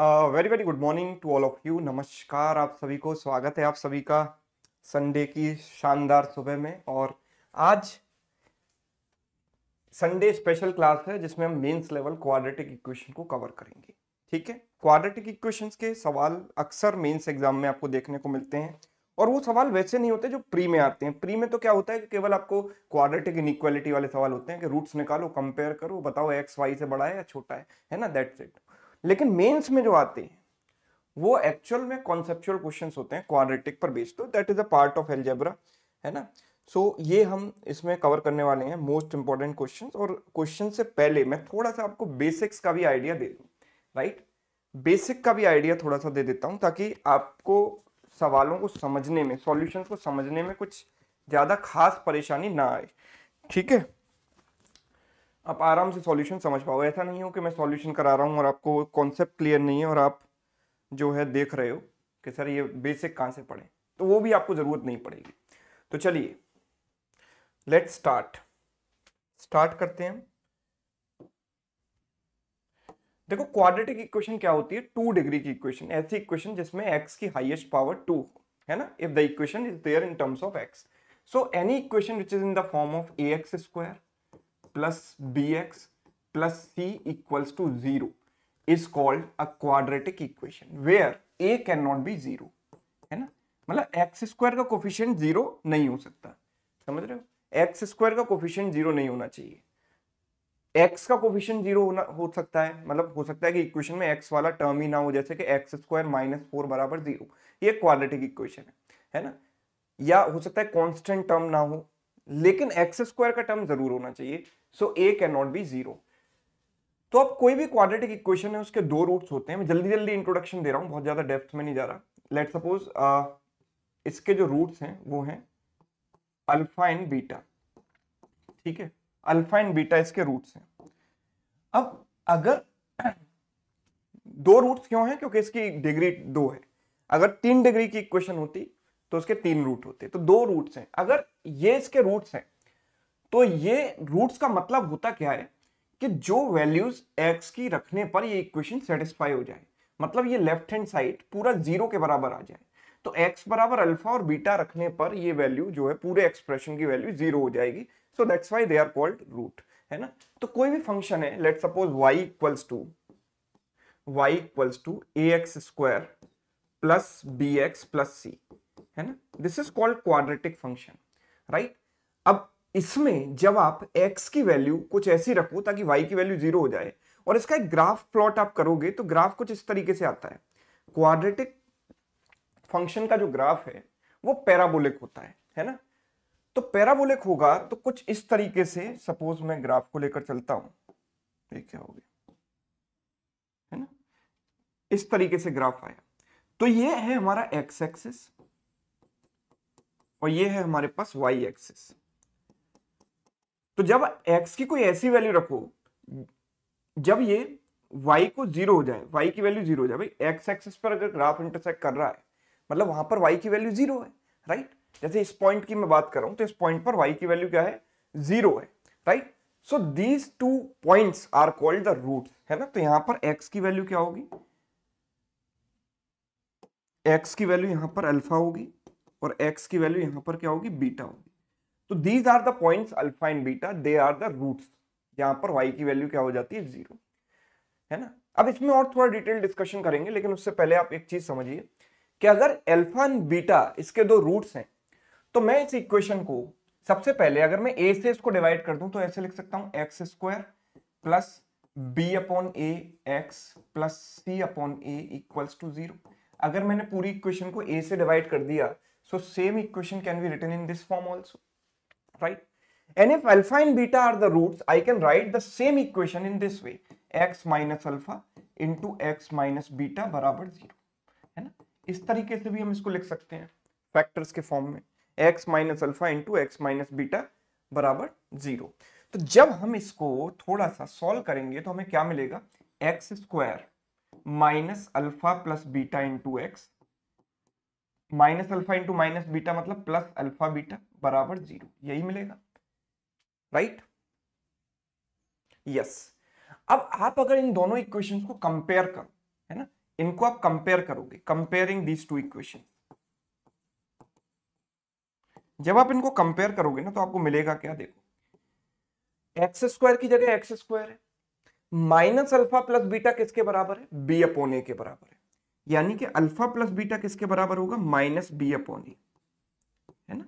Very very good morning to all of you नमस्कार आप सभी को स्वागत है आप सभी का संडे की शानदार सुबह में और आज संडे स्पेशल क्लास है जिसमें हम मेंस लेवल क्वाड्रेटिक इक्वेशन को कवर करेंगे ठीक है क्वाड्रेटिक इक्वेशंस के सवाल अक्सर मेंस एग्जाम में आपको देखने को मिलते हैं और वो सवाल वैसे नहीं होते जो प्री में आते हैं प्री में तो क्या होता है कि केवल आपको क्वाड्रेटिक इनिक्वालिटी वाले सवाल होते हैं कि रूट्स निकालो कंपेयर करो बताओ एक्स वाई से बड़ा है या छोटा है है ना दैट्स इट लेकिन मेंस में जो आते हैं वो एक्चुअल में कॉन्सेप्चुअल क्वेश्चन होते हैं क्वाड्रेटिक पर बेस्ड तो that is a part of algebra है ना सो so, ये हम इसमें कवर करने वाले हैं मोस्ट इंपॉर्टेंट क्वेश्चन और क्वेश्चन से पहले मैं थोड़ा सा आपको बेसिक्स का भी आइडिया दे दूँ राइट बेसिक का भी आइडिया थोड़ा सा दे देता हूँ ताकि आपको सवालों को समझने में सॉल्यूशंस को समझने में कुछ ज़्यादा खास परेशानी ना आए ठीक है आप आराम से सॉल्यूशन समझ पाओ ऐसा नहीं हो कि मैं सॉल्यूशन करा रहा हूँ और आपको कॉन्सेप्ट क्लियर नहीं है और आप जो है देख रहे हो कि सर ये बेसिक कहाँ से पढ़ें तो वो भी आपको ज़रूरत नहीं पड़ेगी तो चलिए लेट स्टार्ट स्टार्ट करते हैं देखो क्वाड्रेटिक इक्वेशन क्या होती है टू डिग्री की इक्वेशन ऐसी इक्वेशन जिसमें एक्स की हाइएस्ट पावर टू है ना if the equation is there in terms of x so any equation which is in the form of a x square plus B x plus c c to zero is called a quadratic equation where a can not be zero है ना मतलब x square का coefficient zero नहीं हो सकता समझ रहे हो एक्स स्क्वायर का कोफिशियंट जीरो नहीं होना चाहिए एक्स का कोफिशन जीरो होना हो सकता है मतलब हो सकता है कि इक्वेशन में एक्स वाला टर्म ही ना हो जैसे कि एक्स स्क्वायर माइनस फोर बराबर जीरो ये क्वाड्रेटिक इक्वेशन है है ना या हो सकता है कांस्टेंट टर्म ना हो लेकिन एक्स स्क्वायर का टर्म जरूर होना चाहिए so a can not be zero तो अब कोई भी क्वाड्रेटिक इक्वेशन है उसके दो रूट्स होते हैं मैं जल्दी जल्दी इंट्रोडक्शन दे रहा हूं बहुत ज़्यादा डेप्थ में नहीं जा रहा लेट सपोज इसके जो रूट्स हैं वो हैं अल्फा एंड बीटा ठीक है अल्फा एंड बीटा इसके रूट्स हैं अब अगर दो रूट्स क्यों हैं क्योंकि इसकी डिग्री दो है अगर तीन डिग्री की इक्वेशन होती तो उसके तीन रूट होते हैं तो दो रूट्स हैं अगर ये इसके रूट्स हैं तो ये रूट्स का मतलब होता क्या है कि जो वैल्यूज एक्स की रखने पर ये इक्वेशन सेटिस्फाई हो जाए मतलब ये लेफ्ट हैंड साइड पूरा जीरो के बराबर आ जाए तो एक्स बराबर अल्फा और बीटा रखने पर ये वैल्यू जो है पूरे एक्सप्रेशन की वैल्यू जीरो हो जाएगी so that's why they are called root है ना तो कोई भी फंक्शन है let suppose y equals to y equals to a x square plus B x plus c है ना this is called quadratic function right अब इसमें जब आप x की वैल्यू कुछ ऐसी रखो ताकि y की वैल्यू जीरो हो जाए और इसका एक ग्राफ प्लॉट आप करोगे तो ग्राफ कुछ इस तरीके से आता है क्वाड्रेटिक फंक्शन का जो ग्राफ है वो पैराबोलिक होता है है ना तो पैराबोलिक होगा तो कुछ इस तरीके से सपोज मैं ग्राफ को लेकर चलता हूं ये क्या हो गया है ना इस तरीके से ग्राफ आया तो ये है हमारा एक्स एक्सिस और ये है हमारे पास वाई एक्सिस तो जब एक्स की कोई ऐसी वैल्यू रखो जब ये वाई को जीरो हो जाए वाई की वैल्यू जीरो हो जाए भाई एक्स एक्सिस पर अगर ग्राफ इंटरसेक्ट कर रहा है मतलब वहां पर वाई की वैल्यू जीरो है राइट जैसे इस पॉइंट की मैं बात कर रहा हूं तो इस पॉइंट पर वाई की वैल्यू क्या है जीरो है right so these two point are called the root है ना तो यहां पर एक्स की वैल्यू क्या होगी एक्स की वैल्यू यहां पर अल्फा होगी और एक्स की वैल्यू यहाँ पर क्या होगी बीटा होगी तो these are the point alpha and beta they are the root यहाँ पर वाई की वैल्यू क्या हो जाती है जीरो है ना अब इसमें और थोड़ा डिटेल डिस्कशन करेंगे लेकिन उससे पहले आप एक चीज समझिए कि अगर एल्फा एंड बीटा इसके दो रूट्स हैं तो मैं इस इक्वेशन को सबसे पहले अगर मैं ए से इसको डिवाइड कर दूं तो ऐसे लिख सकता हूं x square plus b upon a x plus c upon a equals to zero अगर मैंने पूरी इक्वेशन को ए से डिवाइड कर दिया So same equation can be written in this form also, right? And if alpha and beta are the roots, I can write the same equation in this way. x minus alpha into x minus beta barabar 0 hai na is tarike se bhi hum isko likh sakte hain factors ke form mein x minus alpha into x minus beta barabar 0 तो जब हम इसको थोड़ा सा solve करेंगे तो हमें क्या मिलेगा x square minus alpha plus beta into x minus alpha into minus beta मतलब प्लस अल्फा बीटा बराबर जीरो यही मिलेगा राइट right? Yes yes. अब आप अगर इन दोनों इक्वेशन को कंपेयर करो है ना इनको आप कंपेयर करोगे कंपेयरिंग दीज टू इक्वेशन जब आप इनको कंपेयर करोगे ना तो आपको मिलेगा क्या देखो एक्स स्क्वायर की जगह एक्स स्क्वायर है माइनस अल्फा प्लस बीटा किसके बराबर है बी अपोन ए के बराबर है यानी कि अल्फा प्लस बीटा किसके बराबर होगा माइनस बी अपॉन ए है ना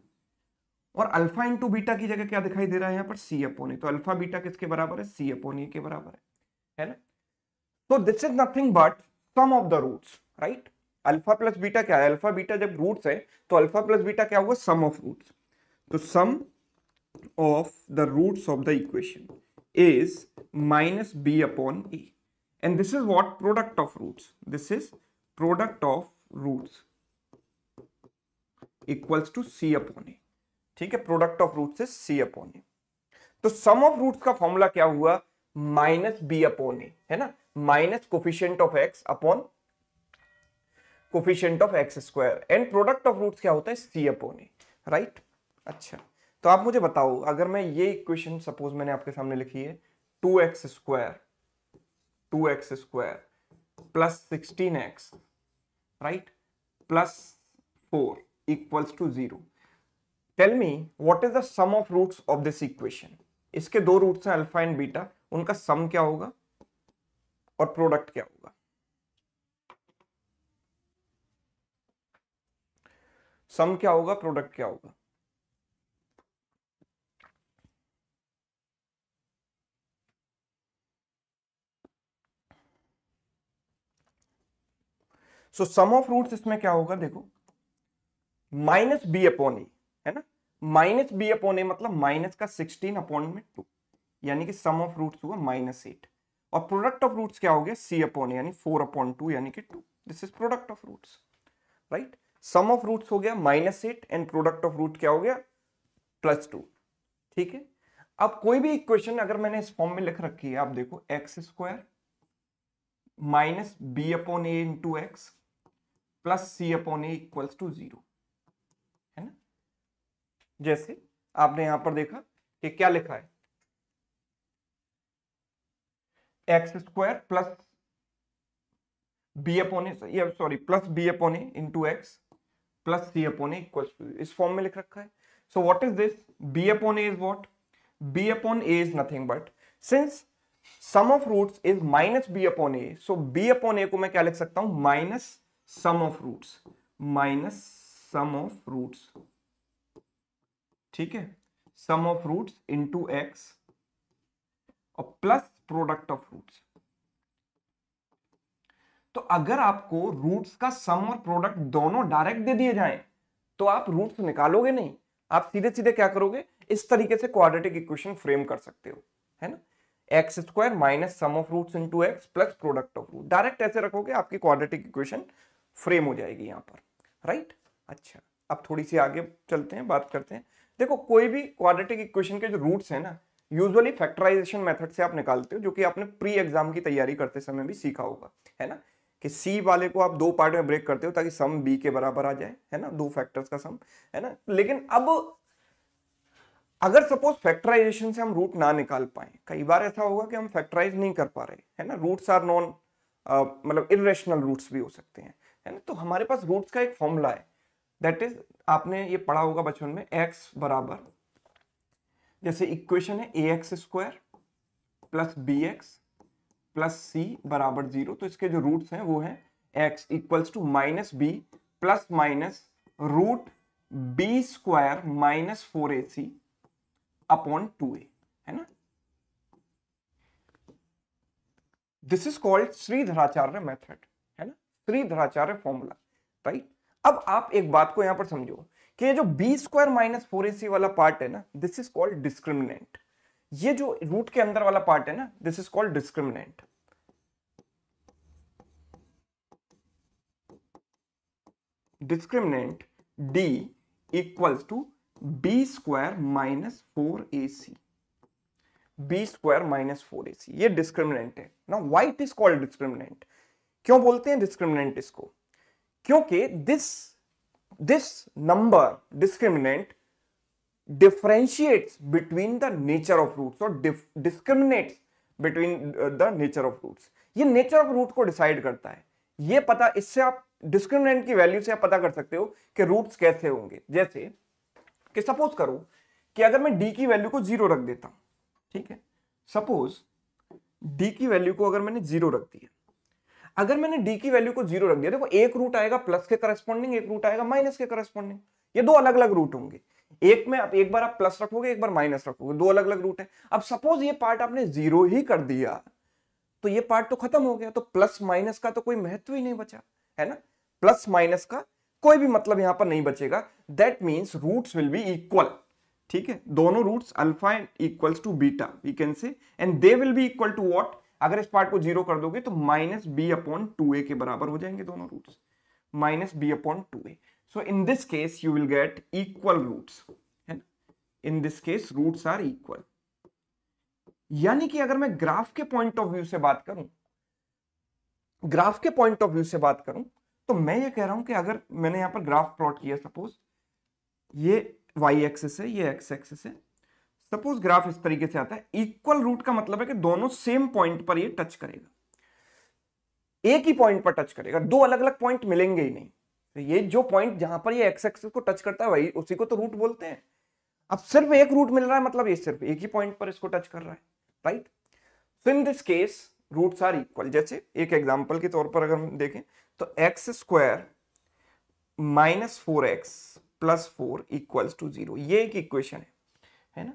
और अल्फा इंटू बीटा की जगह क्या दिखाई दे रहा है यहां पर सी अपॉन ए तो अल्फा बीटा किसके बराबर है सी अपॉन ए के बराबर है है ना तो this is nothing but sum of the roots right alpha plus beta क्या है अल्फा बीटा जब रूट्स है तो अल्फा प्लस बीटा क्या होगा सम ऑफ रूट्स तो sum of the roots of the equation is minus B upon a and this is what product of roots this is product of roots equals to c upon a ठीक है product of roots is c upon a तो sum of roots का formula क्या हुआ minus b upon a है ना minus coefficient of x upon coefficient of x square and product of roots क्या होता है सी अपोन ए राइट अच्छा तो आप मुझे बताओ अगर मैं ये इक्वेशन सपोज मैंने आपके सामने लिखी है two x square two x square plus 16x right plus 4 equals to 0 tell me what is the sum of root of this equation इसके दो रूट हैं अल्फा एंड बीटा उनका सम क्या होगा और प्रोडक्ट क्या होगा सम क्या होगा प्रोडक्ट क्या होगा सो सम ऑफ रूट्स इसमें क्या होगा देखो माइनस बी अपॉन ए है ना माइनस बी अपॉन ए मतलब माइनस का सिक्सटीन अपॉन में टू यानी कि सम ऑफ रूट्स हुआ माइनस एट और प्रोडक्ट ऑफ रूट्स क्या हो गया सी अपॉन यानी फोर अपॉन टू यानी कि two this is product of roots right sum of roots हो गया minus eight and product of root क्या हो गया प्लस टू ठीक है अब कोई भी इक्वेशन अगर मैंने इस फॉर्म में लिख रखी है आप देखो x square minus B upon a into x plus c upon a equals to zero है ना जैसे आपने यहां पर देखा कि क्या लिखा है x square plus b upon a sorry plus b upon a into x plus c upon a equals to इस फॉर्म में लिख रखा है so what is this b upon a is what b upon a is nothing but since sum of roots is minus B upon a so b upon a को मैं क्या लिख सकता हूं minus sum of roots minus sum of roots ठीक है sum of roots into x और plus product of roots तो अगर आपको रूट्स का सम और प्रोडक्ट दोनों डायरेक्ट दे दिए जाएं तो आप रूट्स निकालोगे नहीं आप सीधे सीधे क्या करोगे इस तरीके से क्वाड्रेटिक इक्वेशन फ्रेम कर सकते हो है ना x square minus sum of roots into x plus product of root direct ऐसे रखोगे आपकी क्वाड्रेटिक इक्वेशन फ्रेम हो जाएगी यहाँ पर राइट अच्छा अब थोड़ी सी आगे चलते हैं बात करते हैं देखो कोई भी क्वाड्रेटिक इक्वेशन के जो रूट्स हैं ना यूजुअली फैक्टराइजेशन मेथड से आप निकालते हो जो कि आपने प्री एग्जाम की तैयारी करते समय भी सीखा होगा है ना कि सी वाले को आप दो पार्ट में ब्रेक करते हो ताकि सम बी के बराबर आ जाए है ना दो फैक्टर्स का सम है ना लेकिन अब अगर सपोज फैक्टराइजेशन से हम रूट ना निकाल पाए कई बार ऐसा होगा कि हम फैक्टराइज नहीं कर पा रहे है ना रूट्स आर नॉन मतलब इरेशनल रूट्स भी हो सकते हैं है ना तो हमारे पास रूट्स का एक फॉर्मूला है दैट इज आपने ये पढ़ा होगा बचपन में एक्स बराबर जैसे इक्वेशन है ए x square plus B x plus c बराबर जीरो तो इसके जो रूट्स हैं वो हैं x equals to minus b plus minus root b square minus four a c upon two a है ना this is called Shridharacharya method Shridharacharya formula right अब आप एक बात को यहां पर समझो कि जो b square minus four a c वाला पार्ट है ना दिस इज कॉल्ड डिस्क्रिमिनेंट ये जो रूट के अंदर वाला पार्ट है ना this is called discriminant discriminant D equals to b square minus four a c b square minus four a c ये डिस्क्रिमिनेंट है ना वाइट इज कॉल्ड डिस्क्रिमिनेंट क्यों बोलते हैं डिस्क्रिमिनेंट इसको क्योंकि this this number discriminant differentiates between the nature of roots और discriminate between the nature of roots ये नेचर ऑफ रूट को डिसाइड करता है ये पता इससे आप डिस्क्रिमिनेंट की वैल्यू से आप पता कर सकते हो कि रूट्स कैसे होंगे जैसे कि सपोज करो कि अगर मैं डी की वैल्यू को जीरो रख देता हूं ठीक है सपोज डी की वैल्यू को अगर मैंने जीरो रख दिया अगर मैंने डी की वैल्यू को जीरो रख दिया देखो एक रूट आएगा प्लस के करस्पॉन्डिंग एक रूट आएगा माइनस के करस्पॉन्डिंग ये दो अलग अलग रूट होंगे एक में आप एक बार आप प्लस रखोगे एक बार माइनस रखोगे दो अलग अलग रूट है अब सपोज ये पार्ट आपने जीरो ही कर दिया तो ये पार्ट तो खत्म हो गया तो प्लस माइनस का तो कोई महत्व ही नहीं बचा है ना प्लस माइनस का कोई भी मतलब यहां पर नहीं बचेगा that means root will be equal ठीक है दोनों roots alpha and equals to beta we can say and they will be equal to what अगर इस पार्ट को जीरो कर दोगे तो minus B upon two a के बराबर हो जाएंगे दोनों roots minus B upon two a so in this case you will get equal roots है ना in this case roots are equal यानी कि अगर मैं ग्राफ के पॉइंट ऑफ व्यू से बात करूं ग्राफ के पॉइंट ऑफ व्यू से बात करूं तो मैं ये कह रहा हूं कि अगर मैंने यहां पर ग्राफ प्लॉट किया सपोज ये वाई एक्सेस है ये एक्स एक्सेस है सपोज ग्राफ इस तरीके से आता है इक्वल रूट का मतलब है कि दोनों सेम पॉइंट पर ये टच करेगा एक ही पॉइंट पर टच करेगा दो अलग अलग पॉइंट मिलेंगे ही नहीं तो ये जो पॉइंट जहां पर ये एक्स एक्सिस को टच करता है वही उसी को तो रूट बोलते हैं अब सिर्फ एक रूट मिल रहा है मतलब ये सिर्फ एक ही पॉइंट पर इसको टच कर रहा है right so in this case roots are equal जैसे एक एग्जाम्पल के तौर पर अगर हम देखें तो x square minus four x plus four equals to zero ये एक इक्वेशन है है ना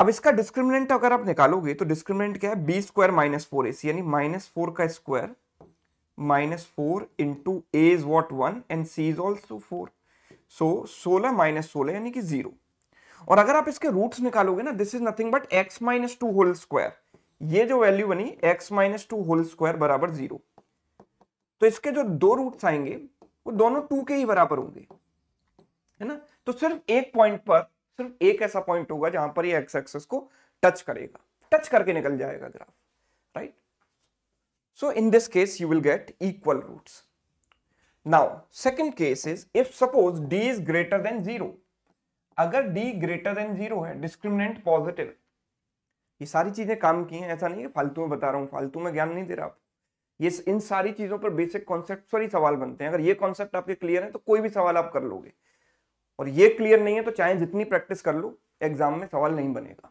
अब इसका डिस्क्रिमिनेंट अगर आप निकालोगे तो डिस्क्रिमिनेंट क्या है b square minus four a c यानी माइनस फोर का square minus four into a is what one and c is also four so सोलह माइनस सोलह यानी कि जीरो और अगर आप इसके रूट्स निकालोगे ना this is nothing but x minus two whole square ये जो वैल्यू बनी x minus two whole square बराबर जीरो तो इसके जो दो रूट्स आएंगे वो दोनों टू के ही बराबर होंगे है ना तो सिर्फ एक पॉइंट पर सिर्फ एक ऐसा पॉइंट होगा जहां पर ये एक्स एक्सेस को टच करेगा टच करके निकल जाएगा graph right so in this case you will get equal roots now second case is if suppose d is greater than zero अगर d ग्रेटर देन जीरो है डिस्क्रिमिनेंट पॉजिटिव ये सारी चीजें काम की हैं ऐसा नहीं है फालतू में बता रहा हूं फालतू में ज्ञान नहीं दे रहा ये इन सारी चीजों पर बेसिक कॉन्सेप्ट सवाल बनते हैं अगर ये कॉन्सेप्ट आपके क्लियर है तो कोई भी सवाल आप कर लोगे और ये क्लियर नहीं है तो चाहे जितनी प्रैक्टिस कर लो एग्जाम में सवाल नहीं बनेगा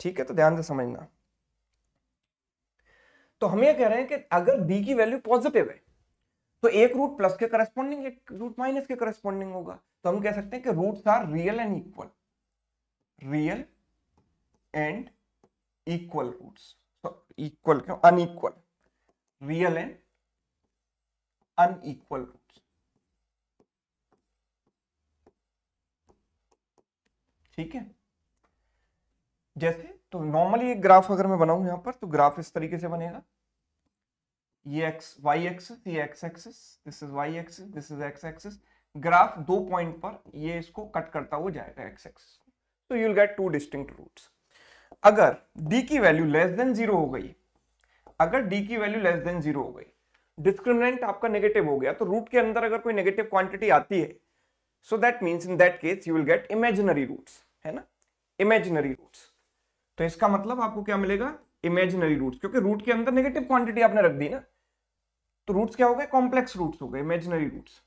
ठीक है तो ध्यान से समझना तो हम ये कह रहे हैं कि अगर बी की वैल्यू पॉजिटिव है तो एक रूट प्लस के करस्पॉन्डिंग एक रूट माइनस के करस्पॉन्डिंग होगा तो हम कह सकते हैं कि roots are real and equal real and equal roots equal क्यों unequal real and unequal root ठीक है जैसे तो नॉर्मली एक ग्राफ अगर मैं बनाऊं यहां पर तो ग्राफ इस तरीके से बनेगा ये एक्स वाई एक्सिस ये x axis this is y axis this is x axis graph दो पॉइंट पर ये इसको कट करता हुआ जाएगा एक्स एक्सिस तो you will get two distinct roots अगर d की वैल्यू लेस देन जीरो हो गई अगर d की वैल्यू लेस देन जीरो हो गई डिस्क्रिमिनेंट आपका नेगेटिव हो गया तो रूट के अंदर अगर कोई नेगेटिव क्वांटिटी आती है so that means in that case you will get imaginary roots है ना इमेजिनरी रूट्स तो इसका मतलब आपको क्या मिलेगा इमेजिनरी रूट्स क्योंकि रूट के अंदर नेगेटिव क्वांटिटी आपने रख दी ना तो रूट्स क्या हो गए कॉम्प्लेक्स रूट्स हो गए इमेजिनरी रूट्स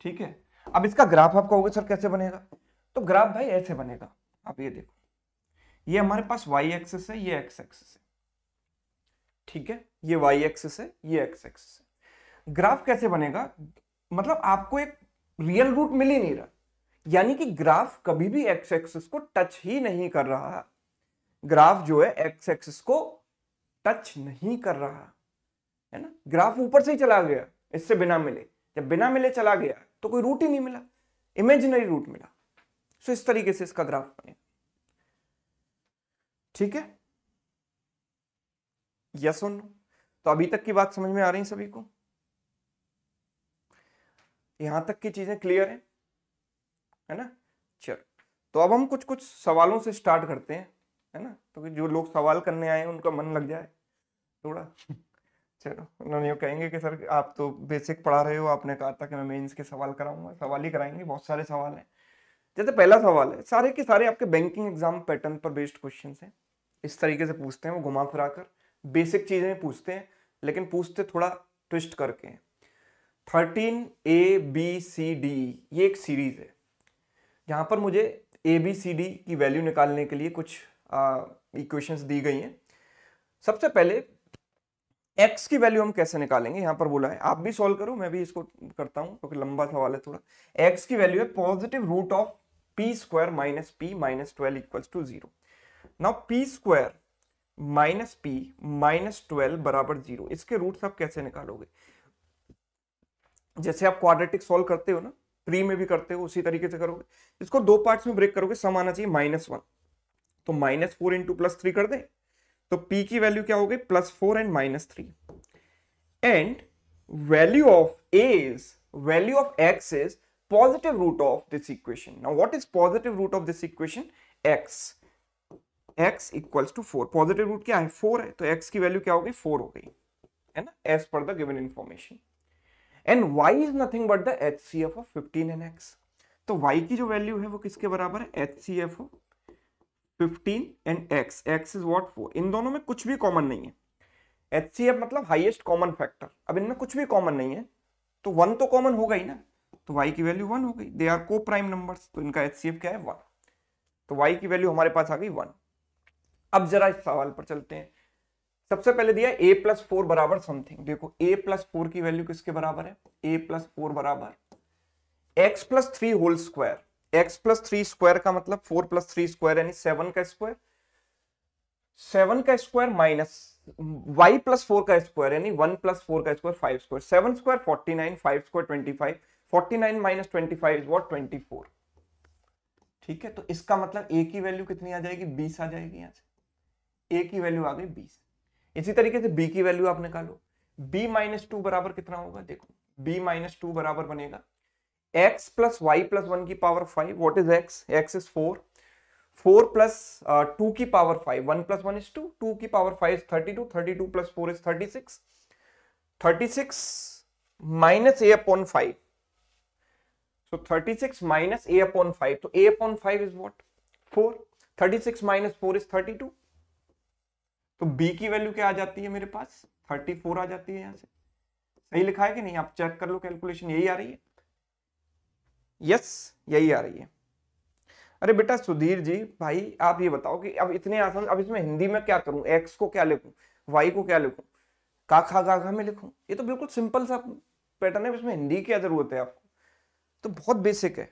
ठीक है अब इसका ग्राफ आप कहोगे सर कैसे बनेगा तो ग्राफ भाई ऐसे बनेगा आप ये देखो ये हमारे पास वाई एक्सेस है ये एक्स एक्सेस है ठीक है ये वाई एक्सेस है ये एक्स एक्सेस है ग्राफ कैसे बनेगा मतलब आपको एक रियल रूट मिल ही नहीं रहा यानी कि ग्राफ कभी भी एक्स एक्सिस को टच ही नहीं कर रहा ग्राफ जो है एक्स एक्सिस को टच नहीं कर रहा है ना ग्राफ ऊपर से ही चला गया इससे बिना मिले जब बिना मिले चला गया तो कोई रूट ही नहीं मिला इमेजिनरी रूट मिला सो इस तरीके से इसका ग्राफ बने ठीक है यस और नो तो अभी तक की बात समझ में आ रही है सभी को यहां तक की चीजें क्लियर हैं है ना चलो तो अब हम कुछ कुछ सवालों से स्टार्ट करते हैं है ना तो जो लोग सवाल करने आए उनका मन लग जाए थोड़ा चलो उन्होंने कहेंगे कि सर आप तो बेसिक पढ़ा रहे हो आपने कहा था कि मैं मेंस के सवाल कराऊंगा सवाल ही कराएंगे बहुत सारे सवाल हैं जैसे पहला सवाल है सारे के सारे आपके बैंकिंग एग्जाम पैटर्न पर बेस्ड क्वेश्चन हैं इस तरीके से पूछते हैं वो घुमा फिरा कर बेसिक चीज़ें पूछते हैं लेकिन पूछते थोड़ा ट्विस्ट करके हैं thirteen a b c d ये एक सीरीज़ है जहाँ पर मुझे ए बी सी डी की वैल्यू निकालने के लिए कुछ इक्वेशंस दी गई हैं सबसे पहले एक्स की वैल्यू हम कैसे निकालेंगे यहाँ पर बोला है आप भी सॉल्व करो मैं भी इसको करता हूँ क्योंकि तो लंबा सवाल है थोड़ा एक्स की वैल्यू है positive root of p square minus p minus twelve equals to zero now p square minus p minus twelve बराबर जीरो इसके रूट्स आप कैसे निकालोगे जैसे आप क्वाड्रेटिक सॉल्व करते हो ना थ्री में भी करते हो उसी तरीके से करोगे इसको दो पार्ट्स में ब्रेक करोगे सम आना चाहिए माइनस वन तो minus four into plus three कर दें तो पी की वैल्यू क्या हो गई plus four and minus three and value of A is value of x is positive root of this equation now what is positive root of this equation x x equals to four positive root क्या है four है तो x की value क्या हो गई four हो गई है ना as per the given information and y is nothing but the H C F of fifteen and x तो वाई की जो वैल्यू है वो किसके बराबर है H C F of fifteen and x x is what four इन दोनों में कुछ भी कॉमन नहीं है एच सी एफ मतलब हाइएस्ट कॉमन फैक्टर अब इनमें कुछ भी कॉमन नहीं है तो वन तो, तो कॉमन हो गई ना तो वाई की वैल्यू वन हो गई they are coprime number तो इनका एच सी एफ क्या है वन तो वाई की वैल्यू हमारे पास आ गई वन अब जरा इस सवाल पर चलते हैं सबसे पहले दिया ए प्लस फोर बराबर समथिंग देखो ए प्लस फोर की वैल्यू किसके बराबर है ए प्लस फोर बराबर x plus three whole square x plus three square का मतलब फोर प्लस थ्री स्क्वायर यानी सेवन का स्क्वायर सेवन का square minus y plus four का स्क्वायर यानी वन प्लस फोर का square five square seven square forty nine five square twenty five forty nine minus twenty five is what twenty four ठीक है तो इसका मतलब A की वैल्यू कितनी आ जाएगी बीस आ जाएगी यहां से ए की वैल्यू आ गई बीस इसी तरीके से बी की वैल्यू आप निकालो बी माइनस टू बराबर कितना होगा देखो बी माइनस टू बराबर बनेगा x plus y plus one की power five what is x x is four four plus two की power five one plus one is two two की power five is thirty two thirty two plus four is thirty six thirty six minus a upon five so thirty six minus a upon five तो a upon five is what four thirty six minus four is thirty to तो b की value क्या आ जाती है मेरे पास thirty four आ जाती है यहां से सही लिखा है कि नहीं आप चेक कर लो कैलकुलेशन यही आ रही है यस यही आ रही है अरे बेटा सुधीर जी भाई आप ये बताओ कि अब इतने आसान अब इसमें हिंदी में क्या करूं एक्स को क्या लिखू वाई को क्या लिखू का खा गा खा में लिखू ये तो बिल्कुल सिंपल सा पैटर्न है इसमें हिंदी क्या जरूरत है आपको तो बहुत बेसिक है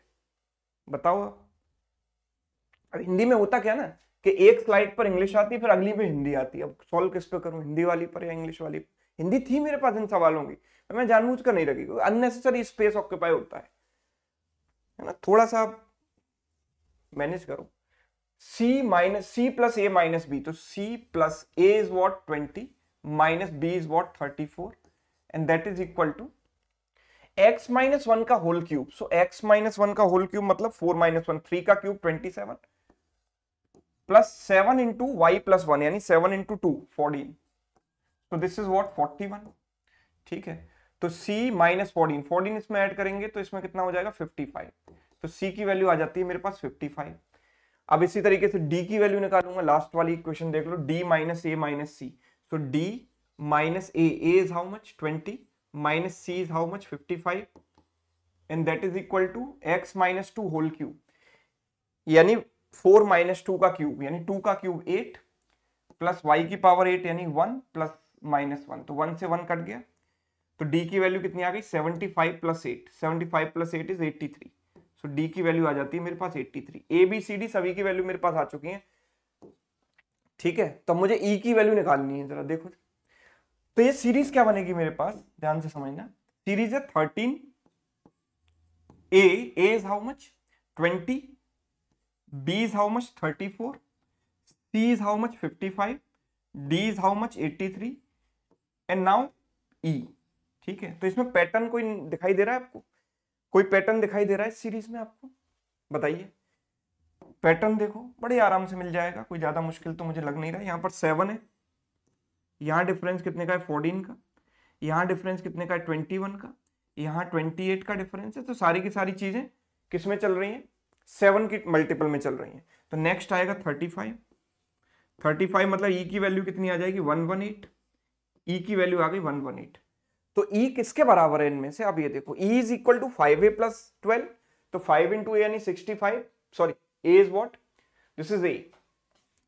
बताओ अब हिंदी में होता क्या ना कि एक स्लाइड पर इंग्लिश आती फिर अगली पे हिंदी आती अब सॉल्व किस पे करूँ हिंदी वाली पर या इंग्लिश वाली हिंदी थी मेरे पास इन सवालों की तो मैं जानबूझ कर नहीं रखी अननेसेसरी स्पेस ऑक्यूपाई होता है है ना थोड़ा सा मैनेज करो c minus c plus a minus b तो c plus a is what twenty minus b is what thirty four and that is equal to x minus one का whole cube so x minus one का whole cube मतलब four minus one three का cube twenty seven plus seven into y plus one यानी seven into two fourteen तो this is what forty one ठीक है तो c minus fourteen fourteen इसमें add करेंगे तो इसमें कितना हो जाएगा फिफ्टी फाइव तो c की वैल्यू आ जाती है मेरे पास फिफ्टी फाइव अब इसी तरीके से d की वैल्यू निकालूंगा लास्ट वाली इक्वेशन देख लो d minus a minus c तो d minus a a is how much twenty minus c is how much fifty five and that is equal to x minus two whole cube यानी four minus two का cube यानी two का cube eight plus y की power eight यानी one plus minus one तो one से one cut गया तो डी की वैल्यू कितनी आ गई seventy five plus eight seventy five plus eight is eighty three so d की वैल्यू आ जाती है मेरे पास eighty three a b c d सभी की वैल्यू मेरे पास आ चुकी है ठीक है तो मुझे ई e की वैल्यू निकालनी है जरा देखो तो ये सीरीज क्या बनेगी मेरे पास ध्यान से समझना सीरीज है thirteen a a is how much twenty B is how much? 34. C is how much? 55. D is how much? 83. And now e ठीक है तो इसमें पैटर्न कोई दिखाई दे रहा है आपको कोई पैटर्न दिखाई दे रहा है इस सीरीज में आपको बताइए पैटर्न देखो बड़े आराम से मिल जाएगा कोई ज्यादा मुश्किल तो मुझे लग नहीं रहा यहाँ पर सेवन है यहाँ डिफरेंस कितने का है फोर्टीन का यहाँ डिफरेंस कितने का है ट्वेंटी वन का यहाँ ट्वेंटी एट का डिफरेंस है तो सारी की सारी चीजें किसमें चल रही हैं सेवन की मल्टीपल में चल रही हैं तो नेक्स्ट आएगा थर्टी फाइव थर्टी फाइव मतलब ई e की वैल्यू कितनी आ जाएगी वन वन एट ई की वैल्यू आ गई वन वन एट तो ई e किसके बराबर है इनमें से आप ये देखो e is equal to five a plus twelve तो फाइव इन टू यानी sixty five sorry a is what this is a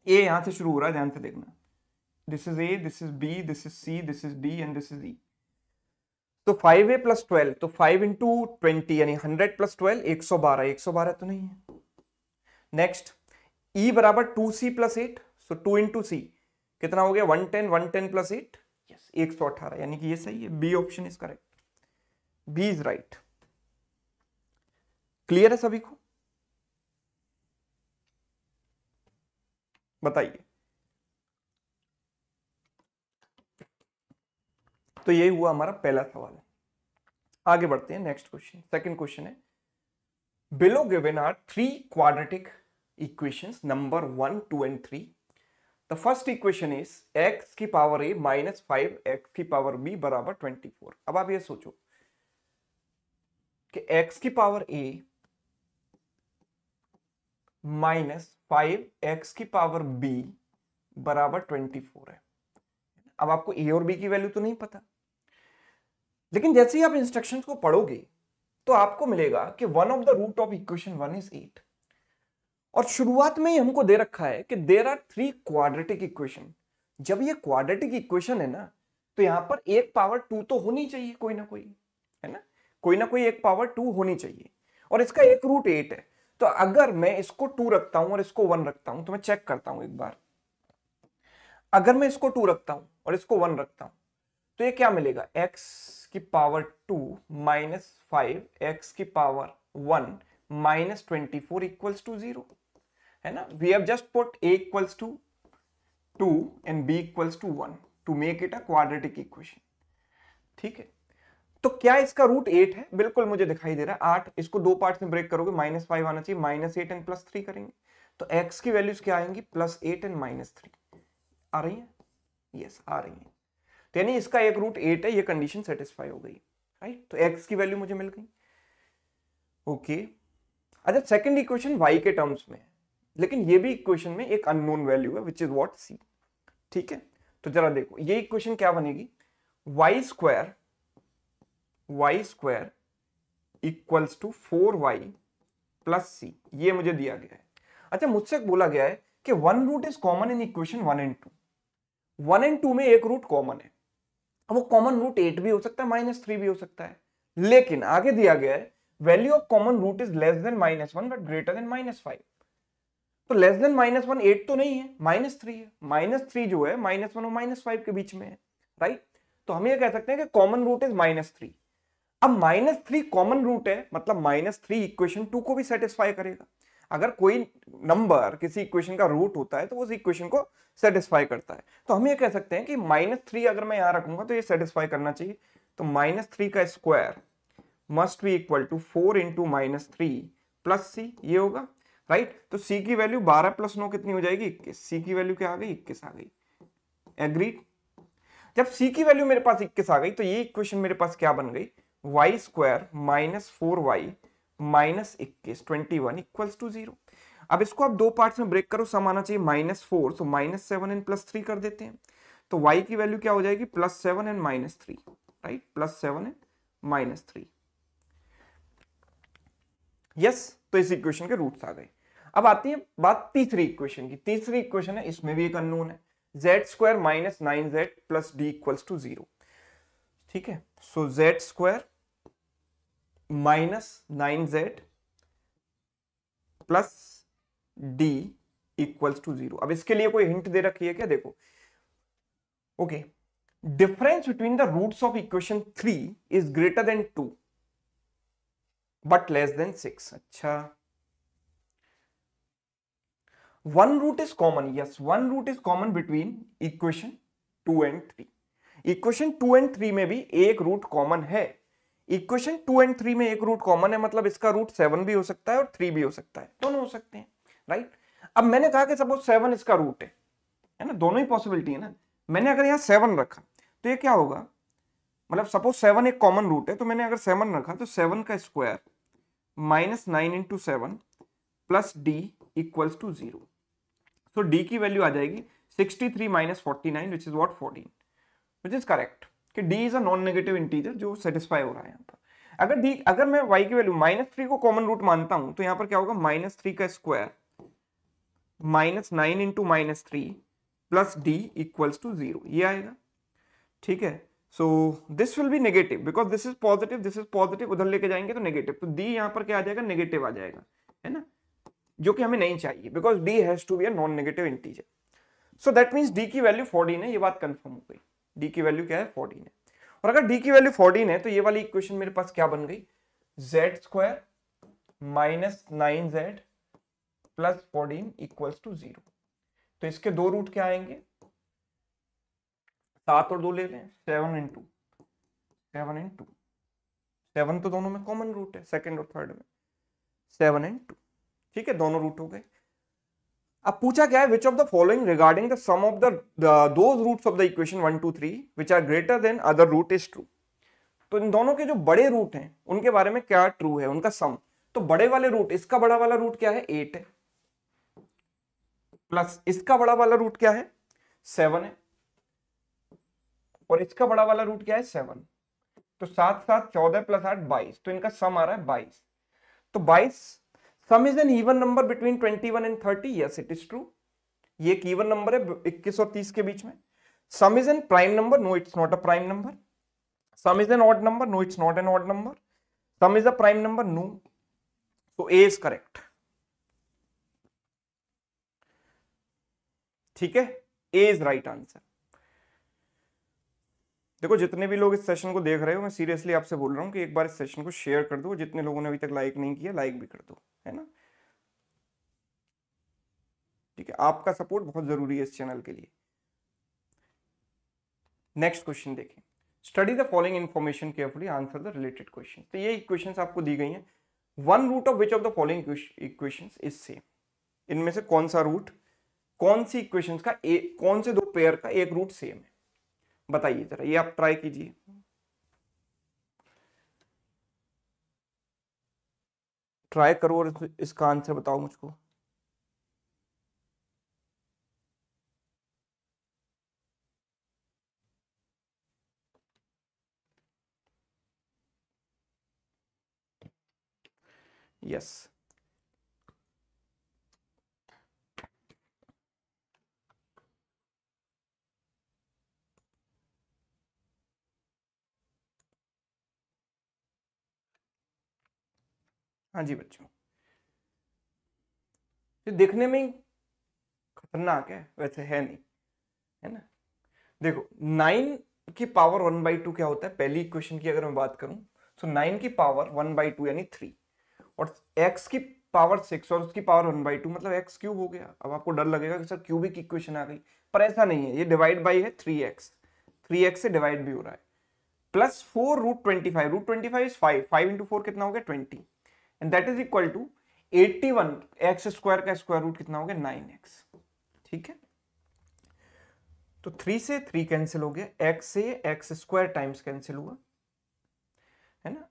a यहां से शुरू हो रहा है ध्यान से देखना this is a this is b this is c this is d and this is e तो फाइव ए प्लस ट्वेल्व तो फाइव इंटू ट्वेंटी यानी हंड्रेड प्लस ट्वेल्व एक सौ बारह एक सौ बारह तो नहीं है नेक्स्ट ई e बराबर two c plus eight so two into c कितना हो गया one ten one ten plus eight yes एक सौ अठारह यानी कि ये सही है b option is correct b is right clear है सभी को बताइए तो यही हुआ हमारा पहला सवाल आगे बढ़ते हैं नेक्स्ट क्वेश्चन सेकंड क्वेश्चन है below given are three quadratic equations number one two and three the first equation is x की power a minus five x की पावर बी बराबर ट्वेंटी फोर अब आप ये सोचो कि एक्स की power a minus five x की पावर बी बराबर ट्वेंटी फोर है अब आपको ए और बी की वैल्यू तो नहीं पता लेकिन जैसे ही आप इंस्ट्रक्शंस को पढ़ोगे तो आपको मिलेगा कि one of the root of equation one is eight और शुरुआत में ही हमको दे रखा है कि there are three quadratic equation जब ये क्वाड्रेटिक इक्वेशन है ना तो यहां पर एक पावर टू तो होनी चाहिए कोई ना कोई है ना कोई ना कोई एक पावर टू होनी चाहिए और इसका एक रूट एट है तो अगर मैं इसको टू रखता हूं और इसको वन रखता हूं तो मैं चेक करता हूं एक बार अगर मैं इसको टू रखता हूं और इसको वन रखता हूं तो ये क्या मिलेगा x की power two minus five x की power one minus twenty four equals to zero है ना we have just put a equals to two and b equals to one to make it a quadratic equation ठीक है तो क्या इसका root eight है बिल्कुल मुझे दिखाई दे रहा है आठ इसको दो पार्ट में ब्रेक करोगे माइनस फाइव आना चाहिए minus eight and plus three करेंगे तो एक्स की वैल्यूज क्या आएंगी plus eight and minus three आ रही है यस yes, आ रही है यानी इसका एक रूट एट है ये कंडीशन सेटिस्फाई हो गई राइट तो एक्स की वैल्यू मुझे मिल गई ओके अच्छा सेकेंड इक्वेशन वाई के टर्म्स में लेकिन ये भी इक्वेशन में एक अननोन वैल्यू है विच इज वॉट सी ठीक है तो जरा देखो ये इक्वेशन क्या बनेगी y square y square equals to four y plus सी ये मुझे दिया गया है अच्छा मुझसे बोला गया है कि one root is common in equation one and two one and two में एक रूट कॉमन है अब वो कॉमन रूट एट भी हो सकता है माइनस थ्री भी हो सकता है लेकिन आगे दिया गया है value of common root is less than minus one but greater than minus five तो less than minus one eight तो नहीं है माइनस थ्री है माइनस थ्री जो है माइनस वन और माइनस फाइव के बीच में है राइट तो हम ये कह सकते हैं कि common root is minus three अब माइनस थ्री कॉमन रूट है मतलब माइनस थ्री इक्वेशन टू को भी सेटिस्फाई करेगा अगर कोई नंबर किसी इक्वेशन का रूट होता है तो उस इक्वेशन को सेटिस्फाई करता है तो हम ये कह सकते हैं कि माइनस थ्री अगर मैं यहां रखूंगा तो ये सेटिस्फाई करना चाहिए तो माइनस थ्री का square must be equal to four into minus three plus सी ये होगा राइट right? तो सी की वैल्यू बारह प्लस नौ कितनी हो जाएगी इक्कीस सी की वैल्यू क्या आ गई इक्कीस आ गई एग्री जब सी की वैल्यू मेरे पास इक्कीस आ गई तो ये इक्वेशन मेरे पास क्या बन गई Y square minus four Y minus इक्कीस twenty one equals to zero अब इसको आप दो पार्ट्स में ब्रेक करो सम आना चाहिए माइनस फोर तो minus seven and plus three कर देते हैं तो y की वैल्यू क्या हो जाएगी plus seven and minus three right plus seven and minus three yes तो इस इक्वेशन के रूट्स आ गए अब आती है बात तीसरी इक्वेशन की तीसरी इक्वेशन है इसमें भी एक अननोन है Z square minus nine Z plus D equals to zero ठीक है so Z square minus nine Z plus D equals to zero अब इसके लिए कोई हिंट दे रखी है क्या देखो okay difference between the roots of equation three is greater than two but less than six अच्छा one root is common yes one root is common between equation two and three equation two and three में भी एक root common है equation two and three में एक root common है मतलब इसका रूट सेवन भी हो सकता है और थ्री भी हो सकता है दोनों हो सकते हैं राइट अब मैंने कहा कि सपोज सेवन इसका रूट है है ना दोनों ही पॉसिबिलिटी है ना मैंने अगर यहाँ सेवन रखा तो ये क्या होगा मतलब सपोज सेवन एक कॉमन रूट है तो मैंने अगर सेवन रखा तो सेवन का square minus nine into seven plus D equals to zero तो डी की वैल्यू आ जाएगी sixty three minus forty nine which is what fourteen which is correct कि D is a non negative integer जो satisfy हो रहा है यहाँ पर अगर डी अगर मैं वाई की वैल्यू माइनस थ्री को कॉमन रूट मानता हूं तो यहाँ पर क्या होगा माइनस थ्री का square minus nine into minus three plus D equals to zero ये आएगा ठीक है so this will be negative because this is positive this is positive उधर लेके जाएंगे तो नेगेटिव तो डी यहाँ पर क्या आ जाएगा नेगेटिव आ जाएगा है ना जो कि हमें नहीं चाहिए because D has to be a non negative integer so that means D की वैल्यू फोर्टीन है ये बात कन्फर्म हो गई डी की वैल्यू क्या है फोर्टीन है और अगर डी की वैल्यू फोर्टीन है तो ये वाली इक्वेशन मेरे पास क्या बन गई Z square minus nine Z plus fourteen equals to zero तो इसके दो रूट क्या आएंगे सात और दो ले लें seven and two seven and two seven तो दोनों में कॉमन रूट है सेकेंड और थर्ड में सेवन इन टू ठीक है दोनों रूट हो गए अब पूछा गया है which of the following regarding the sum of the those roots of the equation one two three which are greater than other root is true तो इन दोनों के जो बड़े रूट हैं उनके बारे में क्या ट्रू है उनका सम तो बड़े वाले रूट इसका बड़ा वाला रूट क्या है एट है प्लस इसका बड़ा वाला रूट क्या है सेवन है और इसका बड़ा वाला रूट क्या है सेवन तो सात सात चौदह प्लस आठ बाईस तो इनका सम आ रहा है बाईस तो बाईस sum is an even number between 21 and 30 yes it is true ये एक इवन नंबर है 21 और 30 के बीच में sum is an prime number no it's not a prime number sum is an odd number no it's not an odd number sum is a prime number no तो A is correct ठीक है a is right answer देखो जितने भी लोग इस session को देख रहे हो मैं सीरियसली आपसे बोल रहा हूँ कि एक बार इस सेशन को शेयर कर दो जितने लोगों ने अभी तक लाइक नहीं किया लाइक भी कर दो है ना ठीक है आपका सपोर्ट बहुत जरूरी है इस चैनल के लिए नेक्स्ट क्वेश्चन देखें study the following information carefully answer the related question तो ये इक्वेशन आपको दी गई है one root of which of the following equation is same इनमें से कौन सा रूट कौन सी इक्वेशन का ए, कौन से दो पेयर का एक रूट सेम है बताइए जरा ये आप ट्राई कीजिए ट्राई करो और इसका आंसर बताओ मुझको यस yes. हाँ जी बच्चों ये देखने में खतरनाक है वैसे है नहीं है ना देखो नाइन की पावर वन बाई टू क्या होता है पहली इक्वेशन की अगर मैं बात करूं तो नाइन की पावर वन बाई टू यानी थ्री और एक्स की पावर सिक्स और उसकी पावर वन बाई टू मतलब एक्स क्यूब हो गया अब आपको डर लगेगा कि सर क्यूबिक इक्वेशन आ गई पर ऐसा नहीं है ये डिवाइड बाई है थ्री एक्स थ्री एक्स से डिवाइड भी हो रहा है plus four root twenty five root twenty five is five five into four कितना हो गया twenty and that is equal to eighty one X square का स्क्वायर रूट कितना हो गया नाइन एक्स ठीक है तो थ्री से थ्री कैंसिल हो गया एक्स से एक्स स्क्वायर टाइम्स कैंसिल हुआ है ना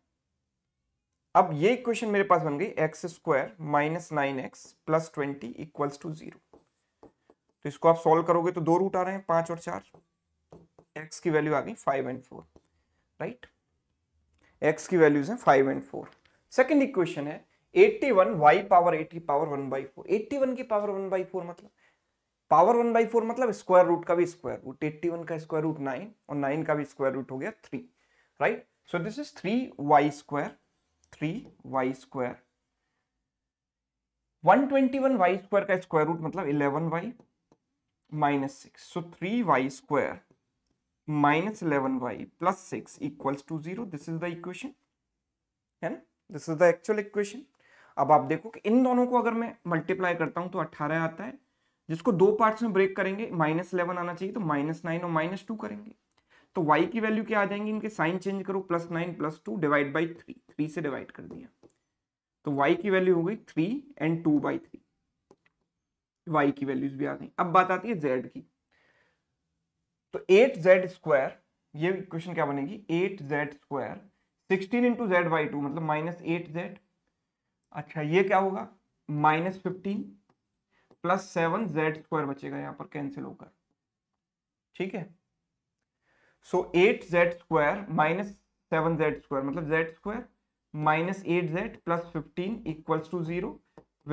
अब ये इक्वेशन मेरे पास बन गई X square minus nine X plus twenty equals to zero तो इसको आप सॉल्व करोगे तो दो रूट आ रहे हैं पांच और चार एक्स की वैल्यू आ गई five and four right X की वैल्यूज हैं five and four second equation है 81 one Y power 80 power 1 by four eighty की पावर 1 बाई फोर मतलब पावर 1 बाई फोर मतलब स्क्वायर रूट का भी स्क्वायर रूट 81 का स्क्वायर रूट 9 और 9 का भी स्क्वायर रूट हो गया 3 right so this is three Y square three Y square 121 Y square का स्क्वायर रूट मतलब 11 Y minus six so three Y square minus eleven Y plus six equals to zero this is the equation है ना this is the actual equation अब आप देखो कि इन दोनों को अगर मैं मल्टीप्लाई करता हूं तो अट्ठारह आता है जिसको दो पार्ट्स में ब्रेक करेंगे माइनस इलेवन आना चाहिए तो माइनस नाइन और माइनस टू करेंगे तो y की वैल्यू क्या आ जाएंगी इनके साइन चेंज करो plus nine plus two divide by three three से डिवाइड कर दिया तो y की वैल्यू हो गई three and two by three Y की वैल्यूज भी आ गई अब बात आती है जेड की तो एट जेड स्क्वायर ये इक्वेशन क्या बनेगी eight Z square sixteen into Z by two मतलब माइनस एट जेड अच्छा ये क्या होगा minus fifteen plus seven Z square बचेगा यहाँ पर कैंसिल होकर ठीक है so eight Z square minus seven Z square मतलब Z square minus eight Z plus fifteen equals to zero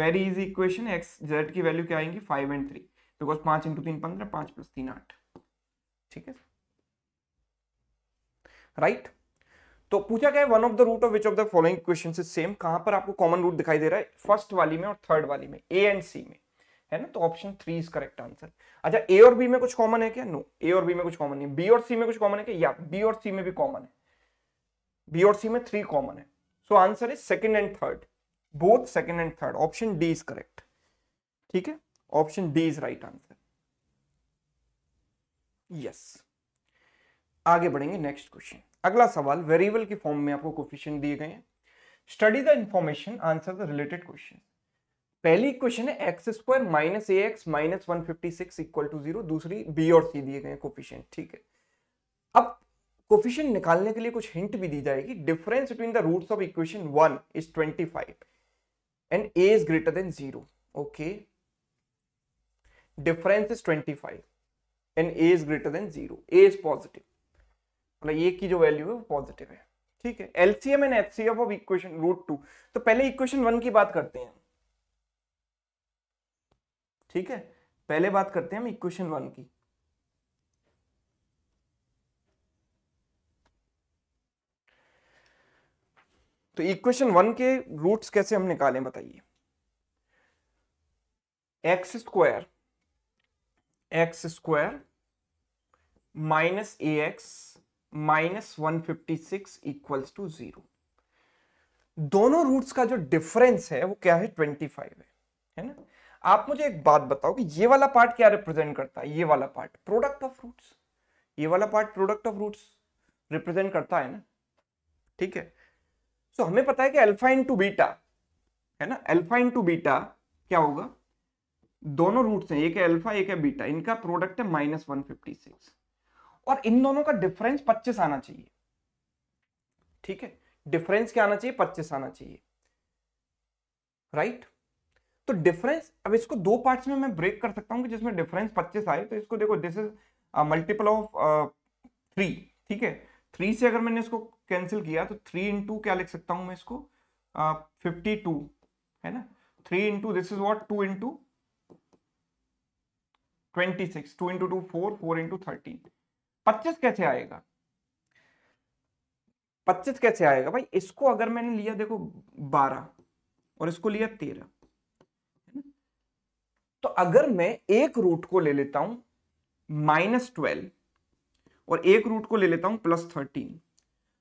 very easy equation X Z की वैल्यू क्या आएंगी फाइव एंड थ्री बिकॉज पांच इंटू तीन पंद्रह पांच प्लस तीन आठ ठीक है राइट right? तो पूछा गया one of the root of which of the following question is same कहां पर आपको कॉमन रूट दिखाई दे रहा है फर्स्ट वाली में और थर्ड वाली में ए एंड सी में है ना तो option three is correct answer अच्छा ए और बी में कुछ कॉमन है क्या नो ए और बी में कुछ कॉमन नहीं बी और सी में कुछ कॉमन है क्या या बी और सी में भी कॉमन है बी और सी में थ्री कॉमन है so answer is second and third both second and third option D is correct ठीक है option D is right answer yes आगे बढ़ेंगे नेक्स्ट क्वेश्चन अगला सवाल वेरिएबल के फॉर्म में आपको कोफिशियंट दिए गए हैं study the information answer the related question पहली क्वेश्चन है x square minus A X minus one fifty six equal to zero दूसरी बी और सी दिए गए हैं कोफिशियंट ठीक है अब कोफिशियंट निकालने के लिए कुछ हिंट भी दी जाएगी difference between the roots of equation one is twenty five and A is greater than zero okay difference is twenty five and A is greater than zero A is positive मतलब A की जो value है वो positive है ठीक है LCM and HCF of equation root two तो पहले इक्वेशन वन की बात करते हैं ठीक है पहले बात करते हैं हम इक्वेशन वन की तो इक्वेशन वन के रूट्स कैसे हम निकाले बताइए X square x square minus A X minus one fifty six equals to zero दोनों रूट्स का जो डिफरेंस है वो क्या है ट्वेंटी फाइव है है ना आप मुझे एक बात बताओ कि ये वाला पार्ट क्या रिप्रेजेंट करता है ये वाला पार्ट प्रोडक्ट ऑफ रूट्स ये वाला part product of roots represent करता है ना ठीक है सो so, हमें पता है कि अल्फा इन टू बीटा है ना अल्फा इन टू बीटा क्या होगा दोनों रूट्स हैं एक है अल्फा एक है बीटा इनका प्रोडक्ट है माइनस वन फिफ्टी सिक्स और इन दोनों का डिफरेंस पच्चीस आना चाहिए ठीक है डिफरेंस क्या आना चाहिए पच्चीस आना चाहिए राइट right? तो डिफरेंस अब इसको दो पार्ट्स में मैं ब्रेक कर सकता हूँ जिसमें डिफरेंस पच्चीस आए तो इसको देखो this is multiple of three ठीक है थ्री से अगर मैंने इसको कैंसिल किया तो थ्री इंटू क्या लिख सकता हूँ मैं इसको फिफ्टी uh, टू है ना three into this is what two into twenty six two into two four four into thirteen पच्चीस कैसे आएगा पच्चीस कैसे आएगा भाई इसको अगर मैंने लिया देखो बारह और इसको लिया तेरह तो अगर मैं एक रूट को ले लेता हूं माइनस ट्वेल्व और एक रूट को ले लेता हूं प्लस थर्टीन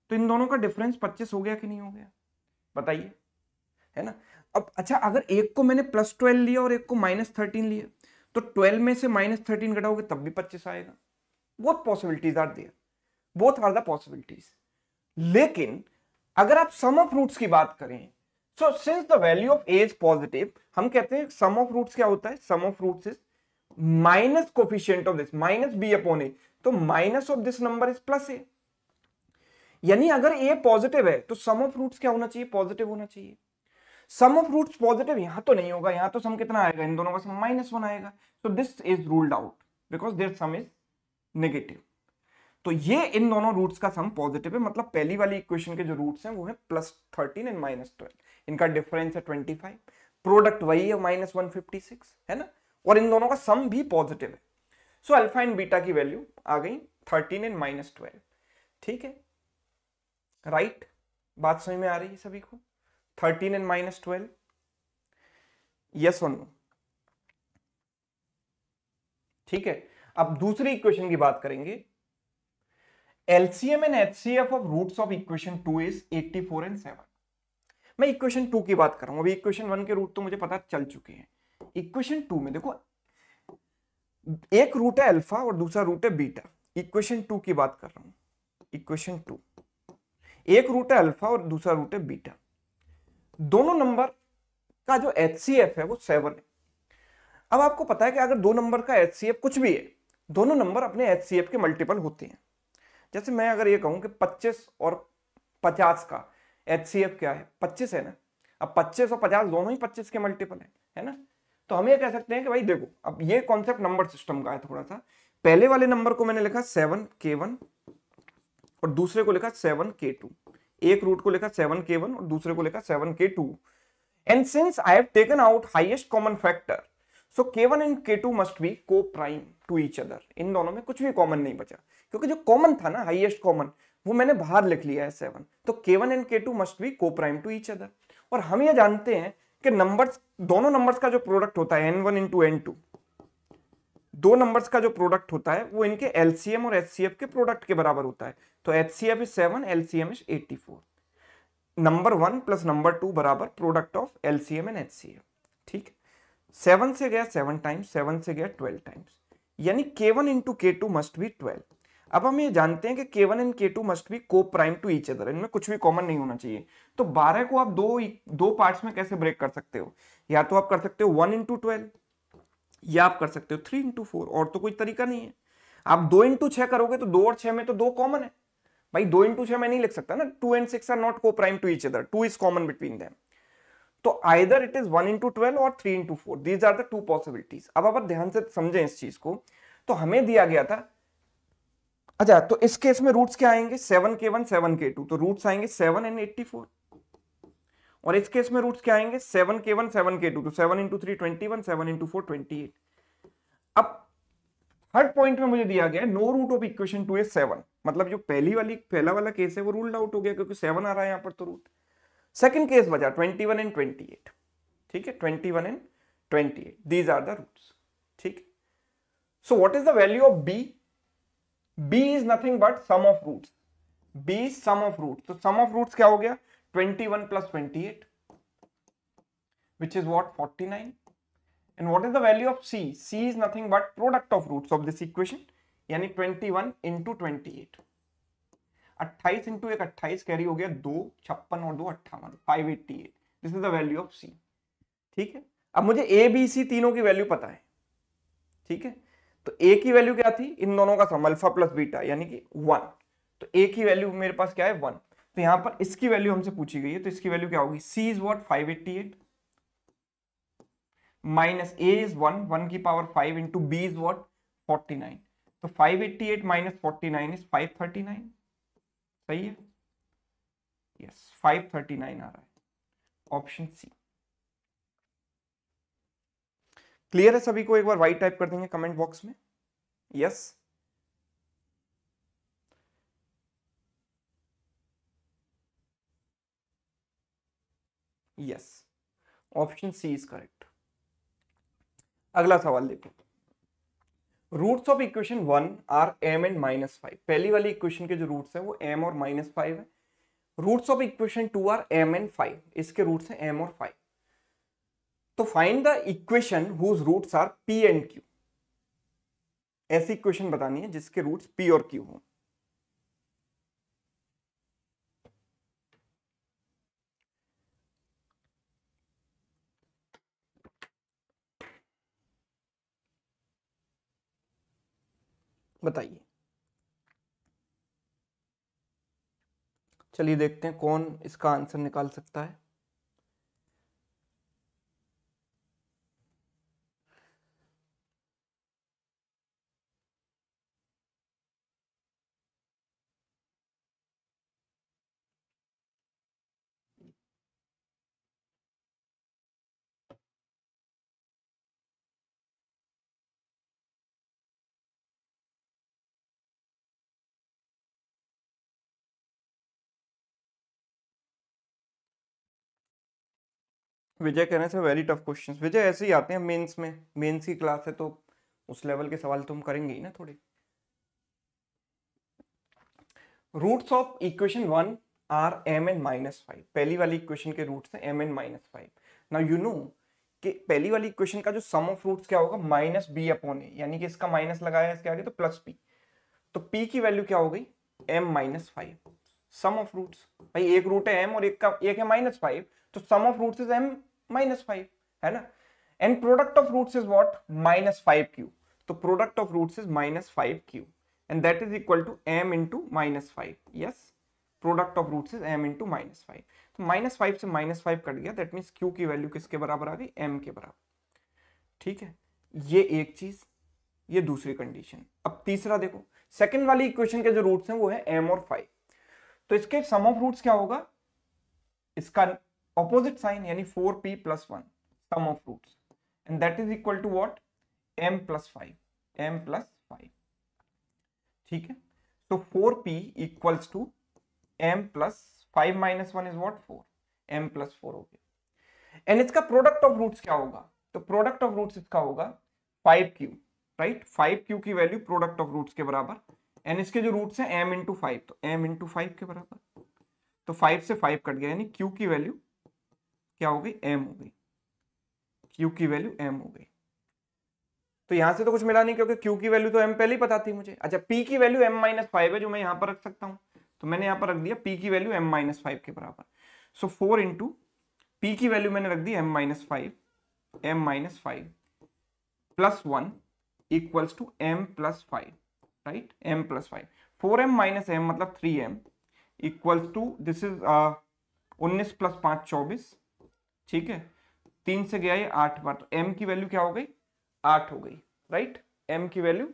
तो इन दोनों का डिफरेंस पच्चीस हो गया कि नहीं हो गया बताइए है ना अब अच्छा अगर एक को मैंने प्लस ट्वेल्व लिया और एक को माइनस थर्टीन लिया तो ट्वेल्व में से माइनस थर्टीन घटाओगे तब भी पच्चीस आएगा both possibilities are there both are the possibilities लेकिन अगर आप सम ऑफ रूट्स की बात करें so since the value of A is positive हम कहते हैं सम ऑफ रूट्स क्या होता है sum of roots is minus coefficient of this minus B upon ए तो minus of this number is plus A यानी अगर ए पॉजिटिव है तो सम ऑफ रूट्स क्या होना चाहिए पॉजिटिव होना चाहिए सम ऑफ रूट्स पॉजिटिव यहां तो नहीं होगा यहां तो सम कितना आएगा इन दोनों का सम माइनस वन आएगा so this is ruled out because there sum is negative तो ये इन दोनों रूट्स का सम पॉजिटिव है मतलब पहली वाली इक्वेशन के जो रूट्स हैं वो है plus thirteen and minus twelve इनका डिफरेंस है ट्वेंटी फाइव प्रोडक्ट वही है माइनस वन फिफ्टी सिक्स है ना और इन दोनों का सम भी पॉजिटिव है सो अल्फा एंड बीटा की वैल्यू आ गई थर्टीन एंड माइनस ट्वेल्व ठीक है राइट right? बात समझ में आ रही है सभी को thirteen and minus twelve yes और नो ठीक है अब दूसरी इक्वेशन की बात करेंगे LCM and HCF of roots of equation two is 84 and 7 मैं इक्वेशन टू की बात कर रहा हूं अभी इक्वेशन वन के रूट तो मुझे पता चल चुके हैं इक्वेशन टू में देखो एक रूट है अल्फा और दूसरा रूट है बीटा इक्वेशन टू की बात कर रहा हूं इक्वेशन टू एक रूट है अल्फा और दूसरा रूट है बीटा दोनों नंबर का जो एच है वो सेवन है अब आपको पता है कि अगर दो नंबर का एच कुछ भी है दोनों नंबर अपने एच के मल्टीपल होते हैं जैसे मैं अगर ये कहूँ कि 25 और 50 का एच क्या है 25 है ना अब 25 और 50 दोनों ही 25 के मल्टीपल है है ना तो हम ये कह सकते हैं कि भाई देखो अब ये कॉन्सेप्ट नंबर सिस्टम का है थोड़ा सा पहले वाले नंबर को मैंने लिखा सेवन के वन और दूसरे को लिखा सेवन के टू एक रूट को लिखा सेवन के वन और दूसरे को लिखा seven K two and since I have taken out highest common factor so K one and के two must be coprime to each other इन दोनों में कुछ भी कॉमन नहीं बचा क्योंकि जो कॉमन था ना हाइएस्ट कॉमन वो मैंने बाहर लिख लिया है सेवन तो के वन एंड के two must be coprime to each other और हम ये जानते हैं कि नंबर्स दोनों नंबर्स का जो प्रोडक्ट होता है N one into N two दो नंबर्स का जो प्रोडक्ट होता है वो इनके एलसीएम और एफ के प्रोडक्ट के बराबर होता है तो H C F is seven M is eighty four number one plus number two बराबर product of LCM and F seven से गया सेवन टाइम्स सेवन से गया ट्वेल्व टाइम्स यानी K one into K two must be twelve अब हम ये जानते हैं कि के वन एंड के two must be coprime to each other इनमें कुछ भी कॉमन नहीं होना चाहिए तो बारह को आप दो दो पार्ट्स में कैसे ब्रेक कर सकते हो या तो आप कर सकते हो वन इंटू ट्वेल्व या आप कर सकते हो थ्री इंटू फोर और तो कोई तरीका नहीं है आप दो इंटू छह करोगे तो दो और छह में तो दो कॉमन है भाई दो इंटू छह में नहीं लिख सकता ना two and six are not coprime to each other two is common between them तो either it is one into twelve और three into four these are the two possibilities अब आप ध्यान से समझें इस चीज को तो हमें दिया गया था अच्छा तो इस केस में रूट्स क्या आएंगे seven K one seven K two तो रूट्स आएंगे सेवन एंड एट्टी फोर और इस केस में रूट्स क्या आएंगे seven K one seven K two तो seven into three twenty one seven into four twenty eight अब हर पॉइंट में मुझे दिया गया no root of equation two is seven मतलब जो पहली वाली पहला वाला केस है वो रूल्ड आउट हो गया क्योंकि सेवन आ रहा है यहां पर तो रूट सेकेंड केस बचा twenty one and twenty eight ठीक है twenty one and twenty eight these are the roots ठीक so what is the value of B B is nothing but sum of roots B sum of root तो sum of roots क्या हो गया twenty one plus twenty eight which is what 49 and what is the value of c c is nothing but product of roots of this equation yani 21 into अट्ठाईस into एक अट्ठाईस carry हो गया दो छप्पन और दो अट्ठावन five eighty eight this is the value of C ठीक है अब मुझे ए बी सी तीनों की वैल्यू पता है ठीक है तो ए की वैल्यू क्या थी इन दोनों का सम अल्फा प्लस बीटा यानी कि वन तो ए की वैल्यू मेरे पास क्या है वन तो यहां पर इसकी वैल्यू हमसे पूछी गई है तो इसकी वैल्यू क्या होगी C is what five eighty eight minus A is one one की power five into B is what forty nine तो five eighty eight minus forty nine is five thirty nine सही है यस फाइव थर्टी नाइन आ रहा है option c clear है सभी को एक बार वाइट टाइप कर देंगे कमेंट बॉक्स में yes yes. Yes option C is correct अगला सवाल देखो roots of equation one are M and minus five पहली वाली इक्वेशन के जो रूट्स हैं वो एम और माइनस फाइव है roots of equation two are M and five इसके रूट्स हैं एम और फाइव तो find the equation whose roots are P and Q ऐसी इक्वेशन बतानी है जिसके रूट्स पी और क्यू हों बताइए चलिए देखते हैं कौन इसका आंसर निकाल सकता है विजय कह रहे थे वेरी टफ क्वेश्चन विजय ऐसे ही आते हैं मेंस में मेंस की क्लास है तो उस लेवल के सवाल तुम करेंगे ही ना थोड़े roots of equation one are M and minus five पहली वाली इक्वेशन के रूट्स हैं M and minus five now you know कि पहली वाली इक्वेशन का जो सम ऑफ रूट्स क्या होगा माइनस बी अपॉन ए यानी कि इसका माइनस लगाया इसके आगे तो प्लस पी तो पी की वैल्यू क्या हो गई M minus five sum of roots भाई एक रूट है एम और एक का एक है माइनस फाइव तो sum of roots is M minus five है ना and product of roots is what minus five Q तो product of roots is minus five Q and that is equal to M into minus five yes product of roots is M into minus five तो minus five से minus five cut गया that means Q की value किसके बराबर आ गई M के बराबर ठीक है ये एक चीज ये दूसरी कंडीशन अब तीसरा देखो सेकेंड वाली इक्वेशन के जो रूट्स हैं वो है एम और फाइव तो इसके सम ऑफ रूट्स क्या होगा इसका opposite sign yani 4p plus 1 sum of roots and that is equal to what m plus 5 m plus 5 theek hai so 4p equals to m plus 5 minus 1 is what 4 m plus 4 ho gaya and इसका product of roots क्या होगा तो product of roots iska hoga 5q right right? 5q की value product of roots के बराबर n इसके जो roots हैं m इंटू फाइव तो m इंटू फाइव के बराबर तो 5 से 5 कट गया यानी q की वैल्यू क्या हो गई एम हो गई क्यू की वैल्यू एम हो गई तो यहां से तो कुछ मिला नहीं क्योंकि क्यू की वैल्यू तो एम पहले ही पता थी मुझे अच्छा पी की वैल्यू एम माइनस फाइव है जो मैं यहां पर रख सकता हूं तो मैंने यहां पर रख दिया पी की वैल्यू एम माइनस फाइव के बराबर सो फोर इंटू पी की वैल्यू मैंने रख दी M minus five M minus five plus one equals to M plus five right M plus five four M minus M मतलब three M equals to this is उन्नीस प्लस पांच चौबीस ठीक है तीन से गया ये आठ बार तो एम की वैल्यू क्या हो गई आठ हो गई राइट एम की वैल्यू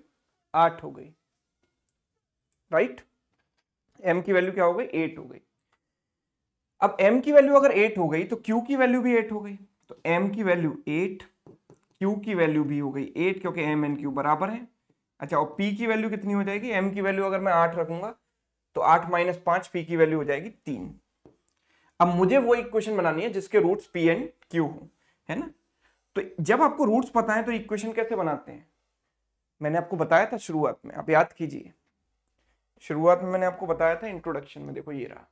आठ हो गई राइट एम की वैल्यू क्या हो गई एट हो गई अब एम की वैल्यू अगर एट हो गई तो क्यू की वैल्यू भी एट हो गई तो एम की वैल्यू एट क्यू की वैल्यू भी हो गई एट क्योंकि एम एन क्यू बराबर है अच्छा और पी की वैल्यू कितनी हो जाएगी एम की वैल्यू अगर मैं आठ रखूंगा तो आठ माइनस पांच पी की वैल्यू हो जाएगी तीन अब मुझे वो इक्वेशन बनानी है जिसके रूट्स पी एंड क्यू हो है ना तो जब आपको रूट्स पता है तो इक्वेशन कैसे बनाते हैं मैंने आपको बताया था शुरुआत में आप याद कीजिए शुरुआत में मैंने आपको बताया था इंट्रोडक्शन में देखो ये रहा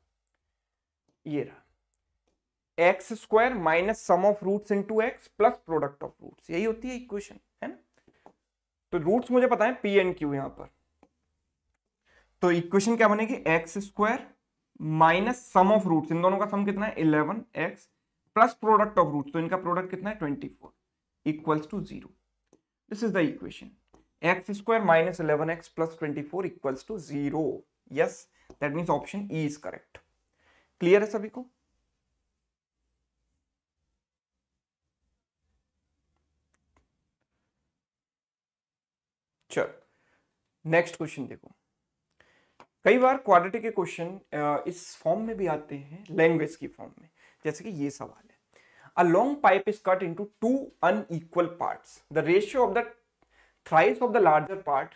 ये रहा X square minus sum of roots into X plus product of roots यही होती है इक्वेशन है ना तो रूट्स मुझे पता है पी एंड क्यू यहां पर तो इक्वेशन क्या बनेगी x square minus sum of roots इन दोनों का सम कितना है eleven X plus product of roots तो इनका प्रोडक्ट कितना है twenty four equals to zero this is the equation x square minus eleven X plus twenty four equals to zero yes that means option E is correct clear है सभी को चल next question देखो कई बार quadratic के question इस form में भी आते हैं लैंग्वेज की फॉर्म में जैसे कि ये सवाल है a long pipe is cut into two unequal parts the ratio of the thrice of the larger part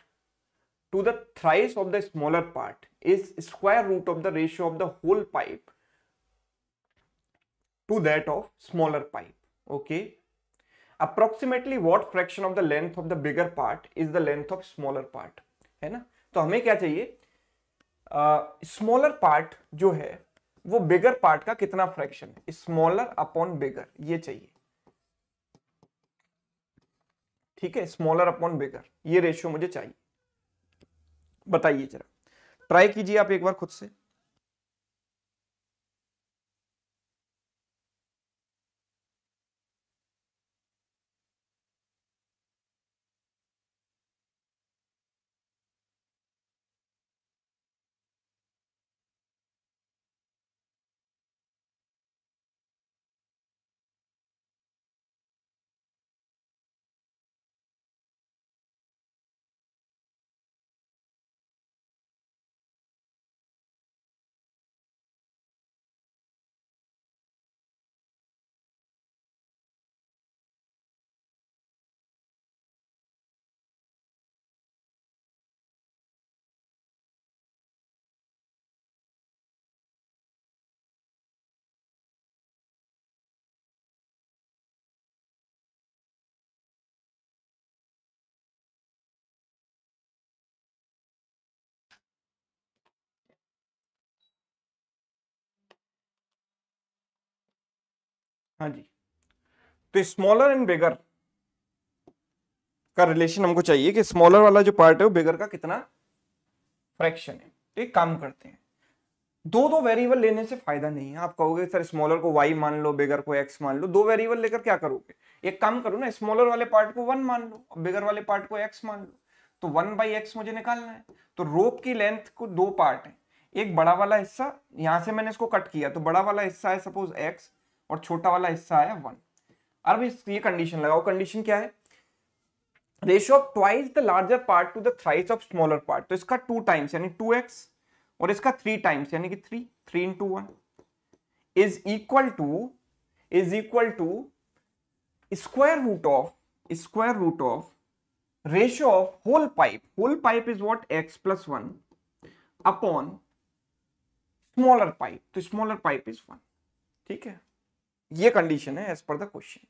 to the thrice of the smaller part is square root of the ratio of the whole pipe to that of smaller pipe okay approximately what fraction of the length of the bigger part is the length of smaller part है ना तो हमें क्या चाहिए smaller part जो है वो बिगर part का कितना फ्रैक्शन है स्मॉलर अपॉन बिगर ये चाहिए ठीक है स्मॉलर अपॉन बिगर ये रेशियो मुझे चाहिए बताइए जरा ट्राई कीजिए आप एक बार खुद से हाँ जी तो स्मॉलर एंड बिगर का रिलेशन हमको चाहिए कि स्मॉलर वाला जो पार्ट है वो बिगर का कितना फ्रैक्शन है तो एक काम करते हैं दो दो वेरिएबल लेने से फायदा नहीं है आप कहोगे सर स्मॉलर को वाई मान लो बिगर को एक्स मान लो दो वेरिएबल लेकर क्या करोगे एक काम करो ना स्मॉलर वाले पार्ट को वन मान लो बेगर बिगर वाले पार्ट को एक्स मान लो तो वन बाई एक्स मुझे निकालना है तो रोप की लेंथ को दो पार्ट है एक बड़ा वाला हिस्सा यहां से मैंने इसको कट किया तो बड़ा वाला हिस्सा है सपोज एक्स और छोटा वाला हिस्सा है वन अब इस ये कंडीशन लगाओ कंडीशन क्या है ratio of twice the larger part to the thrice of smaller part तो इसका टू टाइम्स यानी टू एक्स और इसका थ्री टाइम्स यानी कि three three into one is equal to is equal to square root of square root of ratio of whole pipe whole pipe is what X plus one upon smaller pipe तो smaller pipe is one ठीक है ये condition है as per the question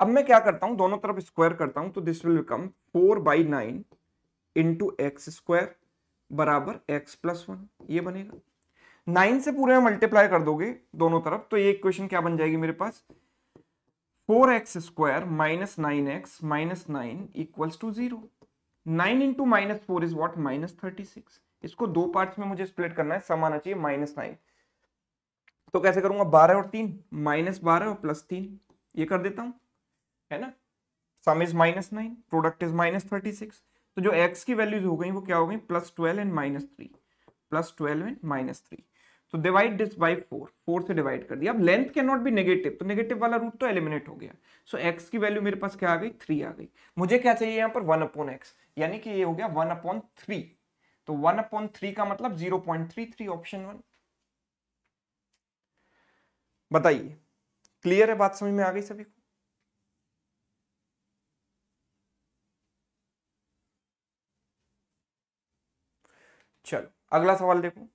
अब मैं क्या करता हूं दोनों तरफ स्क्वायर करता हूं तो this will become four by nine into X square बराबर एक्स प्लस वन ये बनेगा नाइन से पूरे में मल्टीप्लाई कर दोगे दोनों तरफ तो ये इक्वेशन क्या बन जाएगी मेरे पास four x square minus nine X minus nine equals to zero nine into minus four is what minus thirty six इसको दो पार्ट्स में मुझे स्प्लिट करना है समान चाहिए माइनस नाइन तो कैसे करूंगा बारह और तीन माइनस बारह और प्लस तीन ये कर देता हूं है ना sum is minus nine product is minus thirty six तो जो एक्स की वैल्यूज हो गई वो क्या हो गई plus twelve and minus three plus twelve and minus three तो divide this by four four से डिवाइड कर दिया अब length can not be negative तो नेगेटिव वाला रूट तो एलिमिनेट हो गया सो so, एक्स की वैल्यू मेरे पास क्या आ गई थ्री आ गई मुझे क्या चाहिए यहाँ पर वन अपॉन एक्स यानी कि ये हो गया वन अपॉन थ्री तो वन अपॉन थ्री का मतलब zero point three three option one बताइए क्लियर है बात समझ में आ गई सभी को चलो अगला सवाल देखो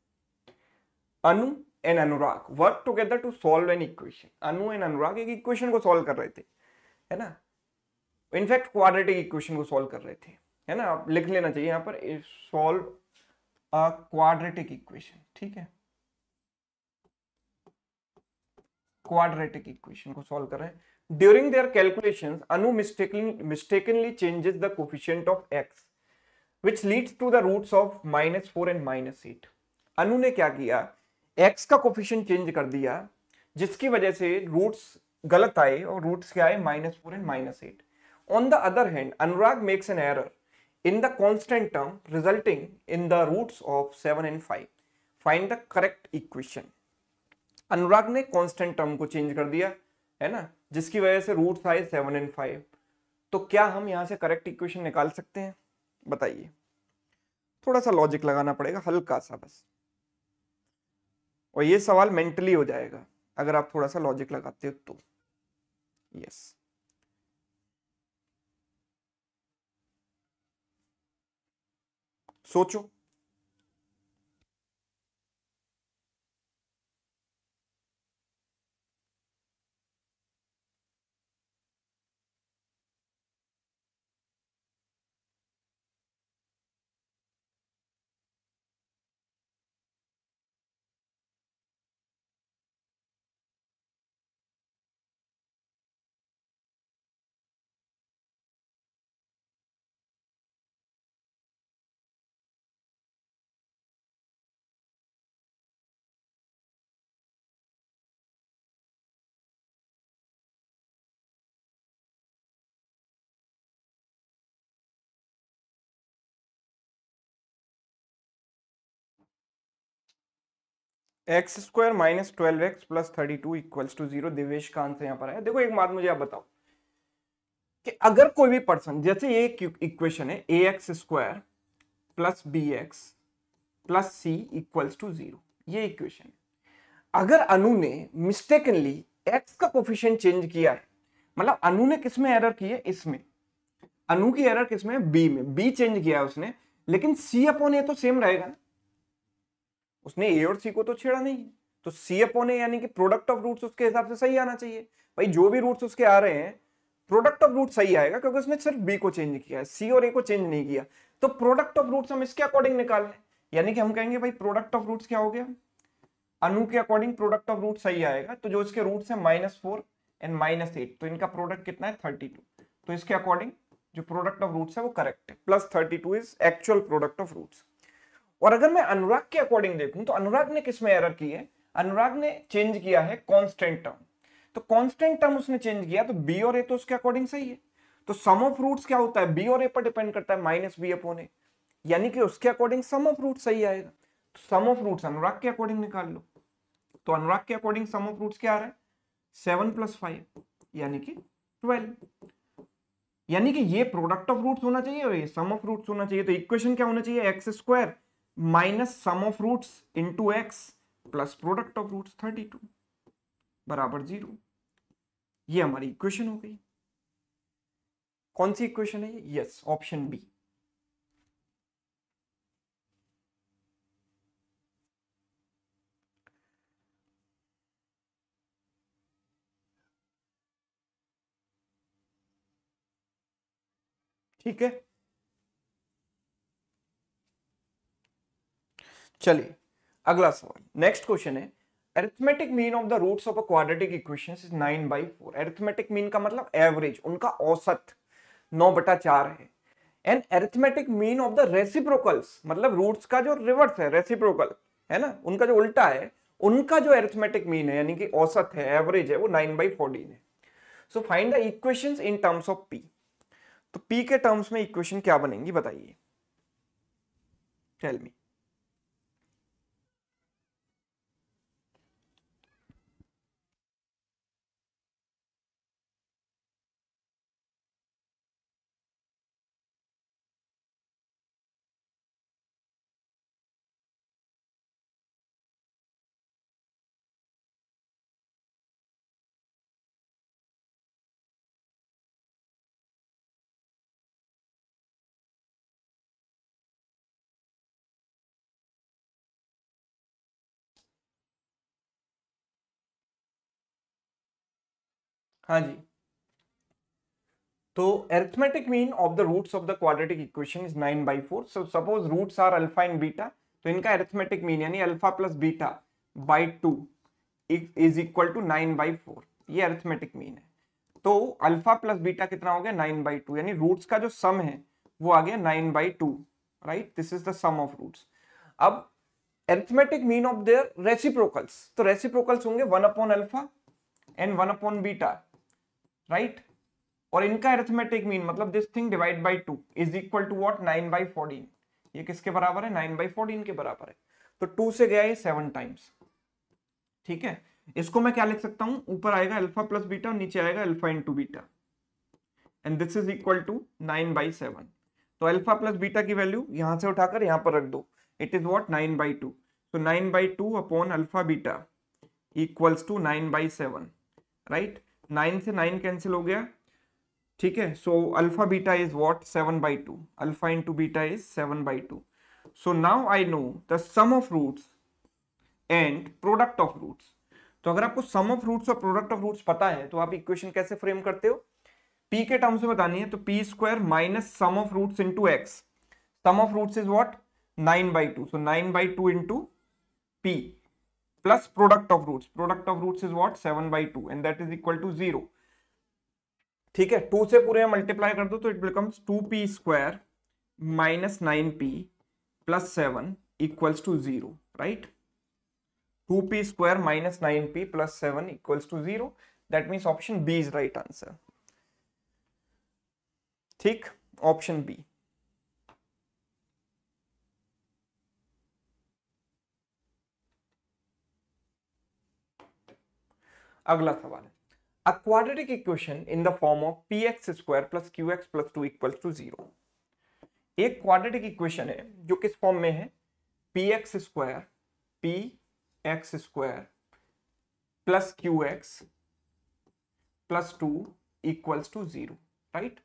Anu and Anurag work together to solve an equation Anu and Anurag एक इक्वेशन को सॉल्व कर रहे थे है ना इनफैक्ट क्वाड्रेटिक इक्वेशन को सॉल्व कर रहे थे है ना आप लिख लेना चाहिए यहां पर सॉल्व क्वाड्रेटिक इक्वेशन ठीक है क्वाड्रेटिक इक्वेशन को सॉल्व कर रहे हैं during their calculation Anu mistakenly changes the coefficient of X which leads to the roots of minus four and minus eight Anu ने क्या किया एक्स का कोफिशियंट चेंज कर दिया जिसकी वजह से रूट्स गलत आए और रूट्स क्या आए minus four and minus eight on the other hand Anurag makes an error in the constant term resulting in the roots of seven and five find the correct equation Anurag ने कॉन्स्टेंट टर्म को change कर दिया है ना जिसकी वजह से root था सेवन एंड फाइव तो क्या हम यहाँ से करेक्ट इक्वेशन निकाल सकते हैं बताइए थोड़ा सा लॉजिक लगाना पड़ेगा हल्का सा बस और ये सवाल मेंटली हो जाएगा अगर आप थोड़ा सा लॉजिक लगाते हो तो यस सोचो X square minus twelve x plus thirty two equals to zero Divesh का आंसर यहाँ पर आया देखो एक बात मुझे आप बताओ कि अगर कोई भी पर्सन जैसे ये इक्वेशन है ए x square plus B x plus C equals to zero ये इक्वेशन अगर अनु ने मिस्टेकनली एक्स का कोफिशियंट चेंज किया है मतलब अनु ने किसमें एरर की है इसमें अनु की एरर किसमें बी में बी चेंज किया है उसने लेकिन सी अपॉन ए तो सेम रहेगा ना उसने ए और सी को तो छेड़ा नहीं तो सी अपॉन यानी कि प्रोडक्ट ऑफ रूट्स उसके हिसाब से सही आना चाहिए भाई जो भी रूट्स उसके आ रहे हैं प्रोडक्ट ऑफ रूट सही आएगा क्योंकि उसने सिर्फ बी को चेंज किया है सी और ए को चेंज नहीं किया तो प्रोडक्ट ऑफ रूट्स हम इसके अकॉर्डिंग निकाल लें यानी कि हम कहेंगे भाई प्रोडक्ट ऑफ रूट्स क्या हो गया अनु के अकॉर्डिंग प्रोडक्ट ऑफ रूट सही आएगा तो जो इसके रूट्स है minus four and minus eight तो इनका प्रोडक्ट कितना है थर्टी टू तो इसके अकॉर्डिंग जो प्रोडक्ट ऑफ रूट्स है वो करेक्ट है plus thirty two is actual product of roots और अगर मैं अनुराग के अकॉर्डिंग देखूं तो अनुराग ने किसमें एरर की है अनुराग ने चेंज किया है कॉन्स्टेंट टर्म तो कॉन्स्टेंट टर्म उसने चेंज किया तो बी और ए तो उसके अकॉर्डिंग सही है तो सम ऑफ रूट्स क्या होता है बी और ए पर डिपेंड करता है माइनस बी अपोन ए यानी कि उसके अकॉर्डिंग सम ऑफ रूट सही आएगा तो सम ऑफ रूट्स अनुराग के अकॉर्डिंग निकाल लो तो अनुराग के अकॉर्डिंग सम ऑफ रूट्स क्या आ रहा है सेवन प्लस फाइव यानी कि ट्वेल्व यानी कि ये प्रोडक्ट ऑफ रूट्स होना चाहिए और ये सम ऑफ रूट्स होना चाहिए तो इक्वेशन क्या होना चाहिए X square minus sum of roots into x plus product of roots thirty two बराबर जीरो ये हमारी इक्वेशन हो गई कौन सी इक्वेशन है ये यस ऑप्शन बी ठीक है चलिए अगला सवाल नेक्स्ट क्वेश्चन है arithmetic mean of the roots of a quadratic equations is 9 by four arithmetic mean का मतलब एवरेज उनका औसत 9 बटा चार है and arithmetic mean of the reciprocals मतलब रूट्स का जो रिवर्स है रेसिप्रोकल है ना उनका जो उल्टा है उनका जो एरिथमेटिक मीन है यानी कि औसत है एवरेज है वो नाइन बाई फोर्टीन है so find the equations in terms of p तो पी के टर्म्स में इक्वेशन क्या बनेंगी बताइए टेल मी हाँ जी तो arithmetic mean of the roots of the quadratic equation is nine by four so suppose roots are alpha and beta तो इनका एरिथमेटिक मीन यानी alpha plus beta by two is equal to nine by four ये arithmetic mean है तो alpha plus beta कितना हो गया nine by two यानी रूट्स का जो सम है वो आ गया nine by two right this is the sum of roots अब arithmetic mean of their reciprocals तो रेसिप्रोकल्स होंगे one upon alpha and one upon beta right और इनका एरिथमेटिक मीन मतलब this thing divide by two is equal to what nine by fourteen ये किसके बराबर है नाइन बाई फोर्टीन के बराबर है तो टू से गया ये सेवन टाइम्स ठीक है इसको मैं क्या लिख सकता हूं ऊपर आएगा अल्फा प्लस बीटा और नीचे आएगा alpha into beta and this is equal to nine by seven तो अल्फा प्लस बीटा की वैल्यू यहां से उठाकर यहां पर रख दो it is what nine by two तो nine by two upon alpha beta equals to nine by seven right nine से नाइन कैंसिल हो गया ठीक है so alpha beta is what seven by two alpha into beta is seven by two so now I know the sum of roots and product of roots तो अगर आपको sum of roots और product of roots पता है तो आप equation कैसे frame करते हो पी के टर्म्स में बतानी है तो p square minus sum of roots into x sum of roots is what nine by two so nine by two into p plus product of roots product of roots is what 7 by 2 and that is equal to 0 ठीक है 2 से पूरे multiply कर दो तो it becomes 2p square minus nine p plus seven equals to zero right two p square minus nine p plus seven equals to zero that means option B is right answer ठीक option B अगला सवाल है equation in the form of p x square plus q x plus two equal to zero एक quadratic equation है जो किस form में है p x square p x square plus q x plus two equals to zero right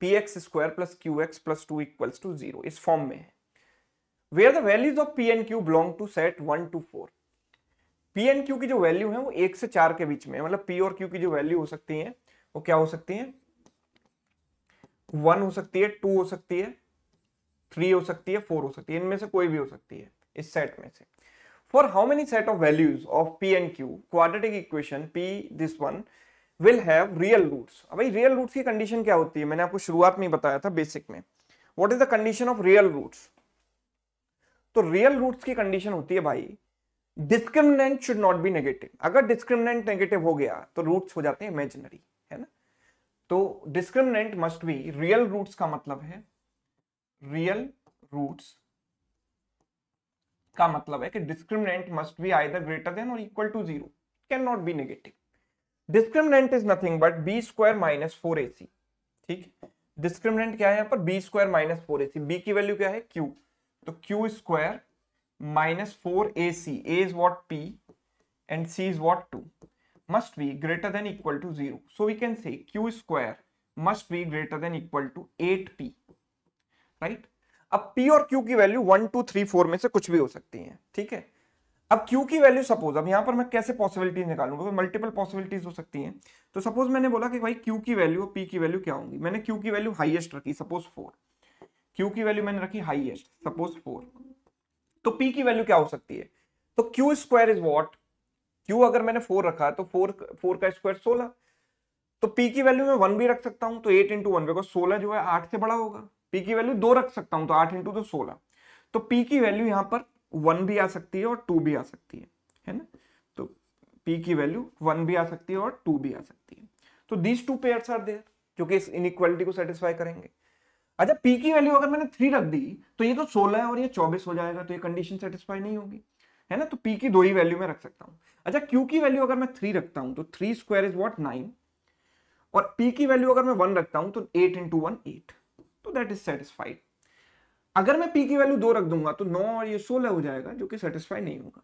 p x square plus q x plus two equals to zero इस form में है where the values of p and q belong to set one two four p and q की जो value है वो एक से चार के बीच में मतलब पी और क्यू की जो वैल्यू हो सकती है वो क्या हो सकती है वन हो सकती है टू हो सकती है थ्री हो सकती है फोर हो सकती है इनमें से कोई भी हो सकती है इस सेट में से for how many set of values of p and q quadratic equation p this one will have real roots भाई रियल रूट्स की कंडीशन क्या होती है मैंने आपको शुरुआत में ही बताया था बेसिक में what is the condition of real roots तो रियल रूट्स की कंडीशन होती है भाई discriminant should not be negative अगर डिस्क्रिमिनेंट नेगेटिव हो गया तो रूट्स हो जाते हैं इमेजिनरी है ना तो discriminant must be real roots का मतलब है रियल रूट्स का मतलब है कि discriminant must be either greater than और equal to zero can not be negative discriminant is nothing but b square minus four a c ठीक है डिस्क्रिमिनेंट क्या है यहाँ पर b square minus four a c b की value क्या है क्यू तो q square minus 4ac a is what p and c is what 2 must be greater than equal to 0 so we can say q square must be greater than equal to 8p right अब p और q की value 1 2 3 4 में से कुछ भी हो सकती है ठीक है अब q की वैल्यू सपोज अब यहां पर मैं कैसे पॉसिबिलिटीज निकालूंगा मल्टीपल तो पॉसिबिलिटीज हो सकती हैं तो सपोज मैंने बोला कि भाई q की वैल्यू और p की वैल्यू क्या होंगी मैंने q की वैल्यू हाईएस्ट रखी सपोज 4 q की वैल्यू मैंने रखी हाईएस्ट सपोज 4 तो पी की वैल्यू क्या हो सकती है तो q square is what q अगर मैंने फोर रखा तो फोर फोर का स्क्वायर सोलह तो पी की वैल्यू मैं वन भी रख सकता हूं तो एट इंटू वन बिकॉज सोलह जो है आठ से बड़ा होगा पी की वैल्यू दो रख सकता हूं तो आठ इंटू तो सोलह तो पी की वैल्यू यहां पर वन भी आ सकती है और टू भी आ सकती है है ना तो पी की वैल्यू वन भी आ सकती है और टू भी आ सकती है तो these two pair are there जो कि इस इनइक्वालिटी को सेटिस्फाई करेंगे अच्छा पी की वैल्यू अगर मैंने थ्री रख दी तो ये तो सोलह है और ये चौबीस हो जाएगा तो ये कंडीशन सेटिस्फाई नहीं होगी है ना तो पी की दो ही वैल्यू में रख सकता हूँ अच्छा क्यू की वैल्यू अगर मैं थ्री रखता हूँ तो three square is what nine और पी की वैल्यू अगर मैं वन रखता हूं तो एट इंटू वन एट तो दैट इज सेटिस्फाइड अगर मैं पी की वैल्यू दो रख दूंगा तो नौ और ये सोलह हो जाएगा जो कि सेटिस्फाई नहीं होगा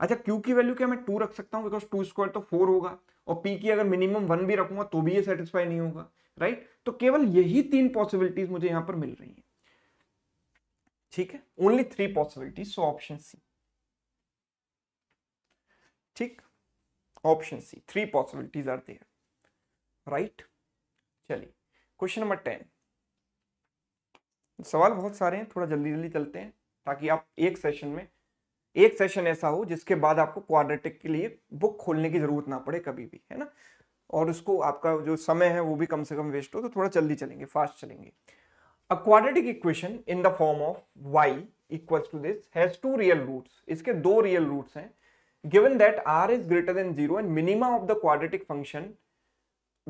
अच्छा क्यू की वैल्यू क्या मैं टू रख सकता हूँ बिकॉज टू स्क्वायर तो फोर होगा और पी की अगर मिनिमम वन भी रखूंगा तो भी ये सेटिस्फाई नहीं होगा राइट तो केवल यही तीन पॉसिबिलिटीज मुझे यहां पर मिल रही है ठीक है only three possibilities so option C ठीक option C three possibilities are there right चलिए क्वेश्चन नंबर टेन सवाल बहुत सारे हैं थोड़ा जल्दी जल्दी चलते हैं ताकि आप एक सेशन में एक सेशन ऐसा हो जिसके बाद आपको क्वाड्रेटिक के लिए बुक खोलने की ज़रूरत ना पड़े कभी भी है ना और उसको आपका जो समय है वो भी कम से कम वेस्ट हो तो थोड़ा जल्दी चलेंगे फास्ट चलेंगे a quadratic equation in the form of y equals to this has two real roots इसके दो रियल रूट्स हैं given that r is greater than zero and minima of the quadratic function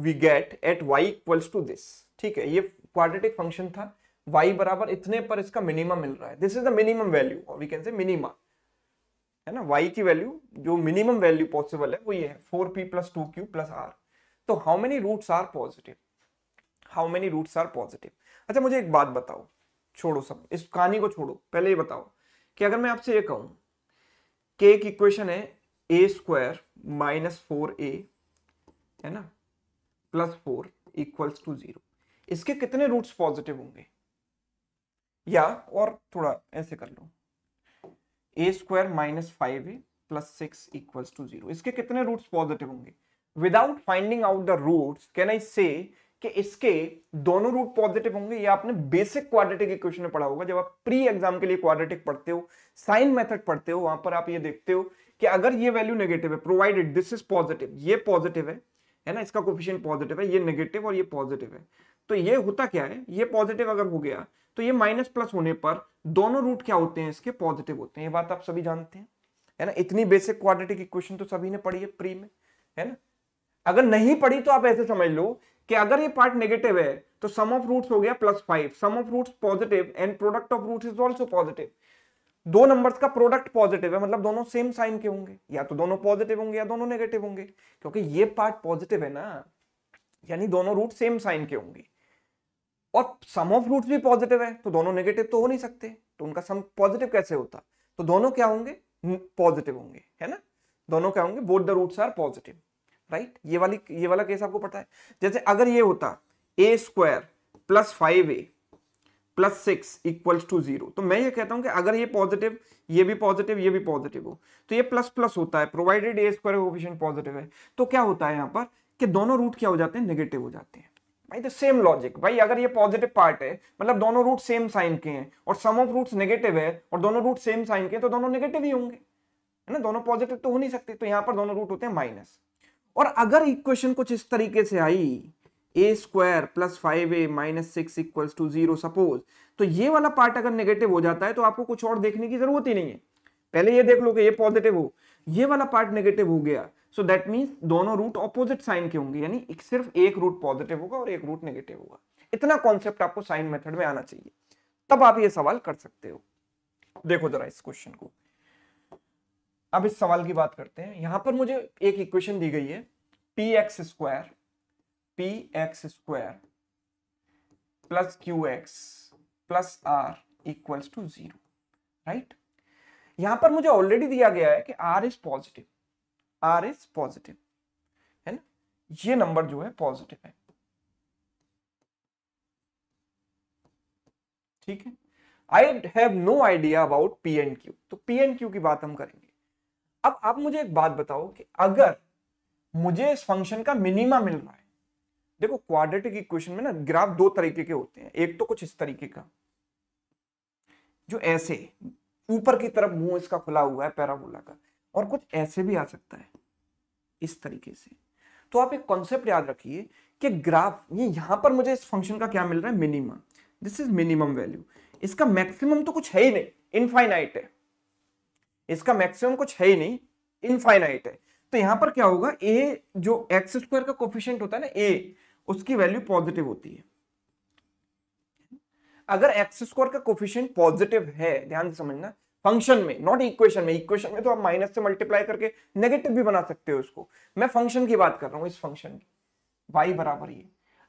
we get at y equals to this ठीक है ये quadratic function था y बराबर इतने पर इसका minima मिल रहा है this is the minimum value or we can say minima है ना वाई की वैल्यू जो मिनिमम वैल्यू पॉसिबल है वो ये है four p plus two q plus r तो how many roots are positive how many roots are positive अच्छा मुझे एक बात बताओ छोड़ो सब इस कहानी को छोड़ो पहले ये बताओ कि अगर मैं आपसे ये कहूँ कि एक इक्वेशन है a square minus four a है ना plus four equals to zero इसके कितने रूट्स पॉजिटिव होंगे या और थोड़ा ऐसे कर लूँ a square minus five a plus six equal to zero इसके कितने रूट्स पॉजिटिव होंगे without finding out the roots can I say कि इसके दोनों रूट पॉजिटिव होंगे ये आपने बेसिक क्वाड्रेटिक इक्वेशन में पढ़ा होगा जब आप प्री एग्जाम के लिए क्वाड्रेटिक पढ़ते हो साइन मेथड पढ़ते हो वहां पर आप ये देखते हो कि अगर ये वैल्यू नेगेटिव है प्रोवाइडेड दिस इज पॉजिटिव ये पॉजिटिव है है ना इसका कोफिशियंट पॉजिटिव है ये नेगेटिव और ये पॉजिटिव है तो ये होता क्या है ये पॉजिटिव अगर हो गया तो ये माइनस प्लस होने पर दोनों रूट क्या होते हैं इसके पॉजिटिव होते हैं ये बात आप सभी जानते हैं है ना इतनी बेसिक क्वाड्रेटिक इक्वेशन तो सभी ने पढ़ी है प्री में है ना अगर नहीं पढ़ी तो आप ऐसे समझ लो कि अगर ये पार्ट नेगेटिव है तो सम ऑफ रूट्स हो गया plus five sum of roots positive and product of roots is also positive दो नंबर्स का प्रोडक्ट पॉजिटिव है मतलब दोनों सेम साइन के होंगे या तो दोनों पॉजिटिव होंगे या दोनों नेगेटिव होंगे क्योंकि ये पार्ट पॉजिटिव है ना यानी दोनों रूट सेम साइन के होंगे और सम ऑफ रूट भी पॉजिटिव है तो दोनों नेगेटिव तो हो नहीं सकते तो उनका सम पॉजिटिव कैसे होता तो दोनों क्या होंगे पॉजिटिव hmm, होंगे है ना दोनों क्या होंगे both the roots are positive right ये वाली ये वाला केस आपको पता है जैसे अगर ये होता a square plus five a plus six equals to zero तो मैं ये कहता हूं कि अगर ये पॉजिटिव ये भी पॉजिटिव ये भी पॉजिटिव हो तो ये प्लस प्लस होता है provided a square coefficient positive है तो क्या होता है यहाँ पर कि दोनों रूट क्या हो जाते हैं नेगेटिव हो जाते हैं भाई द सेम लॉजिक भाई अगर ये पॉजिटिव पार्ट है मतलब दोनों रूट सेम साइन के हैं और सम ऑफ रूट्स नेगेटिव है और दोनों रूट सेम साइन के हैं तो दोनों नेगेटिव ही होंगे है ना दोनों पॉजिटिव तो हो नहीं सकते तो यहाँ पर दोनों रूट होते हैं माइनस और अगर इक्वेशन कुछ इस तरीके से I a square plus five a minus six equals to zero suppose तो ये वाला पार्ट अगर नेगेटिव हो जाता है तो आपको कुछ और देखने की जरूरत ही नहीं है पहले ये देख लो कि ये पॉजिटिव हो ये वाला पार्ट नेगेटिव हो गया सो दैट मीन्स दोनों रूट ऑपोजिट साइन के होंगे यानी सिर्फ एक रूट पॉजिटिव होगा और एक रूट नेगेटिव होगा इतना कॉन्सेप्ट आपको साइन मेथड में आना चाहिए तब आप ये सवाल कर सकते हो देखो जरा इस क्वेश्चन को अब इस सवाल की बात करते हैं यहां पर मुझे एक इक्वेशन दी गई है p x square p x square plus q x plus r equals to zero right यहां पर मुझे ऑलरेडी दिया गया है कि r is positive r is positive है ना ये नंबर जो है पॉजिटिव है ठीक है I have no idea about p and q तो पी एंड क्यू की बात हम करेंगे अब आप मुझे एक बात बताओ कि अगर मुझे इस फंक्शन का मिनिमा मिल रहा है देखो क्वाड्रेटिक इक्वेशन में ना ग्राफ दो तरीके के होते हैं एक तो कुछ इस तरीके का जो ऐसे ऊपर की तरफ मुंह इसका खुला हुआ है पैराबोला का और कुछ ऐसे भी आ सकता है इस तरीके से तो आप एक कॉन्सेप्ट याद रखिए कि ग्राफ ये यहां पर मुझे इस फंक्शन का क्या मिल रहा है minimum this is minimum value इसका मैक्सिमम तो कुछ है ही नहीं इनफाइनाइट है इसका मैक्सिमम कुछ है ही नहीं इनफाइनाइट है तो यहां पर क्या होगा ए जो एक्स स्क्वायर का कोफिशियंट होता है ना ए उसकी वैल्यू पॉजिटिव होती है अगर एक्स स्क्वायर का कोफिशियंट पॉजिटिव है ध्यान से समझना फंक्शन में नॉट इक्वेशन में इक्वेशन में तो आप माइनस से मल्टीप्लाई करके नेगेटिव भी बना सकते हो उसको मैं फंक्शन की बात कर रहा हूं इस फंक्शन की वाई बराबर ये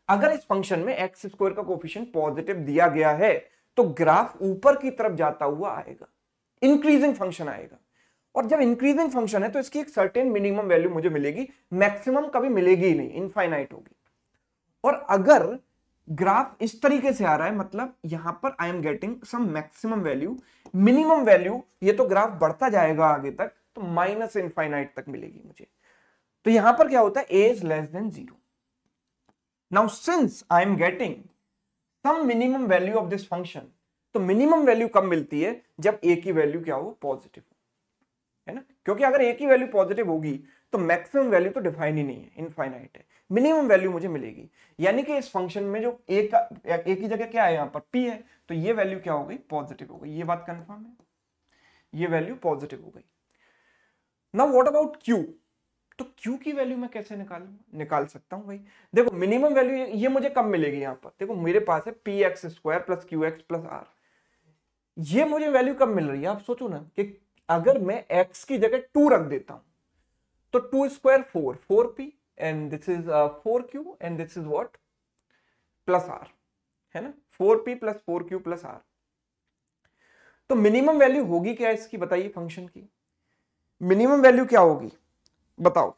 अगर इस फंक्शन में एक्स स्क्वायर का कोफिशियंट पॉजिटिव दिया गया है तो ग्राफ ऊपर की तरफ जाता हुआ आएगा इंक्रीजिंग फंक्शन आएगा और जब इंक्रीजिंग फंक्शन है तो इसकी एक सर्टेन मिनिमम वैल्यू मुझे मिलेगी मैक्सिमम कभी मिलेगी ही नहीं इनफाइनाइट होगी और अगर ग्राफ इस तरीके से आ रहा है मतलब यहां पर I am getting some maximum value minimum value ये तो ग्राफ बढ़ता जाएगा आगे तक तो माइनस इनफाइनाइट तक मिलेगी मुझे तो यहां पर क्या होता है a is less than zero now since I am getting some minimum value of this function तो मिनिमम वैल्यू कब मिलती है जब ए की वैल्यू क्या हो पॉजिटिव है ना क्योंकि अगर ए की वैल्यू पॉजिटिव होगी तो मैक्सिमम वैल्यू तो डिफाइन ही नहीं है इनफाइनाइट है मिनिमम वैल्यू मुझे मिलेगी यानी कि इस फंक्शन में जो एक एक ही जगह क्या है यहाँ पर पी है तो ये वैल्यू क्या हो गई पॉजिटिव हो गई ये बात कन्फर्म है ये वैल्यू पॉजिटिव हो गई ना वॉट अबाउट क्यू तो क्यू की वैल्यू मैं कैसे निकाल निकाल सकता हूँ भाई देखो मिनिमम वैल्यू ये मुझे कब मिलेगी यहाँ पर देखो मेरे पास है p x square plus q x plus r ये मुझे वैल्यू कब मिल रही है आप सोचो ना कि अगर मैं एक्स की जगह टू रख देता हूँ तो two square four four p and this is four q and this is what plus r है ना four p plus four q plus r तो मिनिमम वैल्यू होगी क्या इसकी बताइए फंक्शन की मिनिमम वैल्यू क्या होगी बताओ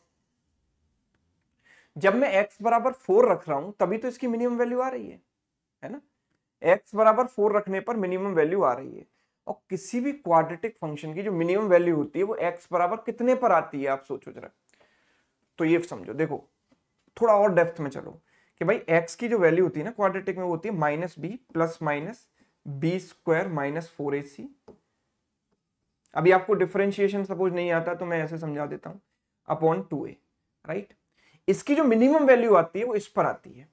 जब मैं x बराबर फोर रख रहा हूं तभी तो इसकी मिनिमम वैल्यू आ रही है है ना x बराबर फोर रखने पर मिनिमम वैल्यू आ रही है और किसी भी क्वाड्रेटिक फंक्शन की जो मिनिमम वैल्यू होती है वो एक्स बराबर कितने पर आती है आप सोचो जरा तो ये समझो देखो थोड़ा और डेप्थ में चलो कि भाई एक्स की जो वैल्यू होती है ना क्वाड्रेटिक में वो होती है minus b plus minus b square minus four a c अभी आपको डिफरेंशिएशन सपोज नहीं आता तो मैं ऐसे समझा देता हूं अपॉन टू ए राइट इसकी जो मिनिमम वैल्यू आती है वो इस पर आती है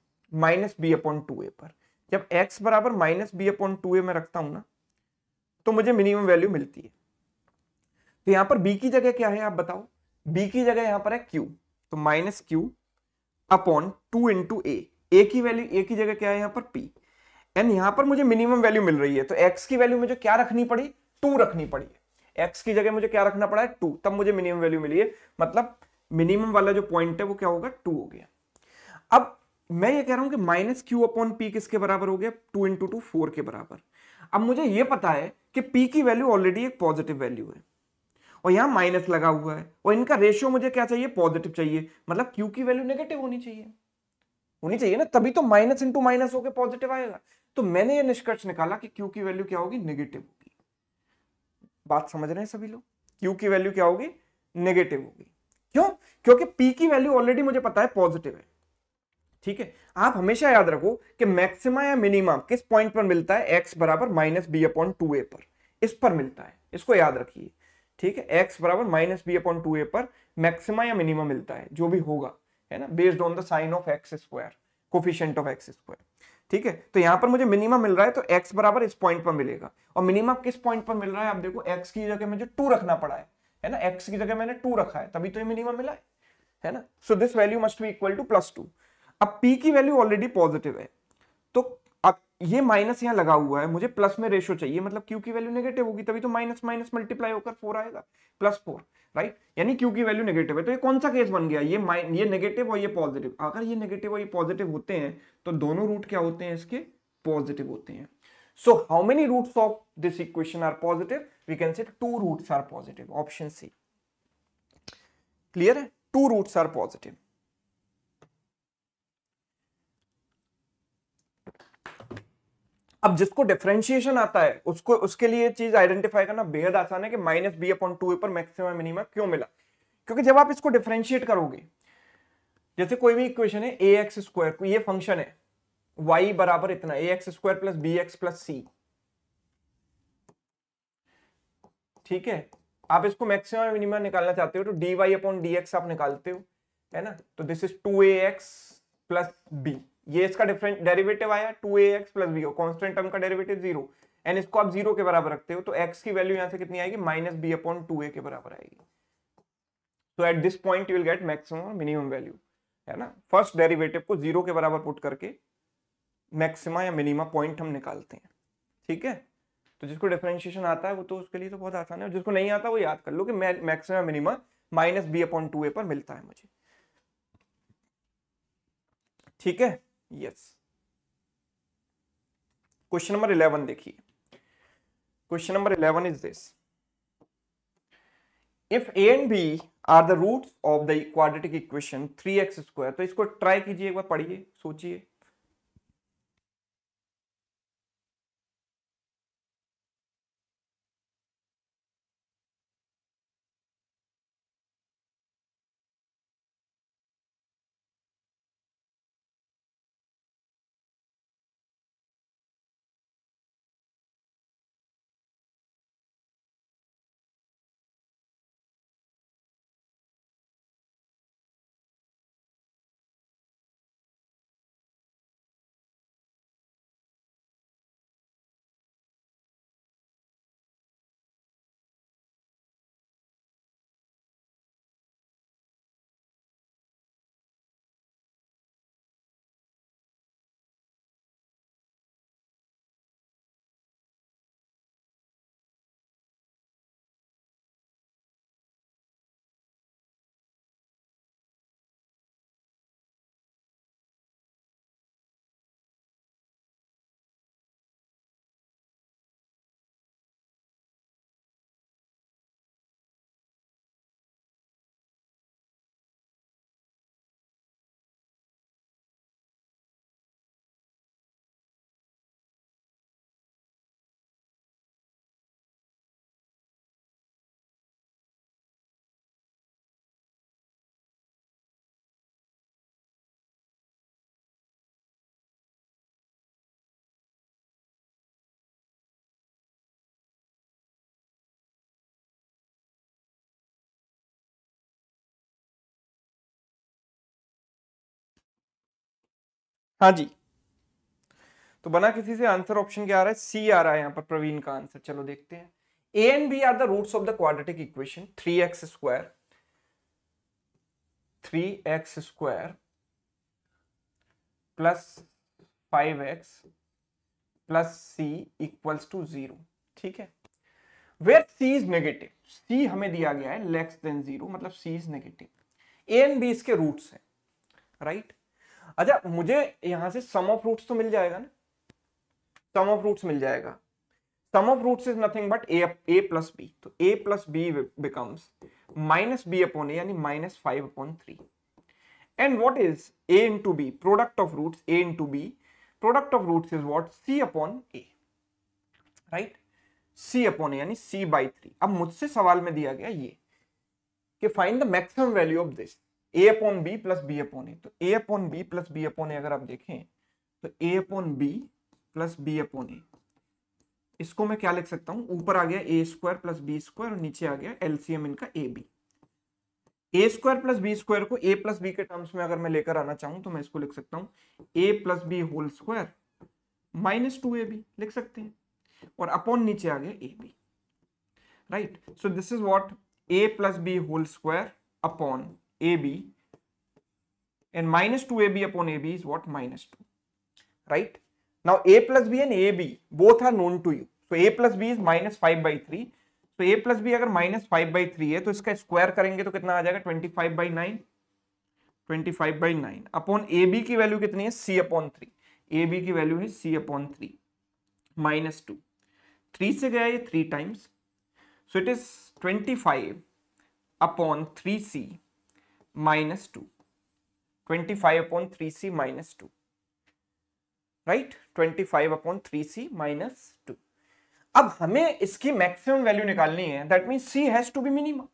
minus B upon two a पर जब एक्स बराबर minus B upon two a में रखता हूं ना तो मुझे मिनिमम वैल्यू मिलती है तो यहां पर बी की जगह क्या है आप बताओ बी की जगह यहां पर है क्यू तो minus q upon two into a a की वैल्यू ए की जगह क्या है यहां पर पी एंड यहां पर मुझे मिनिमम वैल्यू मिल रही है तो एक्स की वैल्यू मुझे क्या रखनी पड़ी टू रखनी पड़ी एक्स की जगह मुझे क्या रखना पड़ा है टू तब मुझे मिनिमम वैल्यू मिली है मतलब मिनिमम वाला जो पॉइंट है वो क्या होगा टू हो गया अब मैं ये कह रहा हूं कि माइनस क्यू अपॉन पी किसके बराबर हो गया टू इंटू टू फोर के बराबर अब मुझे यह पता है कि पी की वैल्यू ऑलरेडी एक पॉजिटिव वैल्यू है और यहां माइनस लगा हुआ है और इनका रेशियो मुझे क्या चाहिए पॉजिटिव चाहिए मतलब क्यू की वैल्यू नेगेटिव होनी चाहिए होनी चाहिए ना तभी तो माइनस इंटू माइनस होकर पॉजिटिव आएगा तो मैंने ये निष्कर्ष निकाला कि क्यू की वैल्यू क्या होगी नेगेटिव होगी बात समझ रहे हैं सभी लोग क्यू की वैल्यू क्या होगी नेगेटिव होगी क्यों क्योंकि पी की वैल्यू ऑलरेडी मुझे पता है पॉजिटिव है ठीक है आप हमेशा याद रखो कि मैक्सिमा या मिनिमा किस पॉइंट पर मिलता है एक्स बराबर minus B upon two a पर इस पर मिलता है इसको याद रखिए ठीक है एक्स बराबर minus B upon two a पर मैक्सिमा या मिनिमा मिलता है जो भी होगा है ना based on the sign of x square coefficient of x square ठीक है तो यहां पर मुझे मिनिमा मिल रहा है तो एक्स बराबर इस पॉइंट पर मिलेगा और मिनिमा किस पॉइंट पर मिल रहा है आप देखो एक्स की जगह मुझे टू रखना पड़ा है है ना एक्स की जगह मैंने टू रखा है तभी तो ये मिनिमम मिला है है ना so this value must be equal to plus two अब पी की वैल्यू ऑलरेडी पॉजिटिव है तो अब ये माइनस यहाँ लगा हुआ है मुझे प्लस में रेशो चाहिए मतलब क्यू की वैल्यू नेगेटिव होगी तभी तो माइनस माइनस मल्टीप्लाई होकर फोर आएगा प्लस फोर राइट यानी क्यू की वैल्यू नेगेटिव है तो ये कौन सा केस बन गया ये माइन ये नेगेटिव और ये पॉजिटिव अगर ये नेगेटिव और ये पॉजिटिव होते हैं तो दोनों रूट क्या होते हैं इसके पॉजिटिव होते हैं how many many of this equation are positive we can say two two are positive option c clear है टू roots आर पॉजिटिव अब जिसको डिफरेंशिएशन आता है उसको उसके लिए चीज आइडेंटिफाई करना बेहद आसान है कि minus B upon two a पर मैक्सिमम मिनिमम क्यों मिला क्योंकि जब आप इसको डिफरेंशिएट करोगे जैसे कोई भी इक्वेशन है ए एक्स स्क्वायर ये फंक्शन है वाई बराबर इतना a x square plus B x plus c ठीक है आप इसको मैक्सिमम मिनिमम निकालना चाहते हो तो d y upon d x आप निकालते हो है ना तो this is two a x plus b ये इसका डिफरेंट डेरिवेटिव आया two a x plus b constant term का डेरिवेटिव जीरो एंड इसको आप जीरो के बराबर रखते हो तो एक्स की वैल्यू यहां से कितनी आएगी minus B upon two a के बराबर आएगी तो at this point you will get maximum और मिनिमम वैल्यू है ना फर्स्ट डेरिवेटिव को जीरो के बराबर पुट करके मैक्सिमा या मिनिमा पॉइंट हम निकालते हैं ठीक है तो जिसको डिफरेंशिएशन आता है वो तो उसके लिए तो बहुत आसान है और जिसको नहीं आता वो याद कर लो कि maxima minima minus B upon two a पर मिलता है मुझे ठीक है यस क्वेश्चन नंबर इलेवन देखिए question number eleven is this if a and b are the root of the quadratic equation three x square तो इसको ट्राई कीजिए एक बार पढ़िए सोचिए हाँ जी तो बना किसी से आंसर ऑप्शन क्या आ रहा है सी आ रहा है यहाँ पर प्रवीण का आंसर चलो देखते हैं a and b are the roots of the quadratic equation three x square three x square plus five x plus C equals to zero ठीक है where c is negative c हमें दिया गया है लेस देन जीरो मतलब c is negative a and b इसके roots हैं right right? अच्छा मुझे यहां से सम ऑफ रूट्स तो मिल जाएगा ना सम ऑफ रूट्स मिल जाएगा sum of roots is nothing but a a plus b तो a plus b becomes minus B upon a यानी minus five upon three and what is a into b product of roots a into b product of roots is what c upon a right c upon यानी c by three अब मुझसे सवाल में दिया गया ये कि find the maximum value of this a upon b plus b upon ए तो a upon b plus b upon a अगर आप देखें तो a upon b plus b upon a इसको मैं क्या लिख सकता हूं ऊपर आ गया a square plus b square और नीचे आ गया एलसीएम इनका a b a square plus b square को ए प्लस बी के टर्म्स में अगर मैं लेकर आना चाहूं तो मैं इसको लिख सकता हूं a plus b whole square minus two a b लिख सकते हैं और अपॉन नीचे आ गया a b right so this is what a plus b whole square upon AB and minus 2AB upon AB is what? Minus 2, right? Now A plus B and AB both are known to you. So A plus B is minus 5 by 3. तो a plus b अगर minus five by three है तो इसका square करेंगे तो कितना आ जाएगा twenty five by nine twenty five by nine upon a b की वैल्यू कितनी है c upon three a b की वैल्यू है c upon three minus two three से गया ये three times so it is twenty five upon three c minus two twenty five upon three c minus two right twenty five upon three c minus two अब हमें इसकी maximum value निकालनी है that mean c has to be minimum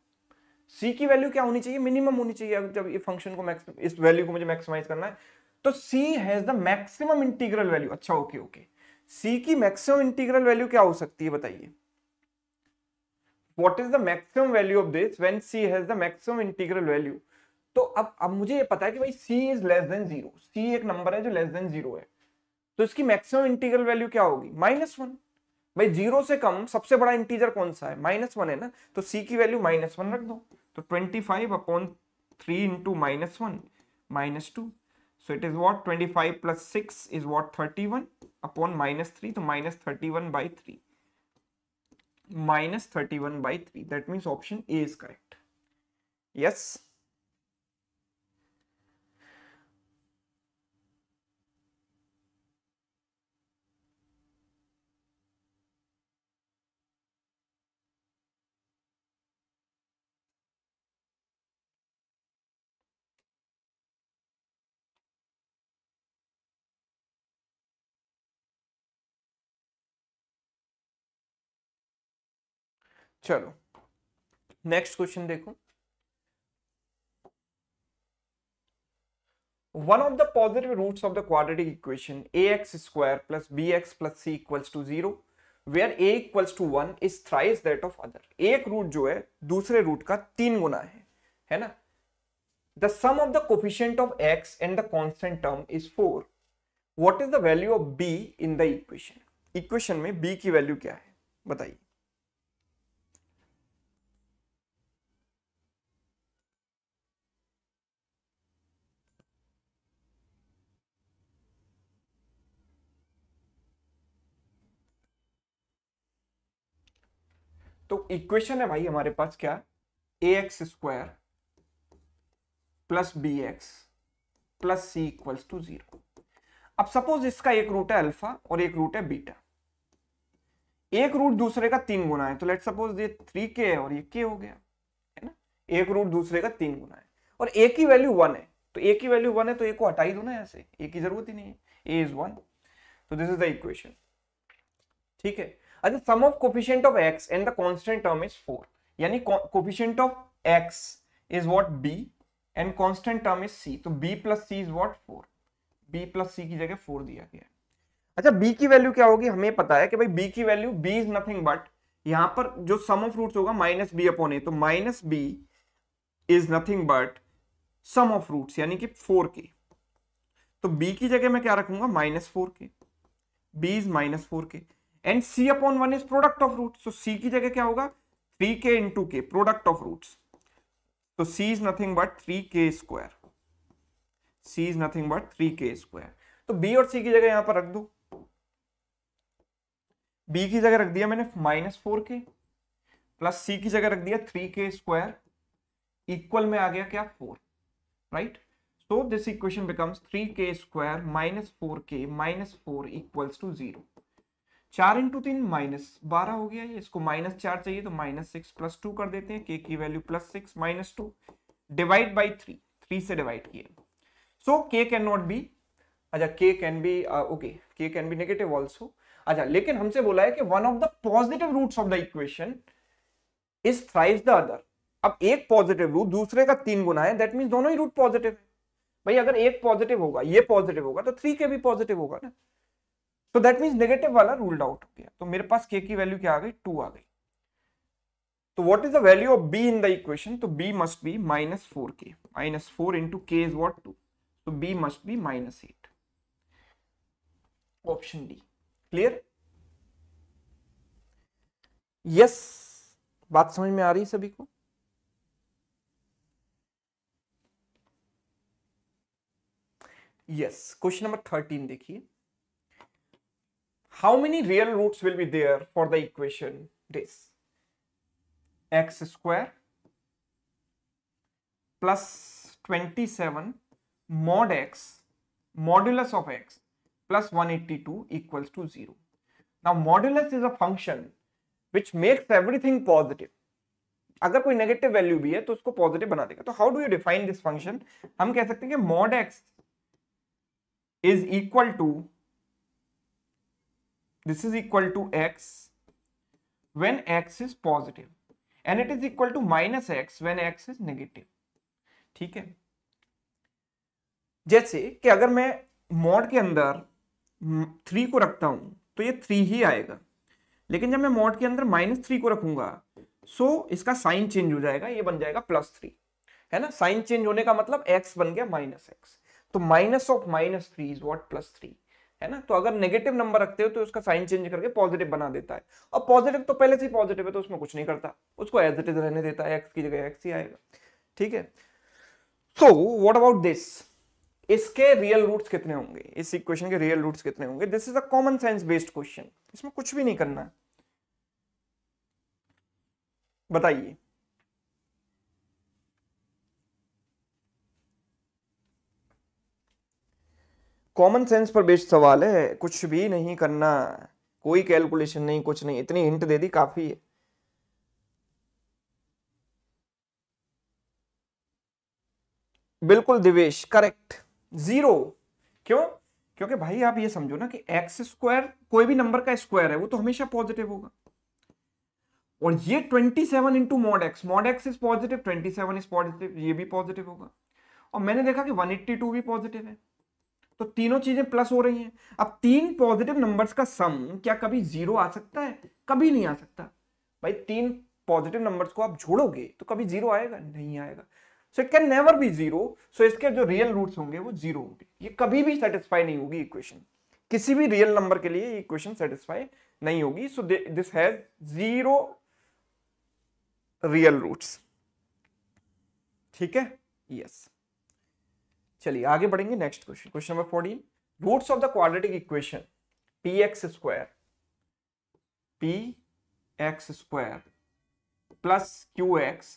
c की value क्या होनी चाहिए minimum होनी चाहिए जब ये फंक्शन को मैक्सिम इस वैल्यू को मुझे मैक्सिमाइज करना है तो c has the maximum integral value अच्छा ओके ओके c की मैक्सिमम इंटीग्रल वैल्यू क्या हो सकती है बताइए what is the maximum value of this when c has the maximum integral value तो अब अब मुझे ये पता है कि भाई c is less than zero c एक नंबर है जो लेस देन जीरो है तो इसकी मैक्सिमम इंटीग्रल वैल्यू क्या होगी माइनस वन भाई जीरो से कम सबसे बड़ा इंटीजर कौन सा है माइनस वन है ना तो c की वैल्यू माइनस वन रख दो तो twenty five upon three into minus one minus two so it is what twenty five plus six is what thirty one upon minus three तो minus thirty one by three minus thirty one by three that means option A is correct yes yes चलो next question देखो one of the positive roots of the quadratic equation a x square plus B x plus C equals to zero where a equals to one is thrice that of other एक root जो है दूसरे root का तीन गुना है है ना the sum of the coefficient of x and the constant term is four what is the value of b in the equation equation में बी की वैल्यू क्या है बताइए तो इक्वेशन है भाई हमारे पास क्या a x square plus B x plus C equals to zero अब सपोज इसका एक रूट है अल्फा और एक रूट है बीटा एक रूट दूसरे का तीन गुना है तो लेट सपोज ये थ्री के है और ये के हो गया है ना एक रूट दूसरे का तीन गुना है और ए की वैल्यू वन है तो ए की वैल्यू वन है तो एक को हटाई दो ना ऐसे ए की जरूरत ही नहीं है ए इज वन तो दिस इज द इक्वेशन ठीक है अच्छा sum of coefficient of x and the constant term is four यानी coefficient of x is what b and constant term is c तो b plus c is what four b plus c की जगह four दिया गया है अच्छा B की value क्या होगी हमें पता है कि भाई बी की value b is nothing but यहां पर जो सम ऑफ रूट्स होगा माइनस बी अपॉन ए तो minus b is nothing but sum of roots यानी कि फोर के तो बी की जगह मैं क्या रखूंगा माइनस फोर के बी इज माइनस फोर के and C upon one is product of root सो सी की जगह क्या होगा थ्री के इन टू के प्रोडक्ट ऑफ रूट तो सी is nothing but three k square C is nothing but three k square तो बी और सी की जगह यहां पर रख दो बी की जगह रख दिया मैंने minus four k plus c की जगह रख दिया थ्री के स्क्वायर इक्वल में आ गया क्या four right so this equation becomes three k square minus four k minus four equals to zero चार इंटू तीन माइनस बारह हो गया ये इसको माइनस चार चाहिए तो माइनस सिक्स प्लस टू कर देते हैं के की value plus six minus two divide by three three से डिवाइड किए so k can not be अच्छा k can be okay k can be negative also अच्छा लेकिन हमसे बोला है कि one of the positive root of the equation is thrice the other अब एक पॉजिटिव रूट दूसरे का तीन गुना है दैट मीन दोनों ही रूट पॉजिटिव है भाई अगर एक पॉजिटिव होगा ये पॉजिटिव होगा तो थ्री के भी पॉजिटिव होगा ना तो दैट मीन नेगेटिव वाला रूल्ड आउट हो गया तो मेरे पास के की वैल्यू क्या आ गई टू आ गई तो what is the value of b in the equation तो b must be minus four k minus four into k is what two तो b must be minus eight option d clear yes बात समझ में आ रही है सभी को यस क्वेश्चन नंबर थर्टीन देखिए how many real roots will be there for the equation this? x square plus 27 mod x modulus of x plus 182 equals to 0. Now modulus is a function which makes everything positive. अगर कोई negative value भी है तो उसको positive बना देगा तो how do you define this function हम कह सकते हैं कि mod x इज इक्वल टू this is equal to x when x is positive and it is equal to minus x when x is negative ठीक है जैसे कि अगर मैं मॉड के अंदर थ्री को रखता हूं तो ये थ्री ही आएगा लेकिन जब मैं मॉड के अंदर माइनस थ्री को रखूंगा सो so इसका साइन चेंज हो जाएगा ये बन जाएगा प्लस थ्री है ना साइन चेंज होने का मतलब एक्स बन गया माइनस एक्स तो minus of minus three is what plus three है ना तो अगर नेगेटिव नंबर रखते हो तो उसका साइन चेंज करके पॉजिटिव बना देता है और पॉजिटिव तो पहले से ही पॉजिटिव है तो उसमें कुछ नहीं करता उसको एज इट इज रहने देता है एक्स की जगह एक्स ही आएगा ठीक है सो वॉट अबाउट दिस इसके रियल रूट्स कितने होंगे इस इक्वेशन के रियल रूट्स कितने होंगे this is a common science based question इसमें कुछ भी नहीं करना है बताइए कॉमन सेंस पर बेस्ड सवाल है कुछ भी नहीं करना कोई कैलकुलेशन नहीं कुछ नहीं इतनी हिंट दे दी काफ़ी है बिल्कुल दिवेश करेक्ट जीरो क्यों क्योंकि भाई आप ये समझो ना कि एक्स स्क्वायर कोई भी नंबर का स्क्वायर है वो तो हमेशा पॉजिटिव होगा और ये 27 seven into mod x mod x is positive 27 seven is positive ये भी पॉजिटिव होगा और मैंने देखा कि 182 भी पॉजिटिव है तो तीनों चीजें प्लस हो रही हैं अब तीन पॉजिटिव नंबर्स का सम क्या कभी जीरो आ सकता है कभी नहीं आ सकता भाई तीन पॉजिटिव नंबर्स को आप जोड़ोगे तो कभी जीरो आएगा नहीं आएगा so it can never be zero so इसके जो रियल रूट्स होंगे वो जीरो होंगे ये कभी भी सेटिस्फाई नहीं होगी इक्वेशन किसी भी रियल नंबर के लिए इक्वेशन सेटिस्फाई नहीं होगी so this has zero real roots ठीक है यस yes. चलिए आगे बढ़ेंगे next question question number fourteen roots of the quadratic equation p x square p x square plus q x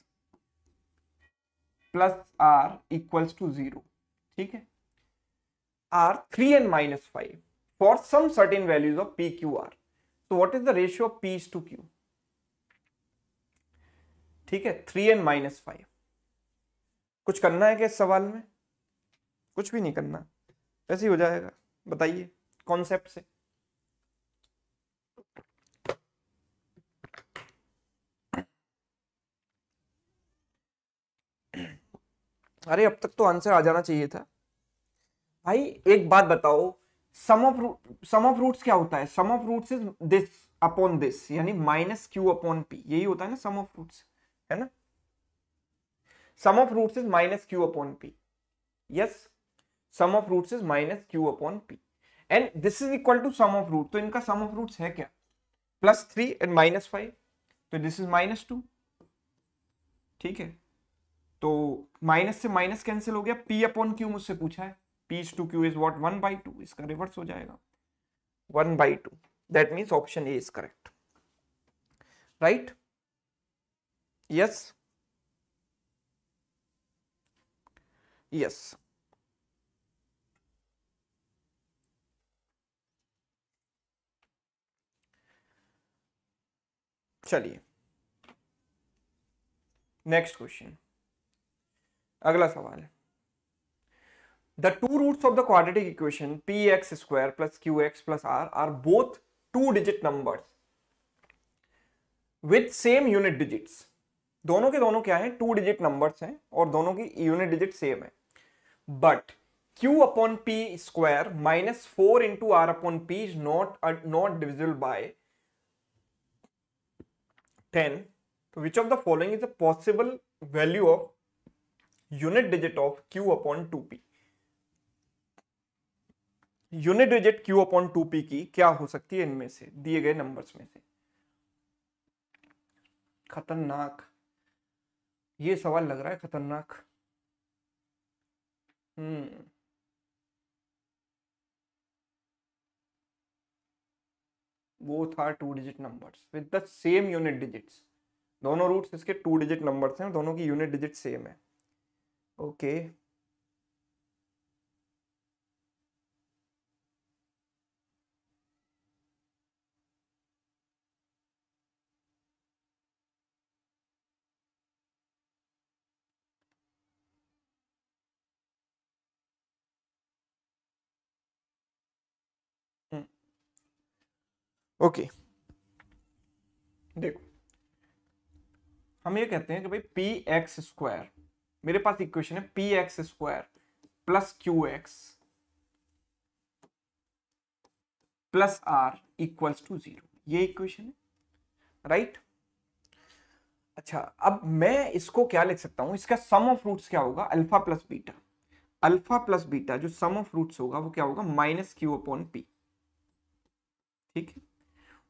plus r equals to zero ठीक है are three and minus five for some certain values of p q r तो what is the ratio of p to q ठीक है three and minus five कुछ करना है क्या इस सवाल में कुछ भी नहीं करना ऐसे ही हो जाएगा बताइए कॉन्सेप्ट से अरे अब तक तो आंसर आ जाना चाहिए था भाई एक बात बताओ sum of sum of roots क्या होता है sum of roots is this upon this यानी माइनस क्यू अपॉन पी यही होता है ना सम ऑफ रूट्स है ना sum of roots is minus q upon p yes sum of roots is minus q upon p and this is equal to sum of root तो इनका sum of roots है क्या plus three and minus five तो this is minus two ठीक है तो minus से minus cancel हो गया पी अपॉन क्यू मुझसे पूछा है p to q is what one by two इसका रिवर्स हो जाएगा one by two that means option A is correct right yes yes चलिए नेक्स्ट क्वेश्चन अगला सवाल the two root of the quadratic equation p x square plus q x plus r are both two digit number with same unit digit दोनों के दोनों क्या है to digit numbers हैं और दोनों की यूनिट डिजिट सेम है but q upon p square minus four into r upon p is not not divisible by which of the following is a possible value of unit digit of q upon two p unit digit q upon two p की क्या हो सकती है इनमें से दिए गए numbers में से खतरनाक ये सवाल लग रहा है खतरनाक hmm both are two digit numbers with the same unit digits दोनों रूट्स इसके टू डिजिट नंबर्स हैं दोनों की यूनिट डिजिट सेम है ओके okay. ओके देखो हम ये कहते हैं कि भाई पी एक्स स्क्वायर मेरे पास इक्वेशन है p x square plus q x plus r equals to zero ये इक्वेशन है राइट अच्छा अब मैं इसको क्या लिख सकता हूं इसका सम ऑफ रूट्स क्या होगा alpha plus beta alpha plus beta जो सम ऑफ रूट्स होगा वो क्या होगा माइनस क्यू अपॉन पी ठीक है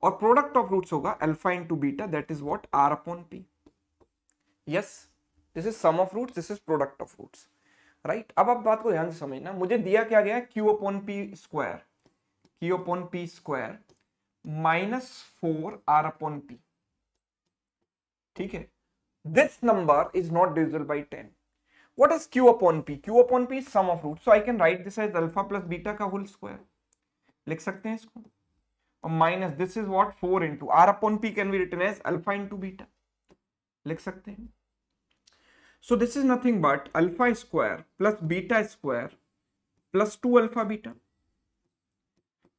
और प्रोडक्ट ऑफ रूट्स होगा alpha into beta that is what r upon p yes this is sum of roots this is product of roots right अब आप बात को ध्यान से समझना मुझे दिया क्या गया है q upon p square q upon p square minus four r upon p ठीक है this number is not divisible by ten what is q upon p q upon p is sum of roots so i can write this as alpha plus beta ka whole लिख सकते हैं इसको minus this is what four into r upon p can be written as alpha into beta लिख सकते हैं so this is nothing but alpha square plus beta square plus two alpha beta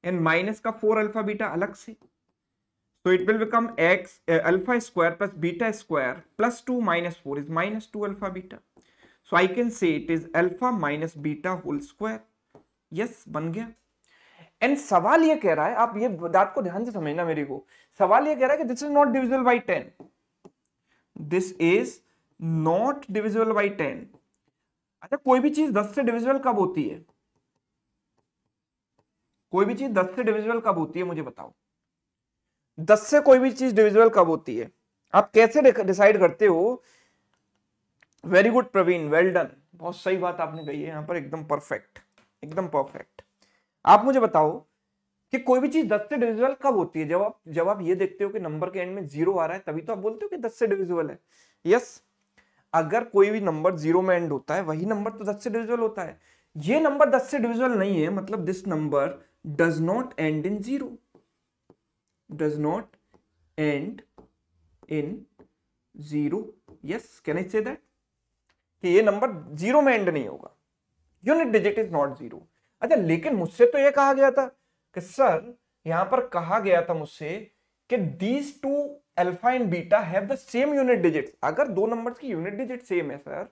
and minus का four alpha beta अलग से so it will become x alpha square plus beta square plus two minus four is minus two alpha beta so I can say it is alpha minus beta whole square yes बन गया and सवाल ये कह रहा है आप ये बात को ध्यान से समझना मेरे को सवाल ये कह रहा है कि this is not divisible by ten this is not divisible by ten अच्छा कोई भी चीज दस से डिविजिबल कब होती है कोई भी चीज दस से डिविजिबल कब होती है मुझे बताओ दस से कोई भी चीज डिविजिबल कब होती है आप कैसे डिसाइड करते हो very good Praveen well done बहुत सही बात आपने कही है यहां पर एकदम परफेक्ट एकदम परफेक्ट आप मुझे बताओ कि कोई भी चीज दस से डिविजल कब होती है जब आप जब आप ये देखते हो कि नंबर के एंड में जीरो आ रहा है तभी तो आप बोलते हो कि दस से डिविजल है यस अगर कोई भी नंबर जीरो में एंड होता है वही नंबर तो दस से डिविजल होता है ये नंबर दस से डिविजल नहीं है मतलब this number does not end in zero does not end in zero yes can I say that कि ये नंबर जीरो में एंड नहीं होगा unit digit is not zero अच्छा लेकिन मुझसे तो यह कहा गया था कि सर यहां पर कहा गया था मुझसे कि these two alpha and beta have the same unit digit अगर दो नंबर्स की यूनिट डिजिट सेम है सर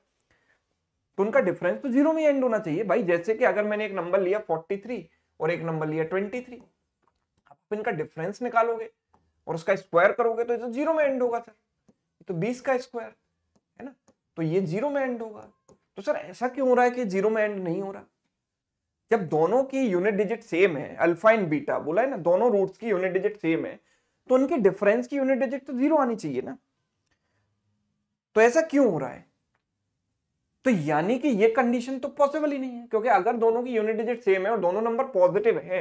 तो उनका डिफरेंस तो जीरो में एंड होना चाहिए भाई जैसे कि अगर मैंने एक नंबर लिया 43 और एक नंबर लिया 23 आप इनका डिफरेंस निकालोगे और उसका स्क्वायर करोगे तो ये तो जीरो में एंड होगा सर तो 20 का स्क्वायर है ना तो ये जीरो में एंड होगा तो सर ऐसा क्यों हो रहा है कि जीरो में एंड नहीं हो रहा जब दोनों की यूनिट डिजिट सेम है अल्फा एंड बीटा बोला है ना दोनों रूट्स की यूनिट डिजिट सेम है तो उनके डिफरेंस की यूनिट डिजिट तो जीरो आनी चाहिए ना तो ऐसा क्यों हो रहा है तो यानी कि ये कंडीशन तो पॉसिबल ही नहीं है क्योंकि अगर दोनों की यूनिट डिजिट सेम है और दोनों नंबर पॉजिटिव है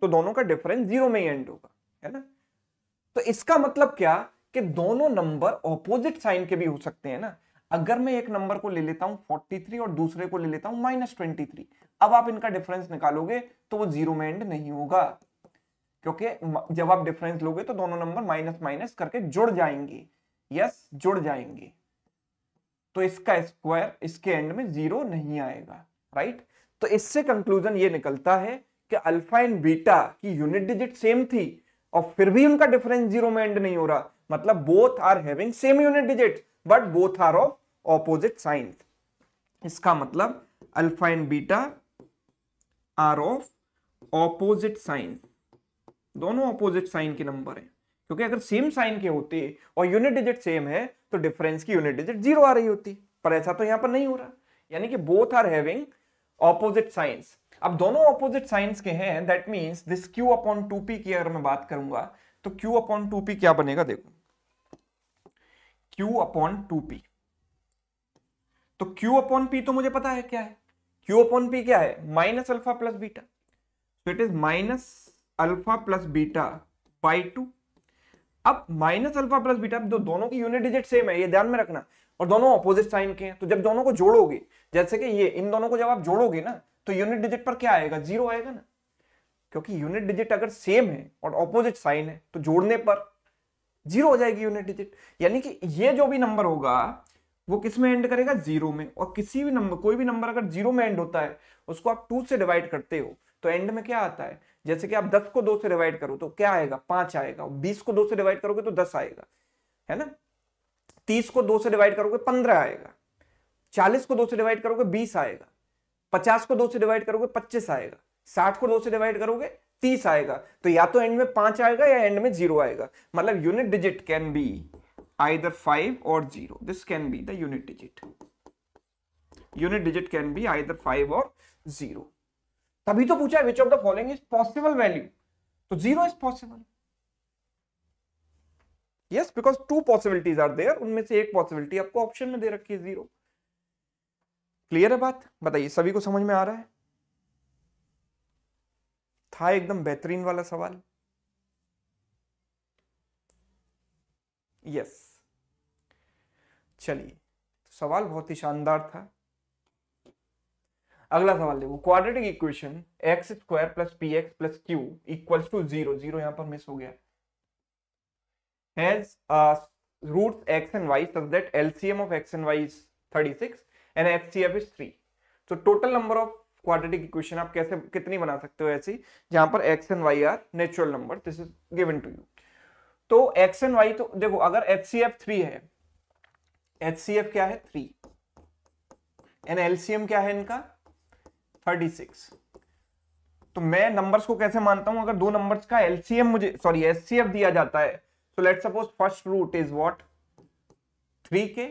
तो दोनों का डिफरेंस जीरो में ही एंड होगा है ना तो इसका मतलब क्या कि दोनों नंबर ऑपोजिट साइन के भी हो सकते हैं ना अगर मैं एक नंबर को ले लेता हूं 43 और दूसरे को ले लेता हूं माइनस ट्वेंटी अब आप इनका डिफरेंस निकालोगे तो वो जीरो में एंड नहीं होगा क्योंकि जब आप डिफरेंस लोगे तो दोनों नंबर माइनस माइनस करके जुड़ जाएंगे यस जुड़ जाएंगे तो इसका स्क्वायर इसके एंड में जीरो नहीं आएगा राइट तो इससे कंक्लूजन ये निकलता है कि अल्फा एंड बीटा की यूनिट डिजिट सेम थी और फिर भी उनका डिफरेंस जीरो में एंड नहीं हो रहा मतलब both are having same unit digit but both are of opposite signs इसका मतलब alpha and beta are of opposite sign दोनों ऑपोजिट साइन के नंबर हैं क्योंकि अगर सेम साइन के होते और यूनिट डिजिट सेम है तो डिफरेंस की यूनिट डिजिट जीरो आ रही होती पर ऐसा तो यहां पर नहीं हो रहा यानी कि both are having opposite signs अब दोनों ऑपोजिट साइंस के हैं that means this q upon two p की अगर मैं बात करूंगा तो क्यू अपॉन टू पी क्या बनेगा देखो क्यू अपॉन टू पी तो क्यू अपॉन पी तो मुझे पता है क्या है क्यू अपॉन पी क्या है minus alpha plus beta so it is minus alpha plus beta by two अब माइनस अल्फा प्लस बीटा दो, दोनों की यूनिट डिजिट सेम है ये ध्यान में रखना और दोनों अपोजिट साइन के हैं तो जब दोनों को जोड़ोगे जैसे कि ये इन दोनों को जब आप जोड़ोगे ना तो यूनिट डिजिट पर क्या आएगा जीरो आएगा ना क्योंकि यूनिट डिजिट अगर सेम है और अपोजिट साइन है तो जोड़ने पर जीरो हो जाएगी यूनिट डिजिट यानी कि ये जो भी नंबर होगा वो किस में एंड करेगा जीरो में और किसी भी नंबर कोई भी नंबर अगर जीरो में एंड होता है उसको आप टू से डिवाइड करते हो तो एंड में क्या आता है जैसे कि आप दस को दो से डिवाइड करो तो क्या आएगा पांच आएगा बीस को दो से डिवाइड करोगे तो दस आएगा है ना तीस को दो से डिवाइड करोगे पंद्रह आएगा चालीस को दो से डिवाइड करोगे बीस आएगा पचास को दो से डिवाइड करोगे पच्चीस आएगा साठ को दो से डिवाइड करोगे तीस आएगा तो या तो एंड में पांच आएगा या एंड में जीरो आएगा मतलब unit digit can be either 5 or 0 this can be the unit digit unit digit can be either 5 or 0 तभी तो पूछा which of the following is possible value तो zero is possible yes because two possibilities are there उनमें से एक possibility आपको option में दे रखी है जीरो क्लियर है बात बताइए सभी को समझ में आ रहा है था एकदम बेहतरीन वाला सवाल यस चलिए तो सवाल बहुत ही शानदार था अगला सवाल देखो quadratic equation x square plus p x plus q equals to zero zero यहां पर मिस हो गया has root x and y such that LCM of x and y is thirty six and C F is three तो total number of quadratic equation आप कैसे कितनी बना सकते हो ऐसी जहां पर x and y are natural number this is given to you तो एक्स एंड वाई तो देखो अगर एच सी एफ थ्री है एच सी एफ क्या है थ्री एन एलसीएम क्या है इनका थर्टी सिक्स तो मैं नंबर्स को कैसे मानता हूं अगर दो नंबर्स का एलसीएम मुझे सॉरी एच सी एफ दिया जाता है तो let suppose first root is what three k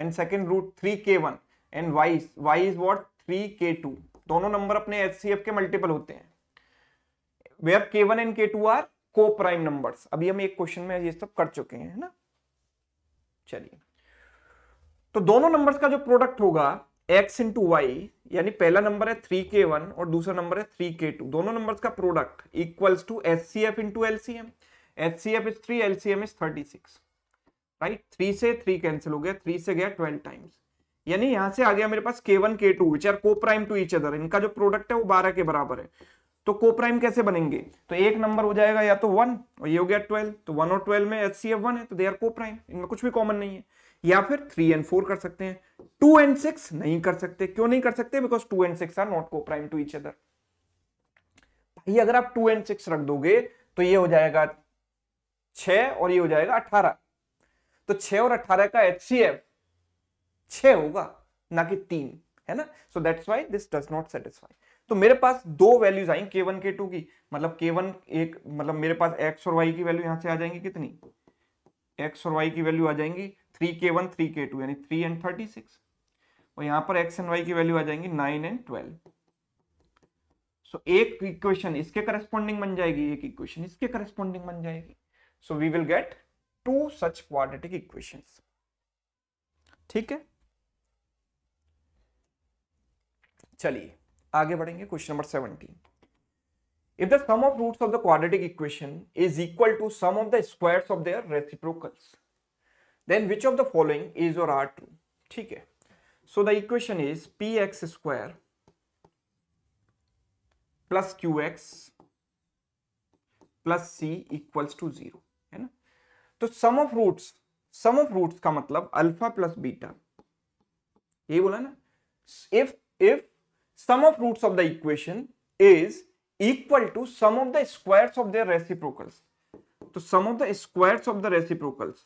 and second root three k one and y y is what three k two दोनों नंबर अपने एच सी एफ के मल्टीपल होते हैं where where k one and के two are coprime number अभी हम एक क्वेश्चन में ये सब कर चुके हैं ना चलिए तो दोनों नंबर्स का जो प्रोडक्ट होगा x इंटू वाई यानी पहला नंबर है थ्री के वन और दूसरा नंबर है थ्री के टू दोनों नंबर्स का product equals to H C F into L C M H C F is three L C M is thirty six right three से three cancel हो गया three से गया ट्वेल्व टाइम्स यानी यहां से आ गया मेरे पास k one k two which are coprime to each other इनका जो प्रोडक्ट है वो बारह के बराबर है तो को प्राइम कैसे बनेंगे तो एक नंबर हो जाएगा या तो वन और ये हो गया ट्वेल्व तो वन और ट्वेल्व में एच सी एफ वन है तो दे आर को प्राइम इनमें कुछ भी कॉमन नहीं है या फिर थ्री एंड फोर कर सकते हैं टू एंड सिक्स नहीं कर सकते क्यों नहीं कर सकते because two and six are not coprime to each other भाई अगर आप टू एंड सिक्स रख दोगे तो ये हो जाएगा छ और ये हो जाएगा अठारह तो छ और अठारह का एच सी एफ छ होगा ना कि तीन है ना so that's why this does not satisfy तो मेरे पास दो वैल्यूज आई के वन के टू की मतलब के वन एक मतलब मेरे पास एक्स और वाई की वैल्यू यहां से आ जाएंगी कितनी एक्स और वाई की वैल्यू आ जाएंगी three k one three k two यानी थ्री एंड थर्टी सिक्स और यहां पर एक्स एंड वाई की वैल्यू आ जाएंगी नाइन एंड ट्वेल्व सो एक इक्वेशन इसके करस्पॉन्डिंग बन जाएगी एक इक्वेशन इसके करस्पॉन्डिंग बन जाएगी so we will get two such quadratic equation ठीक है चलिए आगे बढ़ेंगे question number seventeen if the sum of roots of the quadratic equation is equal to sum of the squares of their reciprocals then which of the following is your are true ठीक है so the equation is p x square plus q x plus C equals to zero है ना तो sum of roots sum of roots का मतलब alpha plus beta ये बोला ना if if sum of roots of the equation is equal to sum of the squares of their reciprocals. So sum of the squares of the reciprocals.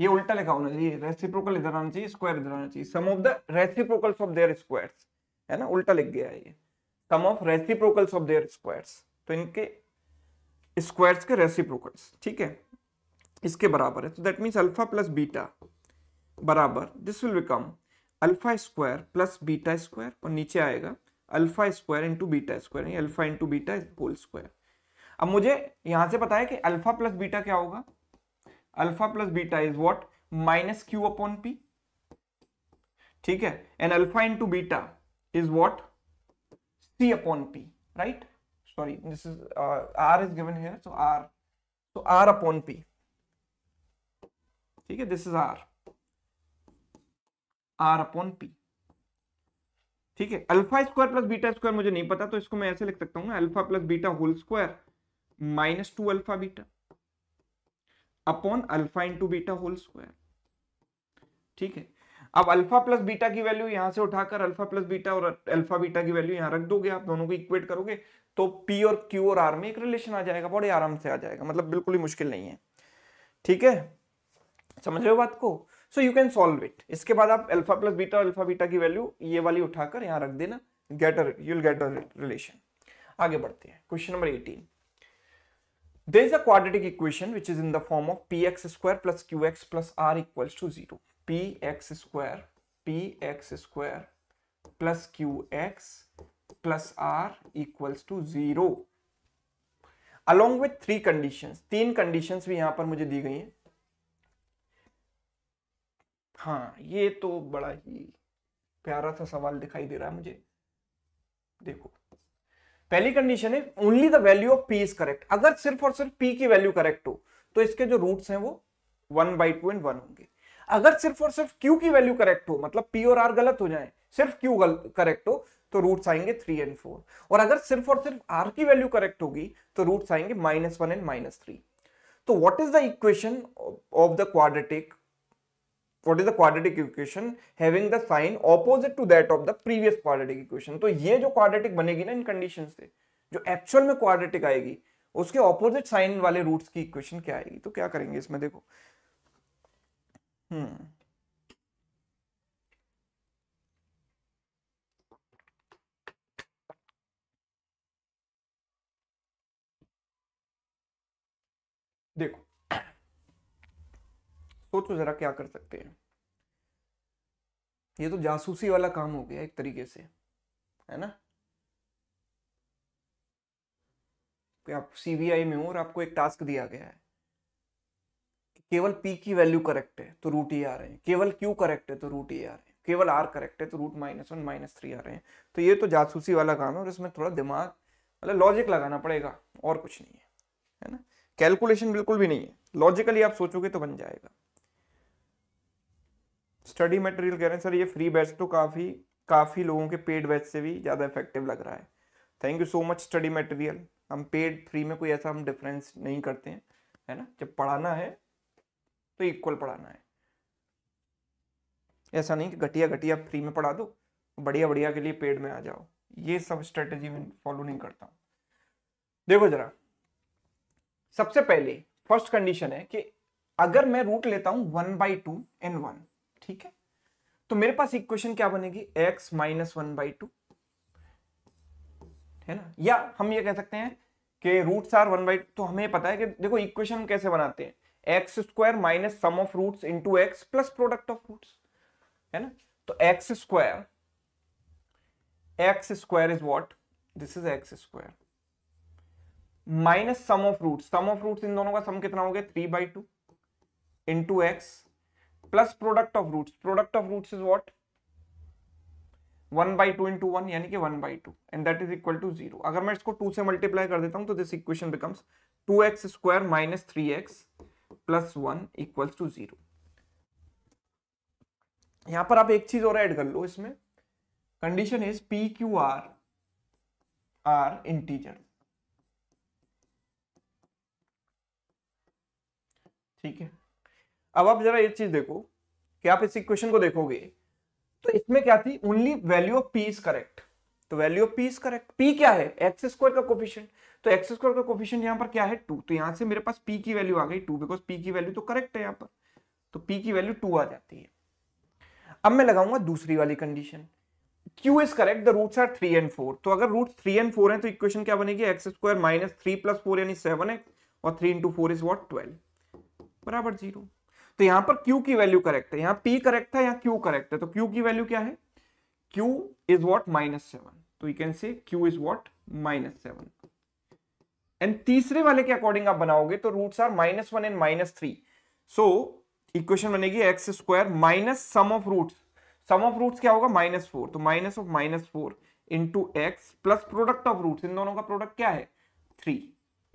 ये उल्टा लिखा होना चाहिए रेसिप्रोकल इधर आना चाहिए स्क्वायर इधर आना चाहिए sum of the reciprocals of their squares है ना उल्टा लिख गया ये sum of reciprocals of their squares तो इनके स्क्वायर्स के रेसिप्रोकल्स ठीक है इसके बराबर है तो that means alpha plus beta बराबर this will become alpha square plus beta square और नीचे आएगा alpha square into beta square यानी alpha into beta whole square अब मुझे यहां से पता है कि अल्फा प्लस बीटा क्या होगा alpha plus beta is what minus q upon p ठीक है and alpha into beta is what c upon p right sorry this is r is given here so r so r upon p ठीक है this is r r upon p ठीक है alpha square plus beta square मुझे नहीं पता तो इसको मैं ऐसे लिख सकता हूं alpha plus beta whole square minus two alpha beta upon alpha into beta whole square ठीक है अब अल्फा प्लस बीटा की वैल्यू यहां से उठाकर अल्फा प्लस बीटा और अल्फा बीटा की वैल्यू यहां रख दोगे आप दोनों को इक्वेट करोगे तो पी और क्यू और आर में एक रिलेशन आ जाएगा बड़े आराम से आ जाएगा मतलब बिल्कुल ही मुश्किल नहीं है ठीक है समझ रहे हो बात को so you can solve it इसके बाद आप alpha plus beta alpha beta की वैल्यू ये वाली उठाकर यहां रख देना गेटर यूल गेटर रिलेशन आगे बढ़ते हैं question number eighteen there is a quadratic equation which is in the form of p x square plus q x plus r equals to zero p x square p x square plus q x plus r equals to zero along with three condition तीन condition भी यहां पर मुझे दी गई है हाँ ये तो बड़ा ही प्यारा सा सवाल दिखाई दे रहा है मुझे देखो पहली कंडीशन है only the value of p is correct अगर सिर्फ और सिर्फ पी की वैल्यू करेक्ट हो तो इसके जो रूट्स हैं वो one by two and one होंगे अगर सिर्फ और सिर्फ क्यू की वैल्यू करेक्ट हो मतलब पी और आर गलत हो जाए सिर्फ क्यू करेक्ट हो तो रूट्स आएंगे थ्री एंड फोर और अगर सिर्फ और सिर्फ आर की वैल्यू करेक्ट होगी तो रूट्स आएंगे minus one and minus three so what is the equation of the quadratic what is the quadratic equation having the sign opposite to that of the previous quadratic equation तो ये जो quadratic बनेगी ना इन conditions से जो actual में quadratic आएगी उसके opposite sign वाले roots की equation क्या आएगी तो क्या करेंगे इसमें देखो हम्म सोचो जरा क्या कर सकते हैं ये तो जासूसी वाला काम हो गया एक तरीके से है ना कि आप सीबीआई में हो और आपको एक टास्क दिया गया है केवल पी की वैल्यू करेक्ट है तो रूट ही e आ रहे हैं केवल क्यू करेक्ट है तो रूट ही e आ रहे हैं केवल आर करेक्ट है तो root minus one minus three आ रहे हैं तो ये तो जासूसी वाला काम है और इसमें थोड़ा दिमाग मतलब लॉजिक लगाना पड़ेगा और कुछ नहीं है है ना कैलकुलेशन बिल्कुल भी नहीं है लॉजिकली आप सोचोगे तो बन जाएगा स्टडी मटेरियल कह रहे हैं सर ये फ्री बैच तो काफ़ी काफ़ी लोगों के पेड बैच से भी ज़्यादा इफेक्टिव लग रहा है thank you so much study material हम पेड फ्री में कोई ऐसा हम डिफरेंस नहीं करते हैं है ना जब पढ़ाना है तो इक्वल पढ़ाना है ऐसा नहीं कि घटिया घटिया फ्री में पढ़ा दो बढ़िया बढ़िया के लिए पेड में आ जाओ ये सब स्ट्रेटेजी में फॉलो नहीं करता हूँ देखो जरा सबसे पहले फर्स्ट कंडीशन है कि अगर मैं रूट लेता हूँ one by two and one ठीक है तो मेरे पास इक्वेशन क्या बनेगी x minus one by two है ना या हम ये कह सकते हैं कि रूट आर वन बाई तो हमें पता है कि देखो इक्वेशन कैसे बनाते हैं x square minus sum of roots into x plus product of root है ना तो x square x square is what this is x square minus sum of root sum of root इन दोनों का सम कितना हो गया three by two into x plus product of roots product of roots is what one by two into one यानी कि one by two and that is equal to zero अगर मैं इसको टू से मल्टीप्लाई कर देता हूं तो this equation becomes two x square minus three x plus one equals to zero यहां पर आप एक चीज और ऐड कर लो इसमें condition is p q r are integer ठीक है अब आप जरा ये चीज देखो कि आप इस इक्वेशन को देखोगे तो इसमें क्या थी only value of p is correct तो value of p is correct p क्या है एक्स स्क्वायर का कोफिशियंट तो एक्स स्क्वायर का कोफिशियंट यहां पर क्या है टू तो यहां से मेरे पास पी की वैल्यू आ गई टू बिकॉज पी की वैल्यू तो करेक्ट है यहां पर तो पी की वैल्यू टू आ जाती है अब मैं लगाऊंगा दूसरी वाली condition Q is correct, the roots are three and four तो अगर रूट थ्री and फोर है तो equation क्या बनेगी x square minus three plus four यानी सेवन है, और three into four is what? Twelve बराबर जीरो तो यहां पर क्यू की वैल्यू करेक्ट है यहां पी करेक्ट था यहाँ क्यू करेक्ट है तो क्यू की वैल्यू क्या है q is what minus seven so you can say q is what minus seven and तीसरे वाले के अकॉर्डिंग आप बनाओगे तो root are minus one and minus three so equation बनेगी x square minus sum of root sum of root क्या होगा minus four तो minus of minus four into x plus product of root इन दोनों का प्रोडक्ट क्या है three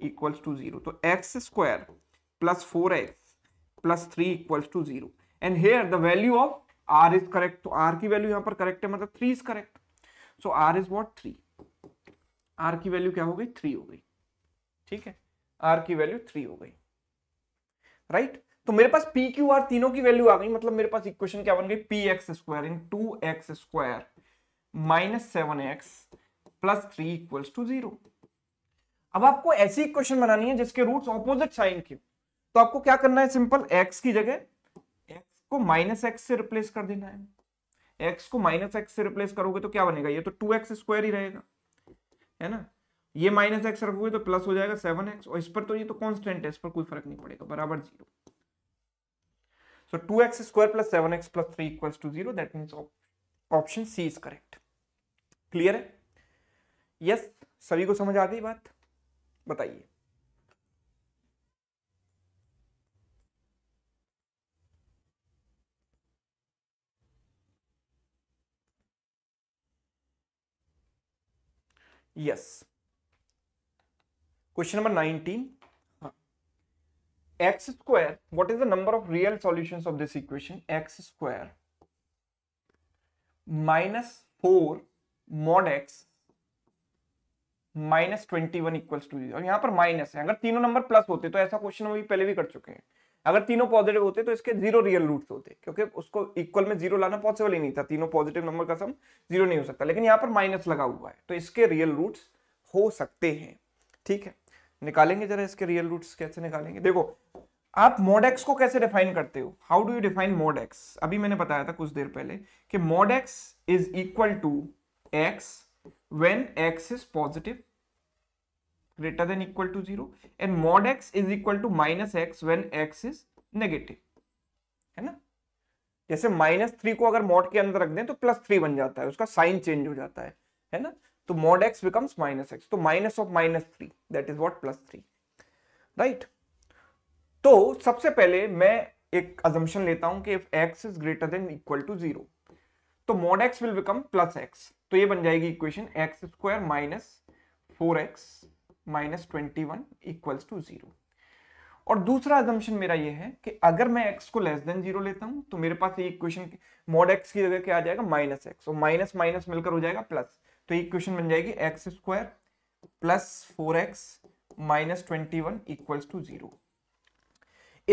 equals to zero तो x square plus four x plus three equals to zero and here the value of r is correct तो r की value यहाँ पर करेक्ट है मतलब three is correct so r is what three r की value क्या हो गई थ्री हो गई ठीक है आर की वैल्यू थ्री हो गई राइट right? तो मेरे पास पी क्यू आर तीनों की वैल्यू आ गई मतलब मेरे पास इक्वेशन क्या बन गई P x square into x square minus seven x plus three equals to zero अब आपको ऐसी इक्वेशन बनानी है जिसके रूट्स ऑपोजिट साइन के तो आपको क्या करना है सिंपल एक्स की जगह एक्स को माइनस एक्स से रिप्लेस कर देना है एक्स को माइनस एक्स से रिप्लेस करोगे तो क्या बनेगा ये तो टू एक्स स्क्वायर ही रहेगा है ना ये माइनस एक्स रखोगे तो प्लस हो जाएगा सेवन एक्स और इस पर तो ये तो कॉन्स्टेंट है इस पर कोई फर्क नहीं पड़ेगा बराबर zero so two x square plus seven x plus three equal to zero that means option C is correct clear है यस yes, सभी को समझ आ गई बात बताइए yes question number nineteen x square what is the number of real solutions of this equation x square minus four mod x minus twenty one equals to zero यहां पर माइनस है अगर तीनों नंबर प्लस होते तो ऐसा question हम पहले भी कर चुके हैं अगर तीनों पॉजिटिव होते तो इसके जीरो रियल रूट्स होते क्योंकि उसको इक्वल में जीरो लाना पॉसिबल ही नहीं था तीनों पॉजिटिव नंबर का सम जीरो नहीं हो सकता लेकिन यहाँ पर माइनस लगा हुआ है तो इसके रियल रूट्स हो सकते हैं ठीक है निकालेंगे जरा इसके रियल रूट्स कैसे निकालेंगे देखो आप मोड एक्स को कैसे डिफाइन करते हो how do you define mod x अभी मैंने बताया था कुछ देर पहले कि mod x is equal to x when x is positive greater than equal to 0 and mod x is equal to minus x when x is negative है ना जैसे माइनस थ्री को अगर मॉड के अंदर रख दें तो प्लस थ्री बन जाता है उसका साइन चेंज हो जाता है है ना तो mod x becomes minus x तो minus of minus three that is what plus three right तो सबसे पहले मैं एक अजम्पन लेता हूं कि if x is greater than equal to zero तो mod x will become plus x तो ये बन जाएगी equation x square minus four x minus twenty one equals to zero और दूसरा अजम्पन मेरा ये है कि अगर मैं एक्स को लेस देन जीरो लेता हूं तो मेरे पास ये इक्वेशन मॉड एक्स की जगह क्या आ जाएगा माइनस एक्स और माइनस माइनस मिलकर हो जाएगा प्लस तो इक्वेशन बन जाएगी x square plus four x minus twenty one equals to zero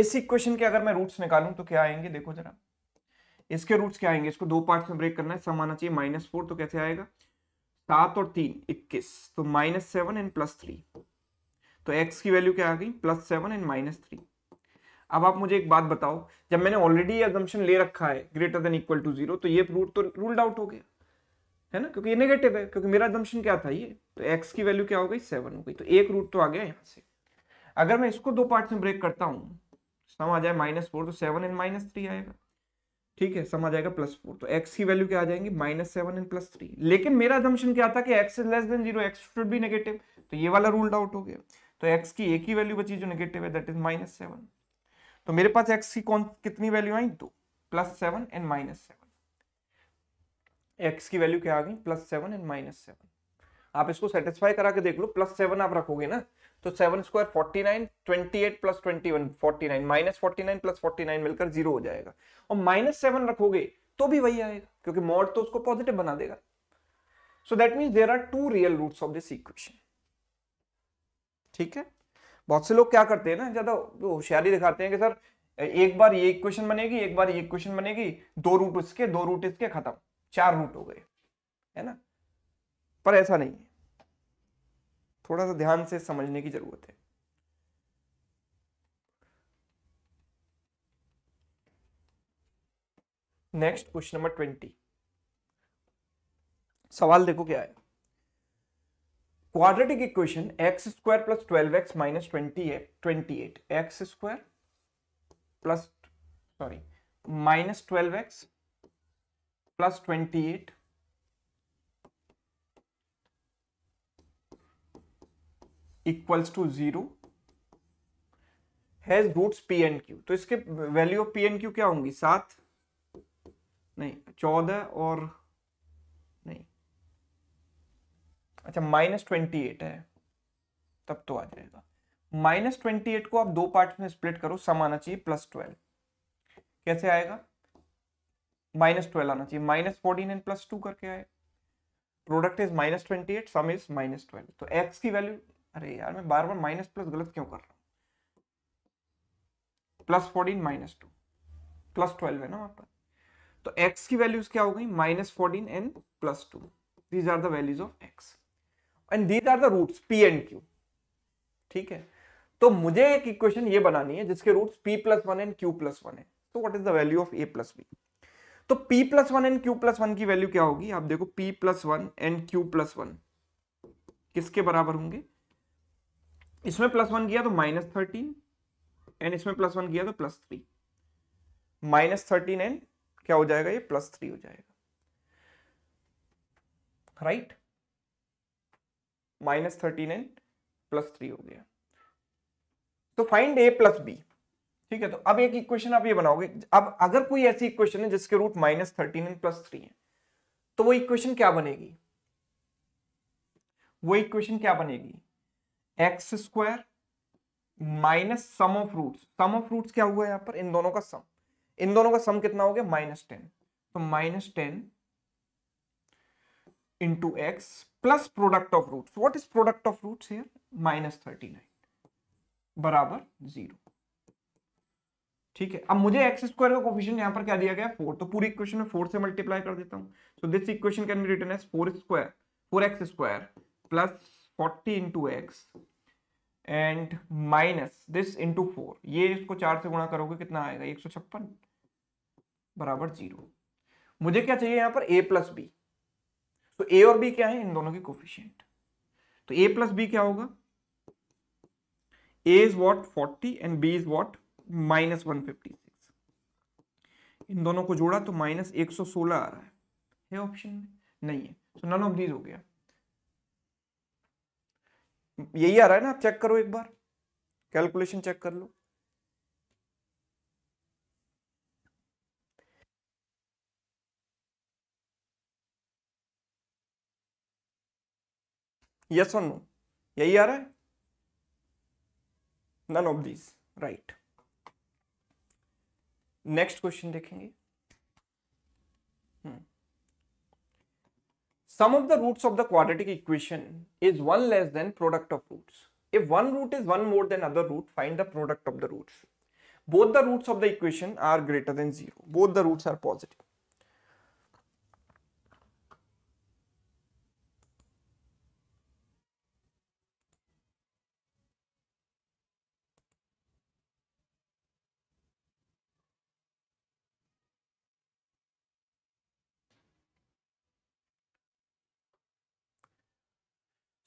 इस इक्वेशन के अगर मैं रूट्स निकालूं तो क्या आएंगे देखो जरा इसके रूट्स क्या आएंगे इसको दो पार्ट में ब्रेक करना है सम आना चाहिए माइनस फोर तो कैसे आएगा सात और तीन इक्कीस तो minus seven and plus three तो एक्स की वैल्यू क्या आ गई plus seven and minus three अब आप मुझे एक बात बताओ जब मैंने ऑलरेडी एजम्पन ले रखा है greater than equal to zero तो ये रूट तो रूल्ड आउट हो गया है ना क्योंकि ये नेगेटिव है क्योंकि मेरा एजम्पन क्या था ये तो एक्स की वैल्यू क्या हो गई सेवन हो गई तो एक रूट तो आ गया यहाँ से अगर मैं इसको दो पार्ट में ब्रेक करता हूँ सम आ जाए माइनस फोर तो सेवन एंड माइनस थ्री आएगा ठीक है समझ आएगा प्लस फोर तो एक्स की वैल्यू क्या आ जाएंगी minus seven and plus three लेकिन मेरा जम्पन क्या था कि x is less than zero x should भी नेगेटिव तो ये वाला रूल आउट हो गया तो एक्स की एक ही वैल्यू बची जो नेगेटिव है दैट इज माइनस सेवन तो मेरे पास एक्स की कौन कितनी वैल्यू आई दो plus seven and minus seven x की वैल्यू क्या आ गई plus seven and minus seven आप इसको सेटिस्फाई करा के देख लो प्लस सेवन आप रखोगे ना तो seven square forty nine twenty eight plus twenty one forty nine minus forty nine plus forty nine मिलकर जीरो हो जाएगा और माइनस सेवन रखोगे तो भी वही आएगा क्योंकि मॉड तो उसको पॉजिटिव बना देगा so that means there are two real roots of this equation ठीक है बहुत से लोग क्या करते हैं ना ज्यादा होशियारी दिखाते हैं कि सर एक बार ये इक्वेशन बनेगी एक बार ये इक्वेशन बनेगी दो रूट इसके दो रूट इसके खत्म चार रूट हो गए है ना पर ऐसा नहीं है थोड़ा सा ध्यान से समझने की ज़रूरत है नेक्स्ट क्वेश्चन नंबर ट्वेंटी सवाल देखो क्या है quadratic equation x square plus twelve x minus twenty twenty eight x square plus sorry minus twelve x plus twenty eight equals to zero has roots p and q तो इसके value of p and q क्या होंगी सात नहीं चौदह और नहीं अच्छा माइनस ट्वेंटी एट है तब तो आ जाएगा माइनस ट्वेंटी एट को आप दो पार्ट में स्प्लिट करो सम आना चाहिए प्लस ट्वेल्व कैसे आएगा माइनस ट्वेल्व आना चाहिए minus fourteen and plus two करके आए product is minus twenty eight sum is minus twelve तो एक्स की वैल्यू अरे यार मैं बार बार माइनस प्लस गलत क्यों कर रहा हूँ plus fourteen minus two plus twelve है ना वहां पर तो एक्स की वैल्यूज क्या हो गई minus fourteen and plus two these are the values of x and these are the roots p and q ठीक है तो मुझे एक इक्वेशन ये बनानी है जिसके roots p plus one and q plus one है तो what is the value of a plus b तो p plus one and q plus one की वैल्यू क्या होगी आप देखो p plus one and q plus one किसके बराबर होंगे इसमें प्लस वन किया तो माइनस थर्टीन एंड इसमें प्लस वन किया तो plus three minus thirteen and क्या हो जाएगा ये प्लस थ्री हो जाएगा right minus thirteen and plus three हो गया तो फाइंड ए प्लस बी ठीक है तो अब एक इक्वेशन आप ये बनाओगे अब अगर कोई ऐसी इक्वेशन है जिसके root minus thirteen and plus three है तो वो इक्वेशन क्या बनेगी वो इक्वेशन क्या बनेगी x square minus sum of roots sum of roots क्या हुआ यहाँ पर इन दोनों का सम इन दोनों का सम कितना हो गया माइनस टेन तो minus ten into x plus product of roots what is product of roots here minus thirty nine बराबर जीरो ठीक है अब मुझे एक्स स्क्वायर का कोफिशियंट यहां पर क्या दिया गया फोर तो पूरी इक्वेशन में फोर से मल्टीप्लाई कर देता हूं so this equation can be written as four square four x square plus 40 into x and minus this into four ये इसको चार से गुणा करोगे कितना आएगा एक सौ छप्पन बराबर जीरो मुझे क्या चाहिए यहाँ पर ए प्लस बी तो ए और बी क्या है इन दोनों की कोफिशियंट तो ए प्लस बी क्या होगा a is what forty and b is what minus one fifty six इन दोनों को जोड़ा तो माइनस एक सौ सोलह आ रहा है ऑप्शन में नहीं है सो नन ऑफ दीज हो गया यही आ रहा है ना आप चेक करो एक बार कैलकुलेशन चेक कर लो यस और नो यही आ रहा है none of these right next question देखेंगे Sum of the roots of the quadratic equation is 1 less than product of roots. If one root is 1 more than other root, find the product of the roots. Both the roots of the equation are greater than 0. Both the roots are positive.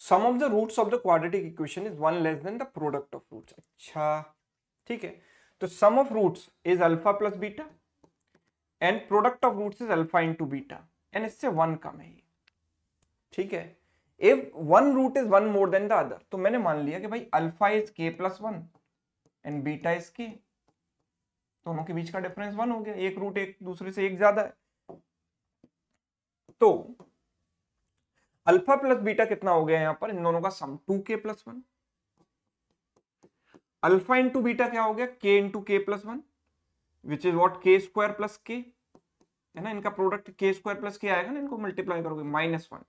Sum of the roots of the quadratic equation is one less than the product of roots अच्छा ठीक है तो sum of roots is alpha plus beta and product of roots is alpha into beta and इससे one कम है ये ठीक है if one root is one more than the other तो मैंने मान लिया कि भाई alpha is k plus one and beta is के दोनों के बीच का डिफरेंस वन हो गया एक रूट एक दूसरे से एक ज्यादा है तो अल्फा प्लस बीटा कितना हो गया यहां पर इन दोनों का sum two k plus one alpha into beta क्या हो गया k into k plus one which is what k square plus k है ना इनका प्रोडक्ट के स्क्वायर प्लस के आएगा ना इनको मल्टीप्लाई करोगे माइनस वन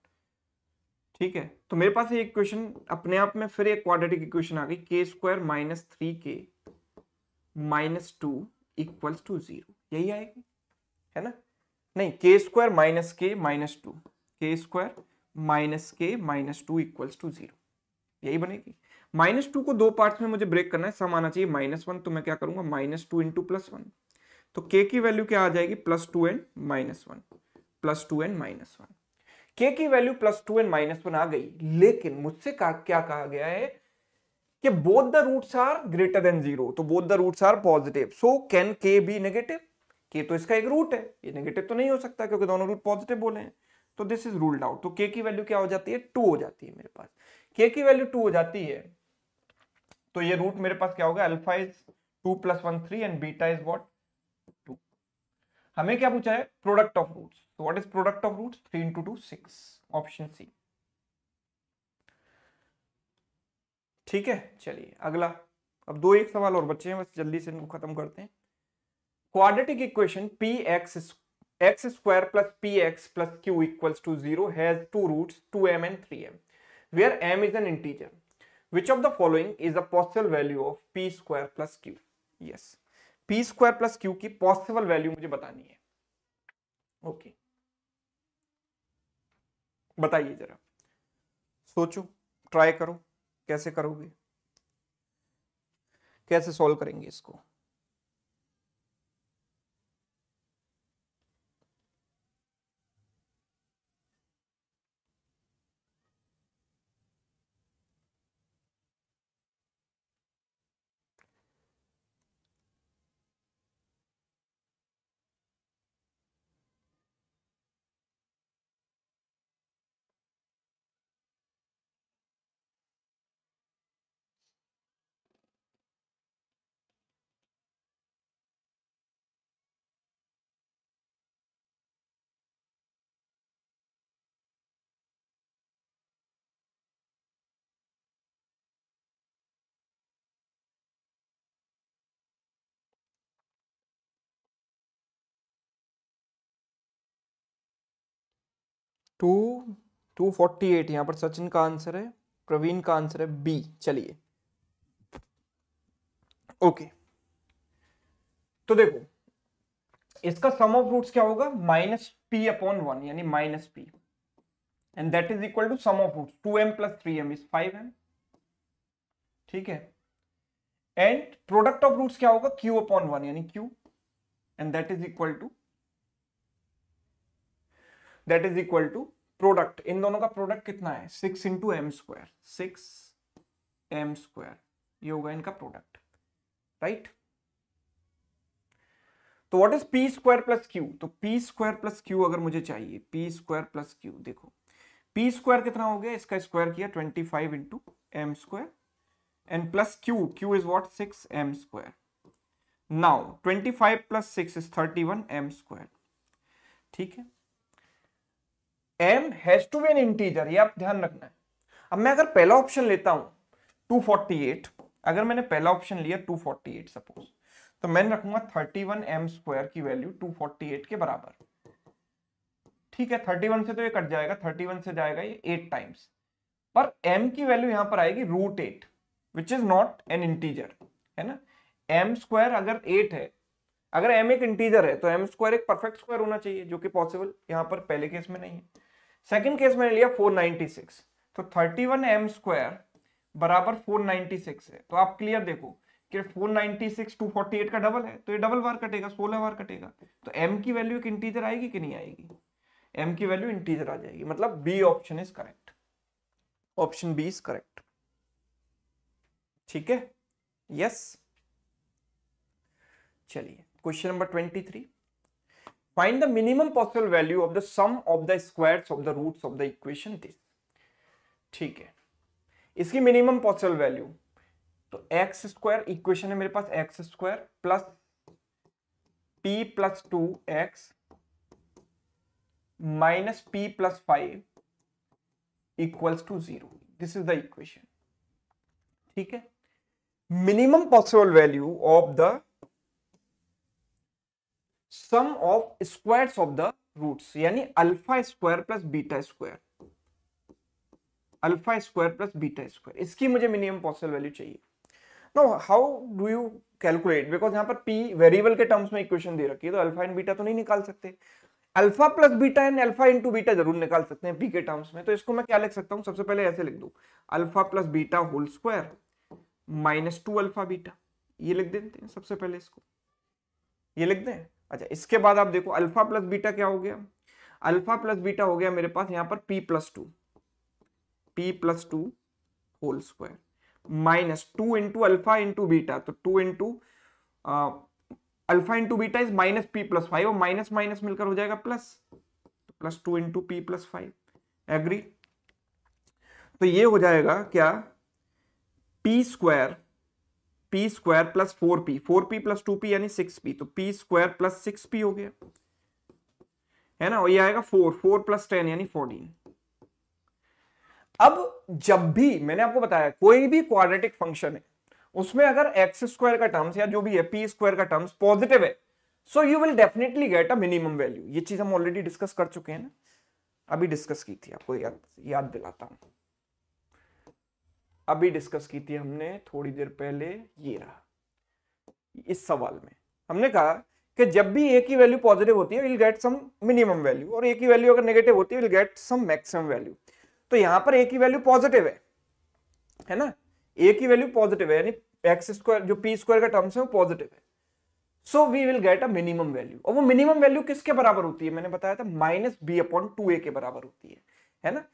ठीक है तो मेरे पास एक क्वेश्चन अपने आप में फिर एक क्वाड्रेटिक इक्वेशन आ गई k square minus three k minus two equals to zero यही आएगी है ना नहीं k square minus k minus two k square minus k minus two equals to zero यही बनेगी माइनस टू को दो पार्ट्स में मुझे ब्रेक करना है सम आना चाहिए माइनस वन तो मैं क्या करूंगा minus two into plus one तो के की वैल्यू क्या आ जाएगी plus two and minus one plus two and minus one k की value plus two and minus one आ गई लेकिन मुझसे क्या कहा गया है कि both the roots are greater than zero तो both the roots are positive so can k be negative k तो इसका एक रूट है ये नेगेटिव तो नहीं हो सकता क्योंकि दोनों रूट पॉजिटिव बोले हैं तो दिस इज रूल्ड आउट तो के की वैल्यू क्या हो जाती है टू हो जाती है मेरे पास के की वैल्यू टू हो जाती है तो ये रूट मेरे पास क्या होगा alpha is two plus one three and beta is what two हमें क्या पूछा है product of roots what is product of root three into two six option C ठीक है चलिए अगला अब दो एक सवाल और बचे हैं बस जल्दी से इनको खत्म करते हैं quadratic equation p x x square plus p x plus q equals to zero has two roots two m and three m where m is an integer which of the following is the possible value of p square plus q yes p square plus q की possible value मुझे बतानी है okay बताइए जरा सोचो try करो कैसे करोगे कैसे सॉल्व करेंगे इसको टू टू फोर्टी एट यहाँ पर सचिन का आंसर है प्रवीण का आंसर है बी चलिए ओके तो देखो इसका सम ऑफ रूट्स क्या होगा माइनस पी अपॉन वन यानी minus p and that is equal to sum of roots two M plus three m is five m ठीक है एंड प्रोडक्ट ऑफ रूट्स क्या होगा क्यू अपॉन वन यानी q and that is equal to that is equal to product इन दोनों का product कितना है six into m square six m square ये होगा इनका प्रोडक्ट राइट तो what is p square plus q तो पी स्क्वायर प्लस क्यू अगर मुझे चाहिए पी स्क्वायर प्लस क्यू देखो पी स्क्वायर कितना हो गया इसका स्क्वायर किया twenty five into m square and plus q q is what six m square now twenty five plus six is thirty one m square ठीक है m has to be an integer ये आप ध्यान रखना है अब मैं अगर पहला ऑप्शन लेता हूं 248 अगर मैंने पहला ऑप्शन लिया 248 सपोज तो मैं रखूंगा 31 m स्क्वायर की वैल्यू 248 के बराबर ठीक है 31 से तो ये कट जाएगा 31 से जाएगा ये 8 टाइम्स पर m की वैल्यू यहां पर आएगी root eight which is not an integer है ना एम स्क्वायर अगर एट है अगर m एक इंटीजर है तो एम स्क्वायर एक परफेक्ट स्क्वायर होना चाहिए जो कि पॉसिबल यहां पर पहले केस में नहीं है सेकंड केस मैंने लिया 496 तो 31 वन एम स्क्वायर बराबर 496 है तो आप क्लियर देखो कि 496 248 का डबल है तो ये डबल बार कटेगा 16 बार कटेगा तो m की वैल्यू एक इंटीजर आएगी कि नहीं आएगी m की वैल्यू इंटीजर आ जाएगी मतलब B option is correct option B is correct ठीक है यस चलिए question number twenty three Find the minimum possible value of the sum of the squares of the roots of the equation this. ठीक है इसकी minimum possible value तो x square equation है मेरे पास x square plus p plus two x minus p plus five equals to zero this is the equation ठीक है minimum possible value of the sum of squares of the roots यानी alpha square plus beta square alpha square plus beta square इसकी मुझे minimum possible value चाहिए no how do you calculate because यहां पर P variable के terms में equation दे रखी है तो अल्फा एंड बीटा तो नहीं निकाल सकते alpha plus beta and alpha into beta जरूर निकाल सकते हैं पी के टर्म्स में तो इसको मैं क्या लिख सकता हूं सबसे पहले ऐसे लिख दू alpha plus beta whole square minus two alpha beta ये लिख देते हैं सबसे पहले इसको ये लिख दें अच्छा इसके बाद आप देखो अल्फा प्लस बीटा क्या हो गया अल्फा प्लस बीटा हो गया मेरे पास यहां पर p plus two p plus two whole square minus two into alpha into beta तो two into alpha into beta is minus p plus five और माइनस माइनस मिलकर हो जाएगा प्लस तो plus two into p plus five agree तो ये हो जाएगा क्या p square p square plus four p four p plus two p यानी सिक्स पी तो p square plus six P हो गया है ना और ये आएगा फोर फोर प्लस टेन यानी फोर्टीन अब जब भी मैंने आपको बताया कोई भी क्वाड्रेटिक फंक्शन है उसमें अगर एक्स स्क्वायर का टर्म्स या जो भी है पी स्क्वायर का टर्म्स पॉजिटिव है so you will definitely get a minimum value ये चीज हम ऑलरेडी डिस्कस कर चुके हैं ना अभी डिस्कस की थी आपको याद याद दिलाता हूं अभी डिस्कस की थी हमने थोड़ी देर पहले ये रहा इस सवाल में हमने कहा कि जब भी ए की वैल्यू पॉजिटिव होती है will get some minimum value और ए की वैल्यू अगर नेगेटिव होती है will get some maximum value तो यहां पर ए की वैल्यू पॉजिटिव है है ना ए की वैल्यू पॉजिटिव है यानी एक्स स्क्वायर जो पी स्क्वायर का टर्म्स है वो पॉजिटिव है so we will get a minimum value और वो मिनिमम वैल्यू किसके बराबर होती है मैंने बताया था minus B upon two a के बराबर होती है है ना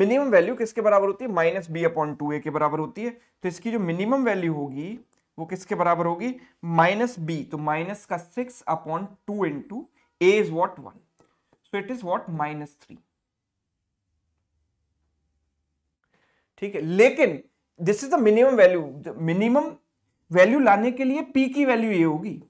मिनिमम वैल्यू किसके बराबर होती है minus B upon two a के बराबर होती है तो इसकी जो मिनिमम वैल्यू होगी वो किसके बराबर होगी माइनस बी तो माइनस का six upon two in two a is what one so it is what minus three ठीक है लेकिन this is the minimum value minimum value लाने के लिए पी की वैल्यू ये होगी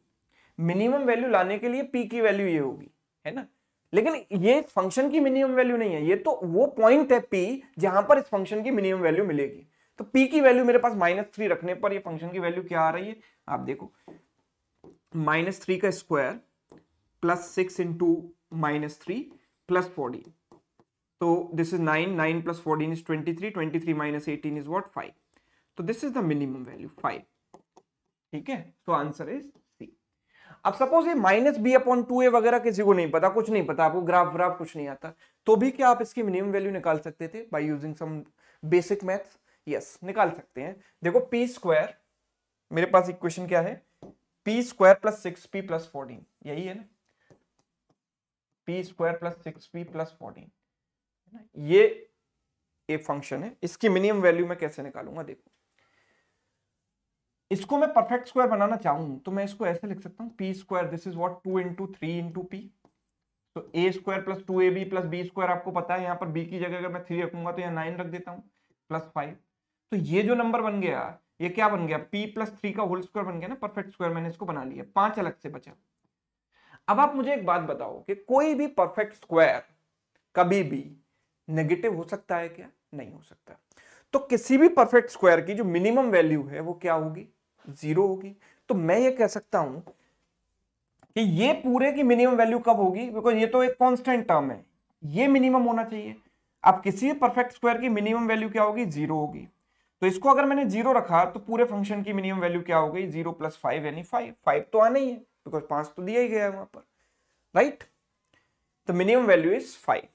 मिनिमम वैल्यू लाने के लिए पी की वैल्यू ये होगी है ना लेकिन ये फंक्शन की मिनिमम वैल्यू नहीं है ये तो वो पॉइंट है पी जहां पर इस फंक्शन की मिनिमम वैल्यू मिलेगी तो पी की वैल्यू मेरे पास माइनस थ्री रखने पर ये फंक्शन की वैल्यू क्या आ रही है आप देखो माइनस थ्री का square plus six into minus three plus fourteen तो this is nine nine plus fourteen is twenty three twenty three minus eighteen is what five तो this is the minimum value five ठीक है तो answer is अब suppose ये minus B upon two a वगैरह किसी को नहीं पता कुछ नहीं पता आपको ग्राफ ग्राफ कुछ नहीं आता तो भी क्या आप इसकी मिनिमम वैल्यू निकाल सकते थे by using some basic math yes निकाल सकते हैं देखो पी स्क्वायर मेरे पास इक्वेशन क्या है p square plus six p plus fourteen यही है ना p square plus six p plus fourteen ये एक फंक्शन है इसकी मिनिमम वैल्यू मैं कैसे निकालूंगा देखो इसको मैं परफेक्ट स्क्वायर बनाना चाहूँ तो मैं इसको ऐसे लिख सकता हूँ p square this is what two into three into p तो a square plus two a b plus b square आपको पता है यहाँ पर बी की जगह अगर मैं थ्री रखूंगा तो यहाँ नाइन रख देता हूँ प्लस फाइव तो ये जो नंबर बन गया ये क्या बन गया पी प्लस थ्री का होल स्क्वायर बन गया ना परफेक्ट स्क्वायर मैंने इसको बना लिया पांच अलग से बचा अब आप मुझे एक बात बताओ कि कोई भी परफेक्ट स्क्वायर कभी भी नेगेटिव हो सकता है क्या नहीं हो सकता तो किसी भी परफेक्ट स्क्वायर की जो मिनिमम वैल्यू है वो क्या होगी जीरो होगी तो मैं ये कह सकता हूं कि ये पूरे की मिनिमम वैल्यू कब होगी बिकॉज ये तो एक कांस्टेंट टर्म है ये मिनिमम होना चाहिए अब किसी परफेक्ट स्क्वायर की मिनिमम वैल्यू क्या होगी जीरो होगी तो इसको अगर मैंने जीरो रखा तो पूरे फंक्शन की मिनिमम वैल्यू क्या हो गई जीरो प्लस फाइव यानी फाइव फाइव तो आना ही है बिकॉज पांच तो दिया ही गया है वहां पर right the minimum value is five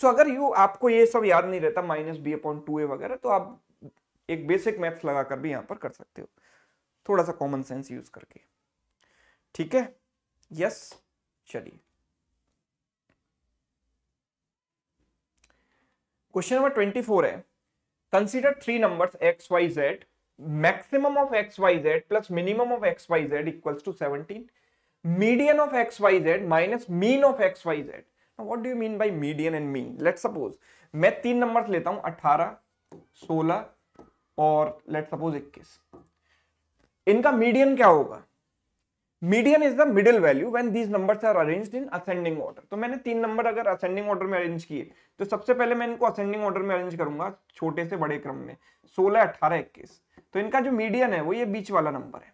so अगर यू आपको ये सब याद नहीं रहता minus B upon two a वगैरह तो आप एक बेसिक मैथ्स लगाकर भी यहां पर कर सकते हो थोड़ा सा कॉमन सेंस यूज करके ठीक है यस चलिए क्वेश्चन नंबर ट्वेंटी फोर है consider three numbers x y z maximum of x y z plus minimum of x y z equals to seventeen median of x y z minus mean of x y z what do mean by median and mean let suppose मैं तीन number लेता हूं अठारह सोलह और let suppose इक्कीस इनका median क्या होगा median is the middle value when these numbers are arranged in ascending order तो मैंने तीन नंबर अगर असेंडिंग ऑर्डर में अरेंज किए तो सबसे पहले मैं इनको असेंडिंग ऑर्डर में अरेंज करूंगा छोटे से बड़े क्रम में सोलह अठारह इक्कीस तो इनका जो मीडियन है वो ये बीच वाला नंबर है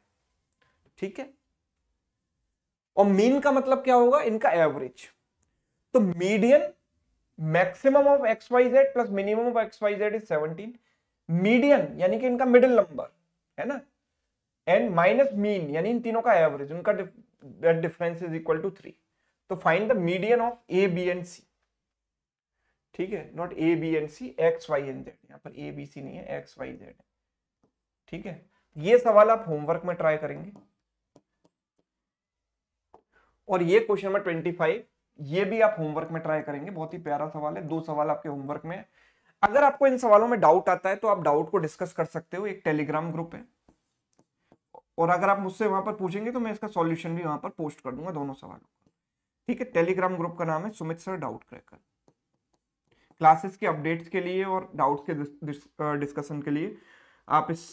ठीक है और मीन का मतलब क्या होगा इनका एवरेज तो median maximum of x y z plus minimum of x y z is seventeen median यानी कि इनका मिडिल नंबर है ना एंड माइनस मीन यानी इन तीनों का एवरेज उनका difference is equal to three तो find the median of a b and c ठीक है not a b and c x y and z यहाँ पर ए बी सी नहीं है एक्स वाई जेड ठीक है ये सवाल आप होमवर्क में ट्राई करेंगे और ये क्वेश्चन नंबर ट्वेंटी फाइव ये भी आप होमवर्क में ट्राई करेंगे बहुत ही प्यारा सवाल है दो सवाल आपके होमवर्क में है अगर आपको इन सवालों में डाउट आता है तो आप डाउट को डिस्कस कर सकते हो एक टेलीग्राम ग्रुप है और अगर आप मुझसे वहां पर पूछेंगे तो मैं इसका सॉल्यूशन भी वहां पर पोस्ट कर दूंगा दोनों सवालों का ठीक है टेलीग्राम ग्रुप का नाम है Sumit sir doubt cracker classes के अपडेट्स के लिए और डाउट्स के डिस्कशन के लिए आप इस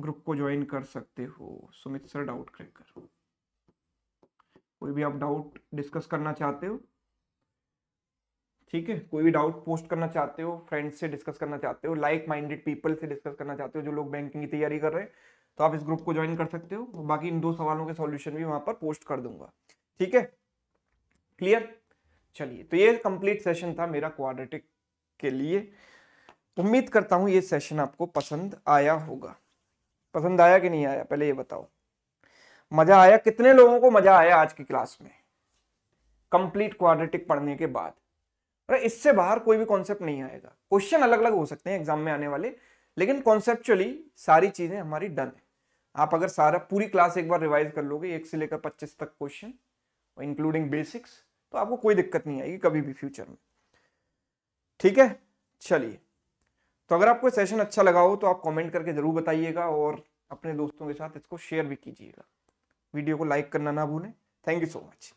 ग्रुप को ज्वाइन कर सकते हो सुमित सर डाउट क्रैकर कोई भी आप डाउट डिस्कस करना चाहते हो ठीक है कोई भी डाउट पोस्ट करना चाहते हो फ्रेंड्स से डिस्कस करना चाहते हो लाइक माइंडेड पीपल से डिस्कस करना चाहते हो जो लोग बैंकिंग की तैयारी कर रहे हैं तो आप इस ग्रुप को ज्वाइन कर सकते हो बाकी इन दो सवालों के सॉल्यूशन भी वहां पर पोस्ट कर दूंगा ठीक है क्लियर चलिए तो ये कंप्लीट सेशन था मेरा क्वाड्रेटिक के लिए उम्मीद करता हूं ये सेशन आपको पसंद आया होगा पसंद आया कि नहीं आया पहले ये बताओ मजा आया कितने लोगों को मजा आया आज की क्लास में कंप्लीट क्वाड्रेटिक पढ़ने के बाद अरे इससे बाहर कोई भी कॉन्सेप्ट नहीं आएगा क्वेश्चन अलग अलग हो सकते हैं एग्जाम में आने वाले लेकिन कॉन्सेप्चुअली सारी चीजें हमारी डन है आप अगर सारा पूरी क्लास एक बार रिवाइज कर लोगे एक से लेकर पच्चीस तक क्वेश्चन और इंक्लूडिंग बेसिक्स तो आपको कोई दिक्कत नहीं आएगी कभी भी फ्यूचर में ठीक है चलिए तो अगर आपको सेशन अच्छा लगा हो तो आप कमेंट करके ज़रूर बताइएगा और अपने दोस्तों के साथ इसको शेयर भी कीजिएगा वीडियो को लाइक करना ना भूलें थैंक यू सो मच